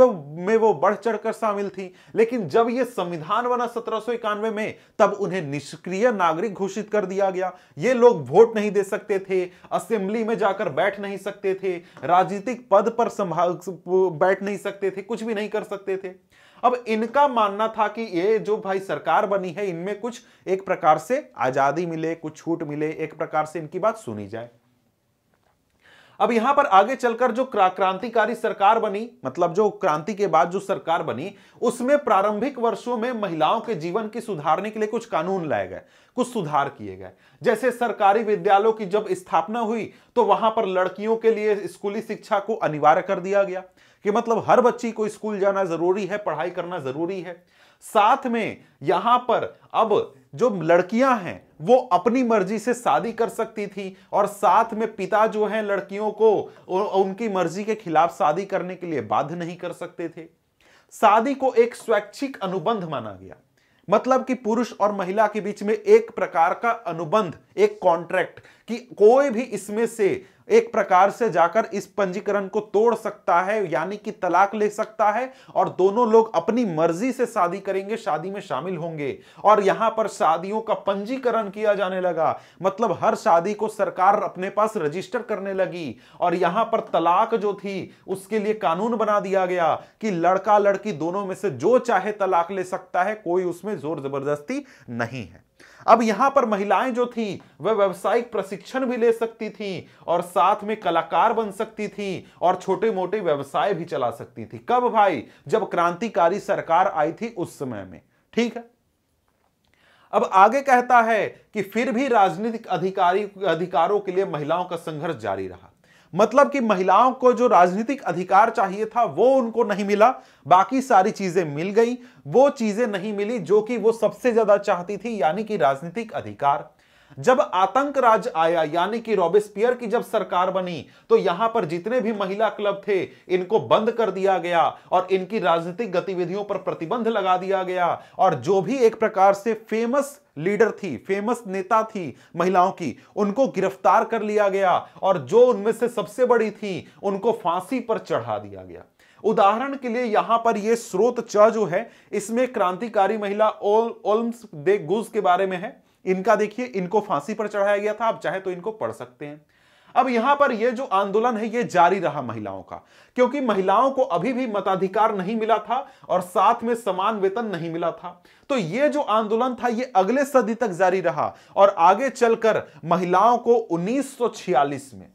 में वो बढ़ चढ़कर शामिल थी लेकिन जब ये संविधान बना सत्रह में तब उन्हें निष्क्रिय नागरिक घोषित कर दिया गया ये लोग वोट नहीं दे सकते थे असेंबली में जाकर बैठ नहीं सकते थे राजनीतिक पद पर संभाल बैठ नहीं सकते थे कुछ भी नहीं कर सकते थे अब इनका मानना था कि ये जो भाई सरकार बनी है इनमें कुछ एक प्रकार से आजादी मिले कुछ छूट मिले एक प्रकार से इनकी बात सुनी जाए अब यहां पर आगे चलकर जो क्रांतिकारी सरकार बनी मतलब जो क्रांति के बाद जो सरकार बनी उसमें प्रारंभिक वर्षों में महिलाओं के जीवन की सुधारने के लिए कुछ कानून लाए गए कुछ सुधार किए गए जैसे सरकारी विद्यालयों की जब स्थापना हुई तो वहां पर लड़कियों के लिए स्कूली शिक्षा को अनिवार्य कर दिया गया कि मतलब हर बच्ची को स्कूल जाना जरूरी है पढ़ाई करना जरूरी है साथ में यहां पर अब जो लड़कियां हैं वो अपनी मर्जी से शादी कर सकती थी और साथ में पिता जो हैं लड़कियों को उनकी मर्जी के खिलाफ शादी करने के लिए बाध्य नहीं कर सकते थे शादी को एक स्वैच्छिक अनुबंध माना गया मतलब कि पुरुष और महिला के बीच में एक प्रकार का अनुबंध एक कॉन्ट्रैक्ट कि कोई भी इसमें से एक प्रकार से जाकर इस पंजीकरण को तोड़ सकता है यानी कि तलाक ले सकता है और दोनों लोग अपनी मर्जी से शादी करेंगे शादी में शामिल होंगे और यहां पर शादियों का पंजीकरण किया जाने लगा मतलब हर शादी को सरकार अपने पास रजिस्टर करने लगी और यहां पर तलाक जो थी उसके लिए कानून बना दिया गया कि लड़का लड़की दोनों में से जो चाहे तलाक ले सकता है कोई उसमें जोर जबरदस्ती नहीं है अब यहां पर महिलाएं जो थी वह व्यवसायिक प्रशिक्षण भी ले सकती थी और साथ में कलाकार बन सकती थी और छोटे मोटे व्यवसाय भी चला सकती थी कब भाई जब क्रांतिकारी सरकार आई थी उस समय में ठीक है अब आगे कहता है कि फिर भी राजनीतिक अधिकारी अधिकारों के लिए महिलाओं का संघर्ष जारी रहा मतलब कि महिलाओं को जो राजनीतिक अधिकार चाहिए था वो उनको नहीं मिला बाकी सारी चीजें मिल गई वो चीजें नहीं मिली जो कि वो सबसे ज्यादा चाहती थी यानी कि राजनीतिक अधिकार जब आतंक राज आया यानी कि रॉबेस्पियर की जब सरकार बनी तो यहां पर जितने भी महिला क्लब थे इनको बंद कर दिया गया और इनकी राजनीतिक गतिविधियों पर प्रतिबंध लगा दिया गया और जो भी एक प्रकार से फेमस लीडर थी फेमस नेता थी महिलाओं की उनको गिरफ्तार कर लिया गया और जो उनमें से सबसे बड़ी थी उनको फांसी पर चढ़ा दिया गया उदाहरण के लिए यहां पर यह स्रोत च जो है इसमें क्रांतिकारी महिला ओल ओल्म्स दे गुज के बारे में है इनका देखिए इनको फांसी पर चढ़ाया गया था आप चाहे तो इनको पढ़ सकते हैं अब यहां पर यह जो आंदोलन है यह जारी रहा महिलाओं का क्योंकि महिलाओं को अभी भी मताधिकार नहीं मिला था और साथ में समान वेतन नहीं मिला था तो यह जो आंदोलन था यह अगले सदी तक जारी रहा और आगे चलकर महिलाओं को 1946 में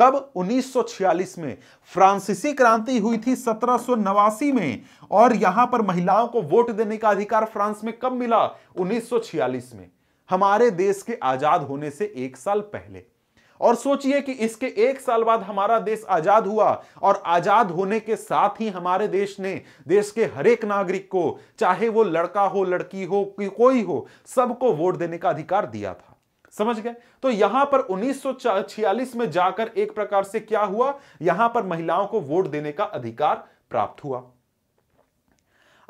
कब 1946 में फ्रांसीसी क्रांति हुई थी सत्रह में और यहां पर महिलाओं को वोट देने का अधिकार फ्रांस में कब मिला 1946 में हमारे देश के आजाद होने से एक साल पहले और सोचिए कि इसके एक साल बाद हमारा देश आजाद हुआ और आजाद होने के साथ ही हमारे देश ने देश के हर एक नागरिक को चाहे वो लड़का हो लड़की हो कोई हो सबको वोट देने का अधिकार दिया था समझ गए तो यहां पर 1946 में जाकर एक प्रकार से क्या हुआ यहां पर महिलाओं को वोट देने का अधिकार प्राप्त हुआ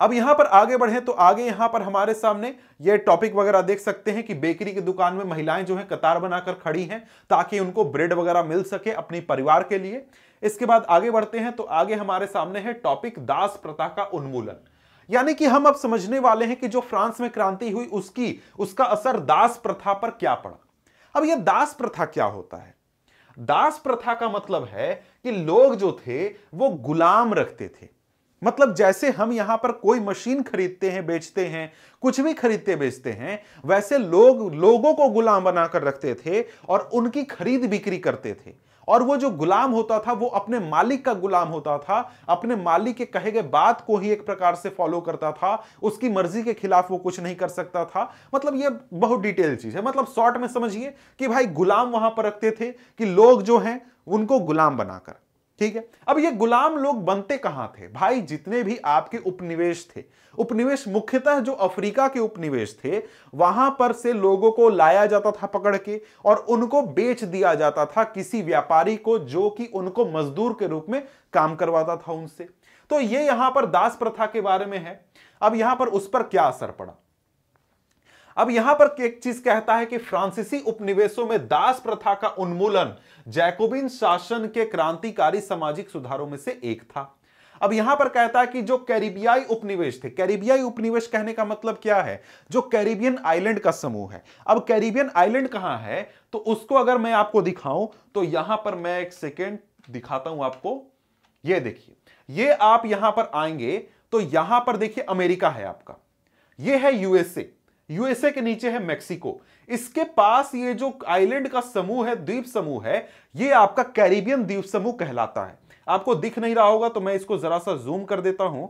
अब यहां पर आगे बढ़े तो आगे यहां पर हमारे सामने ये टॉपिक वगैरह देख सकते हैं कि बेकरी की दुकान में महिलाएं जो है कतार बनाकर खड़ी हैं ताकि उनको ब्रेड वगैरह मिल सके अपने परिवार के लिए इसके बाद आगे बढ़ते हैं तो आगे हमारे सामने है टॉपिक दास प्रथा का उन्मूलन यानी कि हम अब समझने वाले हैं कि जो फ्रांस में क्रांति हुई उसकी उसका असर दास प्रथा पर क्या पड़ा अब यह दास प्रथा क्या होता है दास प्रथा का मतलब है कि लोग जो थे वो गुलाम रखते थे मतलब जैसे हम यहां पर कोई मशीन खरीदते हैं बेचते हैं कुछ भी खरीदते बेचते हैं वैसे लोग लोगों को गुलाम बनाकर रखते थे और उनकी खरीद बिक्री करते थे और वो जो गुलाम होता था वो अपने मालिक का गुलाम होता था अपने मालिक के कहे गए बात को ही एक प्रकार से फॉलो करता था उसकी मर्जी के खिलाफ वो कुछ नहीं कर सकता था मतलब ये बहुत डिटेल चीज है मतलब शॉर्ट में समझिए कि भाई गुलाम वहां पर रखते थे कि लोग जो हैं उनको गुलाम बनाकर ठीक है अब ये गुलाम लोग बनते कहां थे भाई जितने भी आपके उपनिवेश थे उपनिवेश मुख्यतः जो अफ्रीका के उपनिवेश थे वहां पर से लोगों को लाया जाता था पकड़ के और उनको बेच दिया जाता था किसी व्यापारी को जो कि उनको मजदूर के रूप में काम करवाता था उनसे तो ये यहां पर दास प्रथा के बारे में है अब यहां पर उस पर क्या असर पड़ा अब यहां पर एक चीज कहता है कि फ्रांसीसी उपनिवेशों में दास प्रथा का उन्मूलन जैकोबिन शासन के क्रांतिकारी सामाजिक सुधारों में से एक था अब यहां पर कहता है कि जो कैरिबियाई उपनिवेश थे कैरिबियाई उपनिवेश कहने का मतलब क्या है जो कैरिबियन आइलैंड का समूह है अब कैरिबियन आइलैंड कहां है तो उसको अगर मैं आपको दिखाऊं तो यहां पर मैं एक सेकेंड दिखाता हूं आपको ये देखिए ये आप यहां पर आएंगे तो यहां पर देखिए अमेरिका है आपका ये है यूएसए यूएसए के नीचे है मेक्सिको इसके पास ये जो आइलैंड का समूह है द्वीप समूह है ये आपका कैरिबियन द्वीप समूह कहलाता है आपको दिख नहीं रहा होगा तो मैं इसको जरा सा जूम कर देता हूं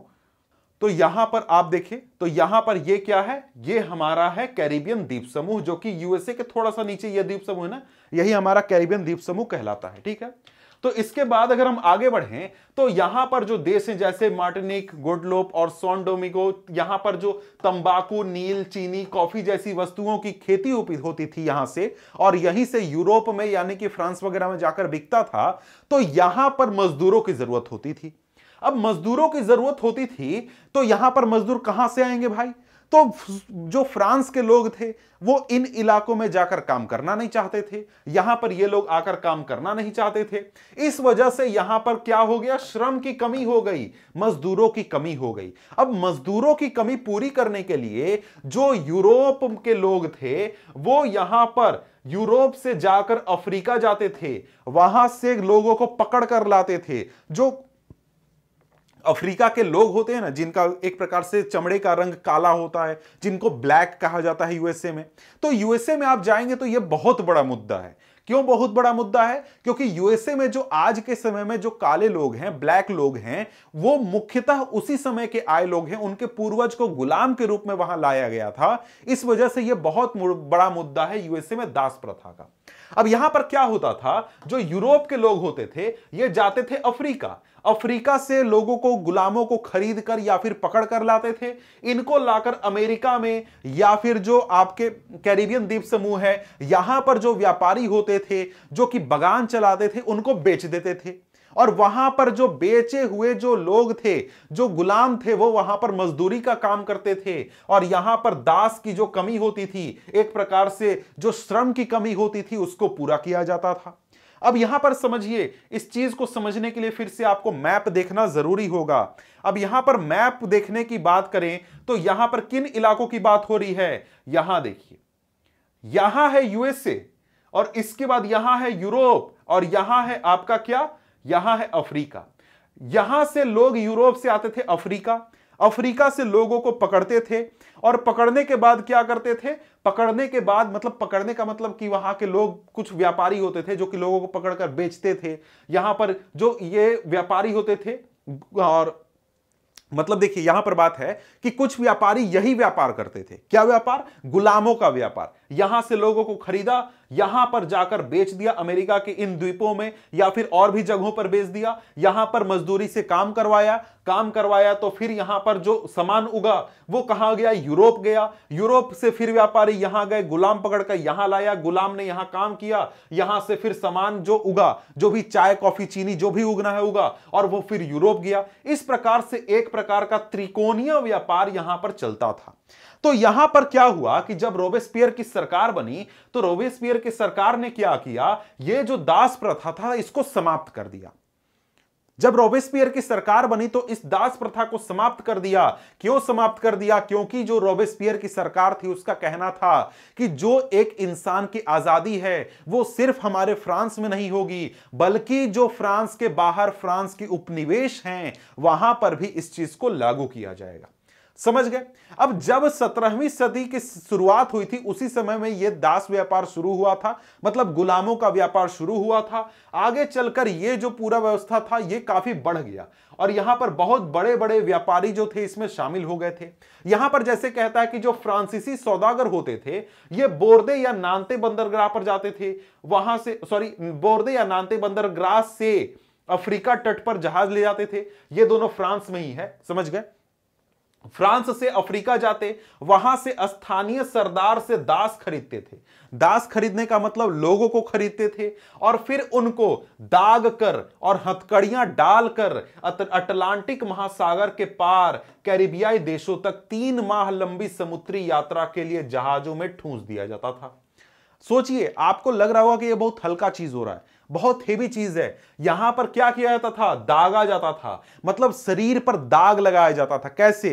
तो यहां पर आप देखें तो यहां पर ये क्या है ये हमारा है कैरिबियन द्वीप समूह जो कि यूएसए के थोड़ा सा नीचे ये द्वीप समूह है ना यही हमारा कैरिबियन द्वीप समूह कहलाता है ठीक है तो इसके बाद अगर हम आगे बढ़ें तो यहां पर जो देश हैं जैसे मार्टिनिक गुडलोप और सोन डोमिगो यहां पर जो तंबाकू नील चीनी कॉफी जैसी वस्तुओं की खेती होती थी यहां से और यहीं से यूरोप में यानी कि फ्रांस वगैरह में जाकर बिकता था तो यहां पर मजदूरों की जरूरत होती थी अब मजदूरों की जरूरत होती थी तो यहां पर मजदूर कहां से आएंगे भाई तो जो फ्रांस के लोग थे वो इन इलाकों में जाकर काम करना नहीं चाहते थे यहां पर ये लोग आकर काम करना नहीं चाहते थे इस वजह से यहां पर क्या हो गया श्रम की कमी हो गई मजदूरों की कमी हो गई अब मजदूरों की कमी पूरी करने के लिए जो यूरोप के लोग थे वो यहां पर यूरोप से जाकर अफ्रीका जाते थे वहां से लोगों को पकड़ कर लाते थे जो अफ्रीका के लोग होते हैं ना जिनका एक प्रकार से चमड़े का रंग काला होता है जिनको ब्लैक कहा जाता है यूएसए में तो यूएसए में आप जाएंगे तो यह बहुत बड़ा मुद्दा है क्यों बहुत बड़ा मुद्दा है क्योंकि यूएसए में जो आज के समय में जो काले लोग हैं ब्लैक लोग हैं वो मुख्यतः उसी समय के आए लोग हैं उनके पूर्वज को गुलाम के रूप में वहां लाया गया था इस वजह से ये बहुत बड़ा मुद्दा है यूएसए में दास प्रथा का अब यहां पर क्या होता था जो यूरोप के लोग होते थे ये जाते थे अफ्रीका अफ्रीका से लोगों को गुलामों को खरीद कर या फिर पकड़ कर लाते थे इनको लाकर अमेरिका में या फिर जो आपके कैरिबियन द्वीप समूह है यहां पर जो व्यापारी होते थे जो कि बगान चलाते थे उनको बेच देते थे और वहां पर जो बेचे हुए जो लोग थे जो गुलाम थे वो वहां पर मजदूरी का काम करते थे और यहां पर दास की जो कमी होती थी एक प्रकार से जो श्रम की कमी होती थी उसको पूरा किया जाता था अब यहां पर समझिए इस चीज को समझने के लिए फिर से आपको मैप देखना जरूरी होगा अब यहां पर मैप देखने की बात करें तो यहां पर किन इलाकों की बात हो रही है यहां देखिए यहां है यूएसए और इसके बाद यहां है यूरोप और यहां है आपका क्या यहां है अफ्रीका यहां से लोग यूरोप से आते थे अफ्रीका अफ्रीका से लोगों को पकड़ते थे और पकड़ने के बाद क्या करते थे पकड़ने के बाद मतलब पकड़ने का मतलब कि वहां के लोग कुछ व्यापारी होते थे जो कि लोगों को पकड़कर बेचते थे यहां पर जो ये व्यापारी होते थे और मतलब देखिए यहां पर बात है कि कुछ व्यापारी यही व्यापार करते थे क्या व्यापार गुलामों का व्यापार यहां से लोगों को खरीदा यहां पर जाकर बेच दिया अमेरिका के इन द्वीपों में या फिर और भी जगहों पर बेच दिया यहां पर मजदूरी से काम करवाया काम करवाया तो फिर यहां पर जो सामान उगा वो कहा गया यूरोप गया यूरोप से फिर व्यापारी यहां गए गुलाम पकड़कर यहां लाया गुलाम ने यहां काम किया यहां से फिर सामान जो उगा जो भी चाय कॉफी चीनी जो भी उगना है उगा और वो फिर यूरोप गया इस प्रकार से एक प्रकार का त्रिकोणीय व्यापार यहां पर चलता था तो यहां पर क्या हुआ कि जब रोबेस्पियर की सरकार बनी तो रोबेस्पियर की सरकार ने क्या किया ये जो दास प्रथा था इसको समाप्त कर दिया जब रोबेस्पियर की सरकार बनी तो इस दास प्रथा को समाप्त कर दिया क्यों समाप्त कर दिया क्योंकि जो रोबेस्पियर की सरकार थी उसका कहना था कि जो एक इंसान की आजादी है वो सिर्फ हमारे फ्रांस में नहीं होगी बल्कि जो फ्रांस के बाहर फ्रांस की उपनिवेश हैं वहां पर भी इस चीज को लागू किया जाएगा समझ गए अब जब सत्रहवीं सदी की शुरुआत हुई थी उसी समय में यह दास व्यापार शुरू हुआ था मतलब गुलामों का व्यापार शुरू हुआ था आगे चलकर यह जो पूरा व्यवस्था था यह काफी बढ़ गया और यहां पर बहुत बड़े बड़े व्यापारी जो थे इसमें शामिल हो गए थे यहां पर जैसे कहता है कि जो फ्रांसीसी सौदागर होते थे ये बोर्दे या नानते बंदरगाह पर जाते थे वहां से सॉरी बोर्दे या नानते बंदरग्राह से अफ्रीका तट पर जहाज ले जाते थे ये दोनों फ्रांस में ही है समझ गए फ्रांस से अफ्रीका जाते वहां से स्थानीय सरदार से दास खरीदते थे दास खरीदने का मतलब लोगों को खरीदते थे और फिर उनको दाग कर और हथकड़ियां डालकर अटलांटिक महासागर के पार कैरिबियाई देशों तक तीन माह लंबी समुद्री यात्रा के लिए जहाजों में ठूंस दिया जाता था सोचिए आपको लग रहा होगा कि यह बहुत हल्का चीज हो रहा है बहुत हेवी चीज है यहां पर क्या किया जाता था दागा जाता था मतलब शरीर पर दाग लगाया जाता था कैसे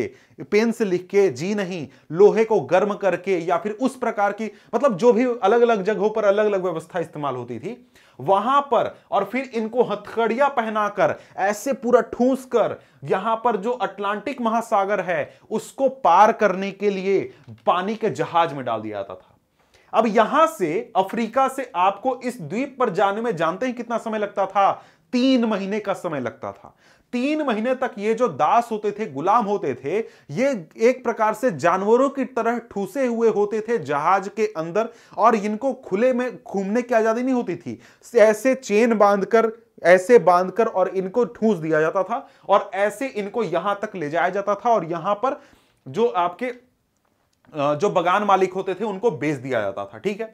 पेन से लिख के जी नहीं लोहे को गर्म करके या फिर उस प्रकार की मतलब जो भी अलग अलग जगहों पर अलग अलग व्यवस्था इस्तेमाल होती थी वहां पर और फिर इनको हथकड़िया पहनाकर ऐसे पूरा ठूस कर यहां पर जो अटलांटिक महासागर है उसको पार करने के लिए पानी के जहाज में डाल दिया जाता था अब यहां से अफ्रीका से आपको इस द्वीप पर जाने में जानते हैं कितना समय लगता था तीन महीने का समय लगता था तीन महीने तक ये जो दास होते थे गुलाम होते थे ये एक प्रकार से जानवरों की तरह ठूसे हुए होते थे जहाज के अंदर और इनको खुले में घूमने की आजादी नहीं होती थी ऐसे चेन बांधकर ऐसे बांधकर और इनको ठूस दिया जाता था और ऐसे इनको यहां तक ले जाया जाता था और यहां पर जो आपके जो बगान मालिक होते थे उनको बेच दिया जाता था ठीक है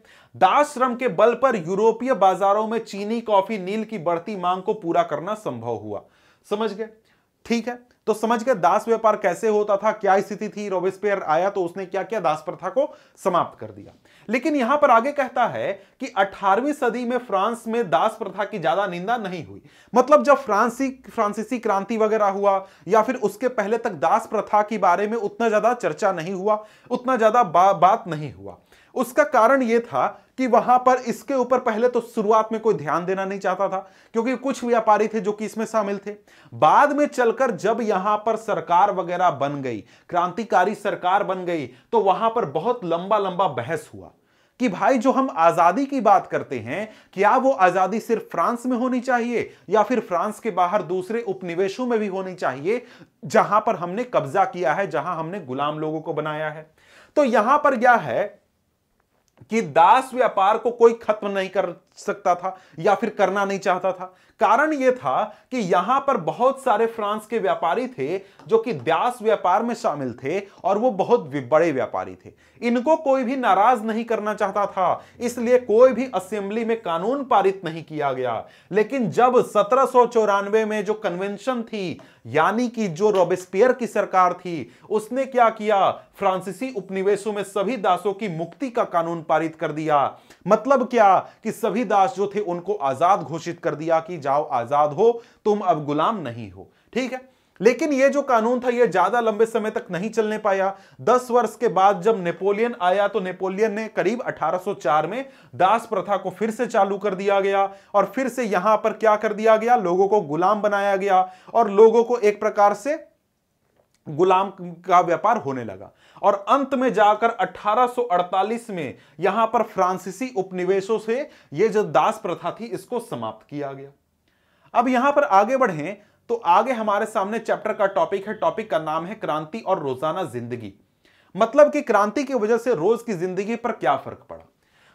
दास श्रम के बल पर यूरोपीय बाजारों में चीनी कॉफी नील की बढ़ती मांग को पूरा करना संभव हुआ समझ गए ठीक है तो समझ गए दास व्यापार कैसे होता था क्या स्थिति थी रोबिस्पेयर आया तो उसने क्या किया दास प्रथा को समाप्त कर दिया लेकिन यहां पर आगे कहता है कि 18वीं सदी में फ्रांस में दास प्रथा की ज्यादा निंदा नहीं हुई मतलब जब फ्रांसी फ्रांसीसी क्रांति वगैरह हुआ या फिर उसके पहले तक दास प्रथा के बारे में उतना ज्यादा चर्चा नहीं हुआ उतना ज्यादा बा, बात नहीं हुआ उसका कारण यह था कि वहां पर इसके ऊपर पहले तो शुरुआत में कोई ध्यान देना नहीं चाहता था क्योंकि कुछ व्यापारी थे जो कि इसमें शामिल थे बाद में चलकर जब यहां पर सरकार वगैरह बन गई क्रांतिकारी सरकार बन गई तो वहां पर बहुत लंबा लंबा बहस हुआ कि भाई जो हम आजादी की बात करते हैं क्या वो आजादी सिर्फ फ्रांस में होनी चाहिए या फिर फ्रांस के बाहर दूसरे उपनिवेशों में भी होनी चाहिए जहां पर हमने कब्जा किया है जहां हमने गुलाम लोगों को बनाया है तो यहां पर क्या है कि दास व्यापार को कोई खत्म नहीं कर सकता था या फिर करना नहीं चाहता था कारण यह था कि यहां पर बहुत सारे फ्रांस के व्यापारी थे जो कि दास व्यापार में शामिल थे और वो बहुत बड़े व्यापारी थे इनको कोई भी नाराज नहीं करना चाहता था इसलिए कोई भी असेंबली में कानून पारित नहीं किया गया लेकिन जब सत्रह में जो कन्वेंशन थी यानी कि जो रॉबेस्पियर की सरकार थी उसने क्या किया फ्रांसीसी उपनिवेशों में सभी दासों की मुक्ति का कानून पारित कर दिया मतलब क्या कि सभी दास जो थे उनको आजाद घोषित कर दिया कि जाओ आजाद हो तुम अब गुलाम नहीं हो ठीक है लेकिन यह जो कानून था यह ज्यादा लंबे समय तक नहीं चलने पाया दस वर्ष के बाद जब नेपोलियन आया तो नेपोलियन ने करीब 1804 में दास प्रथा को फिर से चालू कर दिया गया और फिर से यहां पर क्या कर दिया गया लोगों को गुलाम बनाया गया और लोगों को एक प्रकार से गुलाम का व्यापार होने लगा और अंत में जाकर 1848 में यहां पर फ्रांसीसी उपनिवेशों से यह जो दास प्रथा थी इसको समाप्त किया गया अब यहां पर आगे बढ़े तो आगे हमारे सामने चैप्टर का टॉपिक है टॉपिक का नाम है क्रांति और रोजाना जिंदगी मतलब कि क्रांति की वजह से रोज की जिंदगी पर क्या फर्क पड़ा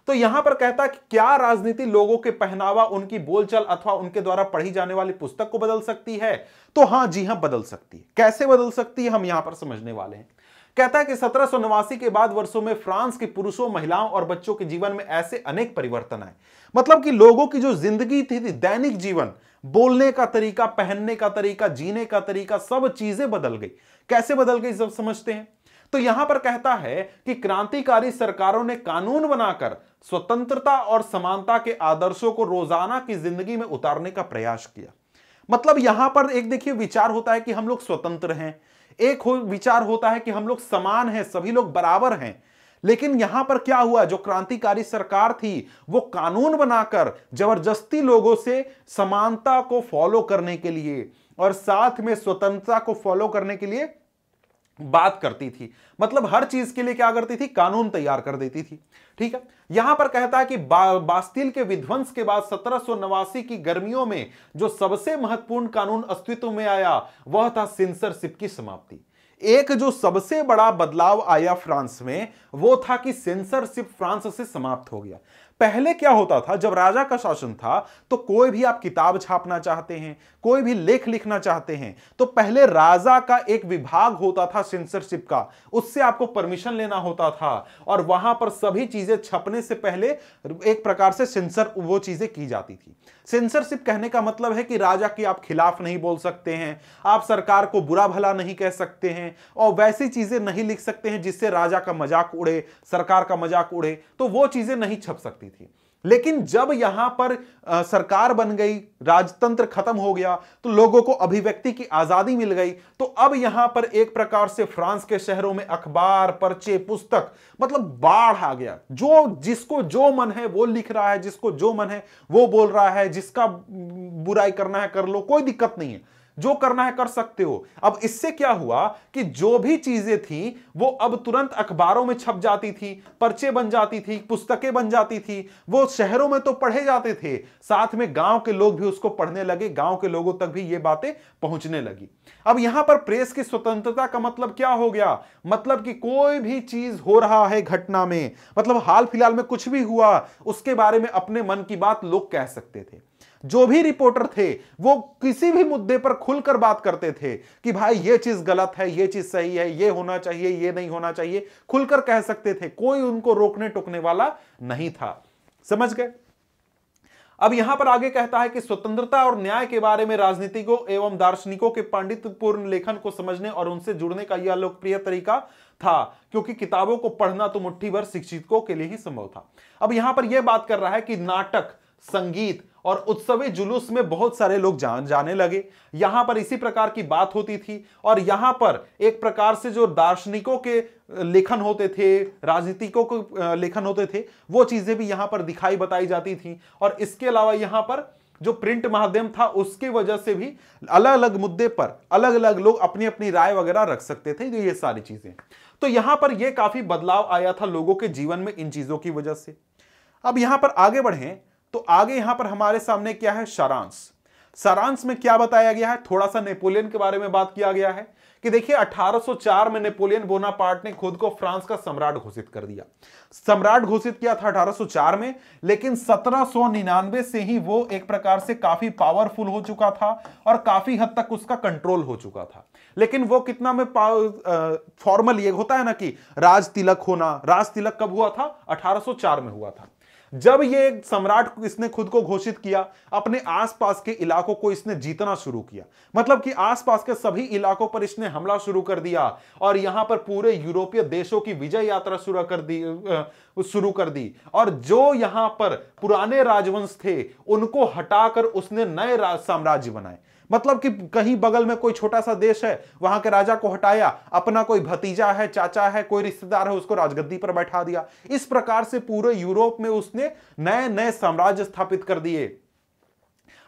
तो यहां पर कहता कि क्या राजनीति लोगों के पहनावा उनकी बोलचाल अथवा उनके द्वारा पढ़ी जाने वाली पुस्तक को बदल सकती है तो हां जी हां बदल सकती है कैसे बदल सकती है हम यहां पर समझने वाले हैं कहता है कि सत्रह के बाद वर्षों में फ्रांस के पुरुषों महिलाओं और बच्चों के जीवन में ऐसे अनेक परिवर्तन आए मतलब कि लोगों की जो जिंदगी थी दैनिक जीवन बोलने का तरीका पहनने का तरीका जीने का तरीका सब चीजें बदल गई कैसे बदल गई सब समझते हैं तो यहां पर कहता है कि क्रांतिकारी सरकारों ने कानून बनाकर स्वतंत्रता और समानता के आदर्शों को रोजाना की जिंदगी में उतारने का प्रयास किया मतलब यहां पर एक देखिए विचार होता है कि हम लोग स्वतंत्र हैं एक हो, विचार होता है कि हम लोग समान हैं सभी लोग बराबर हैं लेकिन यहां पर क्या हुआ जो क्रांतिकारी सरकार थी वो कानून बनाकर जबरदस्ती लोगों से समानता को फॉलो करने के लिए और साथ में स्वतंत्रता को फॉलो करने के लिए बात करती थी मतलब हर चीज के लिए क्या करती थी कानून तैयार कर देती थी ठीक है यहां पर कहता है कि बा, बास्तिल के विध्वंस के बाद सत्रह की गर्मियों में जो सबसे महत्वपूर्ण कानून अस्तित्व में आया वह था सेंसरशिप की समाप्ति एक जो सबसे बड़ा बदलाव आया फ्रांस में वो था कि सेंसरशिप फ्रांस से समाप्त हो गया पहले क्या होता था जब राजा का शासन था तो कोई भी आप किताब छापना चाहते हैं कोई भी लेख लिखना चाहते हैं तो पहले राजा का एक विभाग होता था सेंसरशिप का उससे आपको परमिशन लेना होता था और वहां पर सभी चीजें छपने से पहले एक प्रकार से सेंसर वो चीजें की जाती थी सेंसरशिप कहने का मतलब है कि राजा की आप खिलाफ नहीं बोल सकते हैं आप सरकार को बुरा भला नहीं कह सकते हैं और वैसी चीजें नहीं लिख सकते हैं जिससे राजा का मजाक उड़े सरकार का मजाक उड़े तो वो चीजें नहीं छप सकती करती थी लेकिन जब यहां पर सरकार बन गई राजतंत्र खत्म हो गया तो लोगों को अभिव्यक्ति की आजादी मिल गई तो अब यहां पर एक प्रकार से फ्रांस के शहरों में अखबार पर्चे पुस्तक मतलब बाढ़ आ गया जो जिसको जो मन है वो लिख रहा है जिसको जो मन है वो बोल रहा है जिसका बुराई करना है कर लो कोई दिक्कत नहीं है जो करना है कर सकते हो अब इससे क्या हुआ कि जो भी चीजें थी वो अब तुरंत अखबारों में छप जाती थी पर्चे बन जाती थी पुस्तकें बन जाती थी वो शहरों में तो पढ़े जाते थे साथ में गांव के लोग भी उसको पढ़ने लगे गांव के लोगों तक भी ये बातें पहुंचने लगी अब यहां पर प्रेस की स्वतंत्रता का मतलब क्या हो गया मतलब कि कोई भी चीज हो रहा है घटना में मतलब हाल फिलहाल में कुछ भी हुआ उसके बारे में अपने मन की बात लोग कह सकते थे जो भी रिपोर्टर थे वो किसी भी मुद्दे पर खुलकर बात करते थे कि भाई ये चीज गलत है ये चीज सही है ये होना चाहिए ये नहीं होना चाहिए खुलकर कह सकते थे कोई उनको रोकने टोकने वाला नहीं था समझ गए अब यहां पर आगे कहता है कि स्वतंत्रता और न्याय के बारे में राजनीतिकों एवं दार्शनिकों के पांडित्यपूर्ण लेखन को समझने और उनसे जुड़ने का यह लोकप्रिय तरीका था क्योंकि किताबों को पढ़ना तो मुट्ठी भर शिक्षितों के लिए ही संभव था अब यहां पर यह बात कर रहा है कि नाटक संगीत और उत्सवी जुलूस में बहुत सारे लोग जान जाने लगे यहां पर इसी प्रकार की बात होती थी और यहां पर एक प्रकार से जो दार्शनिकों के लेखन होते थे राजनीतिकों के लेखन होते थे वो चीजें भी यहां पर दिखाई बताई जाती थी और इसके अलावा यहां पर जो प्रिंट माध्यम था उसकी वजह से भी अलग अलग मुद्दे पर अलग अलग लोग अपनी अपनी राय वगैरह रख सकते थे ये सारी चीजें तो यहां पर यह काफी बदलाव आया था लोगों के जीवन में इन चीजों की वजह से अब यहां पर आगे बढ़े तो आगे यहां पर हमारे सामने क्या है सारांश सारांश में क्या बताया गया है थोड़ा सा नेपोलियन के बारे में बात किया गया है कि देखिए 1804 में नेपोलियन बोनापार्ट ने खुद को फ्रांस का सम्राट घोषित कर दिया सम्राट घोषित किया था 1804 में लेकिन 1799 से ही वो एक प्रकार से काफी पावरफुल हो चुका था और काफी हद तक उसका कंट्रोल हो चुका था लेकिन वो कितना में फॉर्मल ये होता है ना कि राज तिलक होना राज तिलक कब हुआ था अठारह में हुआ था जब ये सम्राट इसने खुद को घोषित किया अपने आसपास के इलाकों को इसने जीतना शुरू किया मतलब कि आसपास के सभी इलाकों पर इसने हमला शुरू कर दिया और यहां पर पूरे यूरोपीय देशों की विजय यात्रा शुरू कर दी शुरू कर दी और जो यहां पर पुराने राजवंश थे उनको हटाकर उसने नए साम्राज्य बनाए मतलब कि कहीं बगल में कोई छोटा सा देश है वहां के राजा को हटाया अपना कोई भतीजा है चाचा है कोई रिश्तेदार है उसको राजगद्दी पर बैठा दिया इस प्रकार से पूरे यूरोप में उसने नए नए साम्राज्य स्थापित कर दिए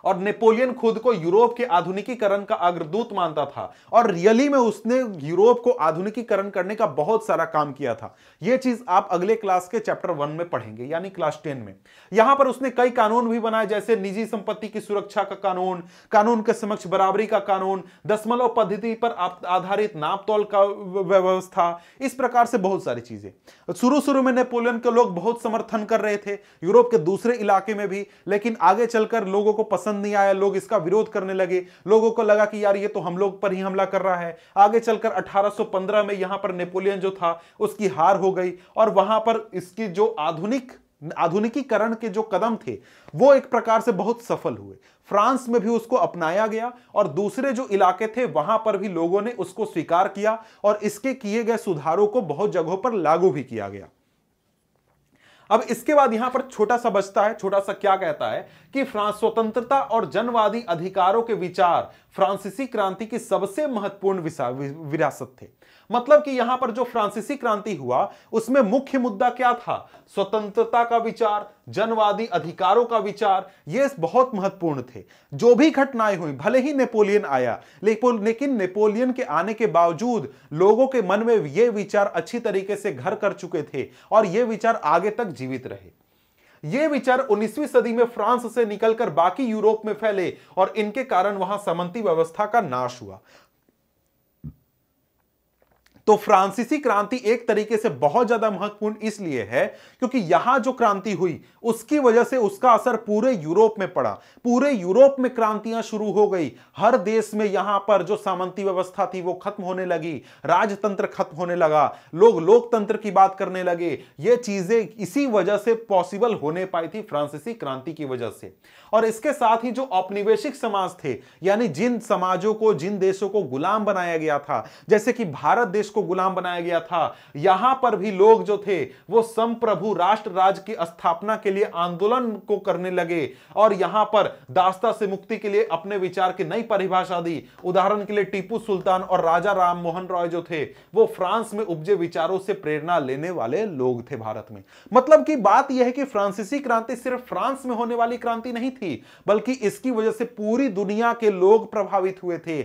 और नेपोलियन खुद को यूरोप के आधुनिकीकरण का अग्रदूत मानता था और रियली में उसने यूरोप को आधुनिकीकरण करने का बहुत सारा काम किया था यह चीज आप अगले क्लास के चैप्टर वन में पढ़ेंगे यानी क्लास टेन में यहां पर उसने कई कानून भी बनाए जैसे निजी संपत्ति की सुरक्षा का कानून कानून के समक्ष बराबरी का कानून दशमलव पद्धति पर आधारित नापतोल का व्यवस्था इस प्रकार से बहुत सारी चीजें शुरू शुरू में नेपोलियन के लोग बहुत समर्थन कर रहे थे यूरोप के दूसरे इलाके में भी लेकिन आगे चलकर लोगों को पसंद पसंद नहीं आया लोग इसका विरोध करने लगे लोगों को लगा कि यार ये तो हम लोग पर ही हमला कर रहा है आगे चलकर 1815 में यहां पर नेपोलियन जो था उसकी हार हो गई और वहां पर इसकी जो आधुनिक आधुनिकीकरण के जो कदम थे वो एक प्रकार से बहुत सफल हुए फ्रांस में भी उसको अपनाया गया और दूसरे जो इलाके थे वहां पर भी लोगों ने उसको स्वीकार किया और इसके किए गए सुधारों को बहुत जगहों पर लागू भी किया गया अब इसके बाद यहां पर छोटा सा बचता है छोटा सा क्या कहता है कि फ्रांस स्वतंत्रता और जनवादी अधिकारों के विचार फ्रांसीसी क्रांति की सबसे महत्वपूर्ण विरासत थे मतलब कि यहां पर जो फ्रांसीसी क्रांति हुआ उसमें मुख्य मुद्दा क्या था स्वतंत्रता का विचार जनवादी अधिकारों का विचार ये बहुत महत्वपूर्ण थे जो भी घटनाएं हुई भले ही नेपोलियन आया लेकिन नेपोलियन के आने के बावजूद लोगों के मन में ये विचार अच्छी तरीके से घर कर चुके थे और ये विचार आगे तक जीवित रहे ये विचार 19वीं सदी में फ्रांस से निकलकर बाकी यूरोप में फैले और इनके कारण वहां समंती व्यवस्था का नाश हुआ तो फ्रांसीसी क्रांति एक तरीके से बहुत ज्यादा महत्वपूर्ण इसलिए है क्योंकि यहां जो क्रांति हुई उसकी वजह से उसका असर पूरे यूरोप में पड़ा पूरे यूरोप में क्रांतियां शुरू हो गई हर देश में यहां पर जो सामंती व्यवस्था थी वो खत्म होने लगी राजतंत्र खत्म होने लगा लोग लोकतंत्र की बात करने लगे ये चीजें इसी वजह से पॉसिबल होने पाई थी फ्रांसीसी क्रांति की वजह से और इसके साथ ही जो औपनिवेशिक समाज थे यानी जिन समाजों को जिन देशों को गुलाम बनाया गया था जैसे कि भारत देश को को गुलाम बनाया गया था यहां पर भी लोग जो थे वो संप्रभु राष्ट्र राज की स्थापना के लिए आंदोलन को करने लगे और यहां पर दास्ता से मुक्ति के लिए अपने विचार की नई परिभाषा दी उदाहरण के लिए टीपू सुल्तान और राजा राम मोहन रॉय जो थे वो फ्रांस में उपजे विचारों से प्रेरणा लेने वाले लोग थे भारत में मतलब की बात यह है कि फ्रांसीसी क्रांति सिर्फ फ्रांस में होने वाली क्रांति नहीं थी बल्कि इसकी वजह से पूरी दुनिया के लोग प्रभावित हुए थे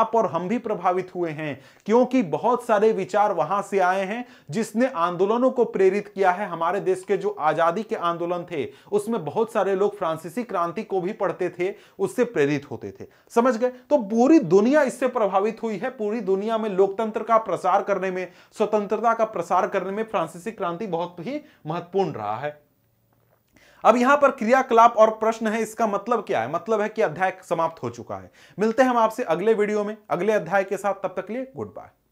आप और हम भी प्रभावित हुए हैं क्योंकि बहुत सारे सारे विचार वहां से आए हैं जिसने आंदोलनों को प्रेरित किया है हमारे देश के जो आजादी के आंदोलन थे उसमें बहुत सारे लोग फ्रांसीसी क्रांति को भी पढ़ते थे उससे प्रेरित होते थे समझ गए तो पूरी दुनिया इससे प्रभावित हुई है पूरी दुनिया में लोकतंत्र का प्रसार करने में स्वतंत्रता का प्रसार करने में फ्रांसीसी क्रांति बहुत ही महत्वपूर्ण रहा है अब यहां पर क्रियाकलाप और प्रश्न है इसका मतलब क्या है मतलब है कि अध्याय समाप्त हो चुका है मिलते हैं हम आपसे अगले वीडियो में अगले अध्याय के साथ तब तक लिए गुड बाय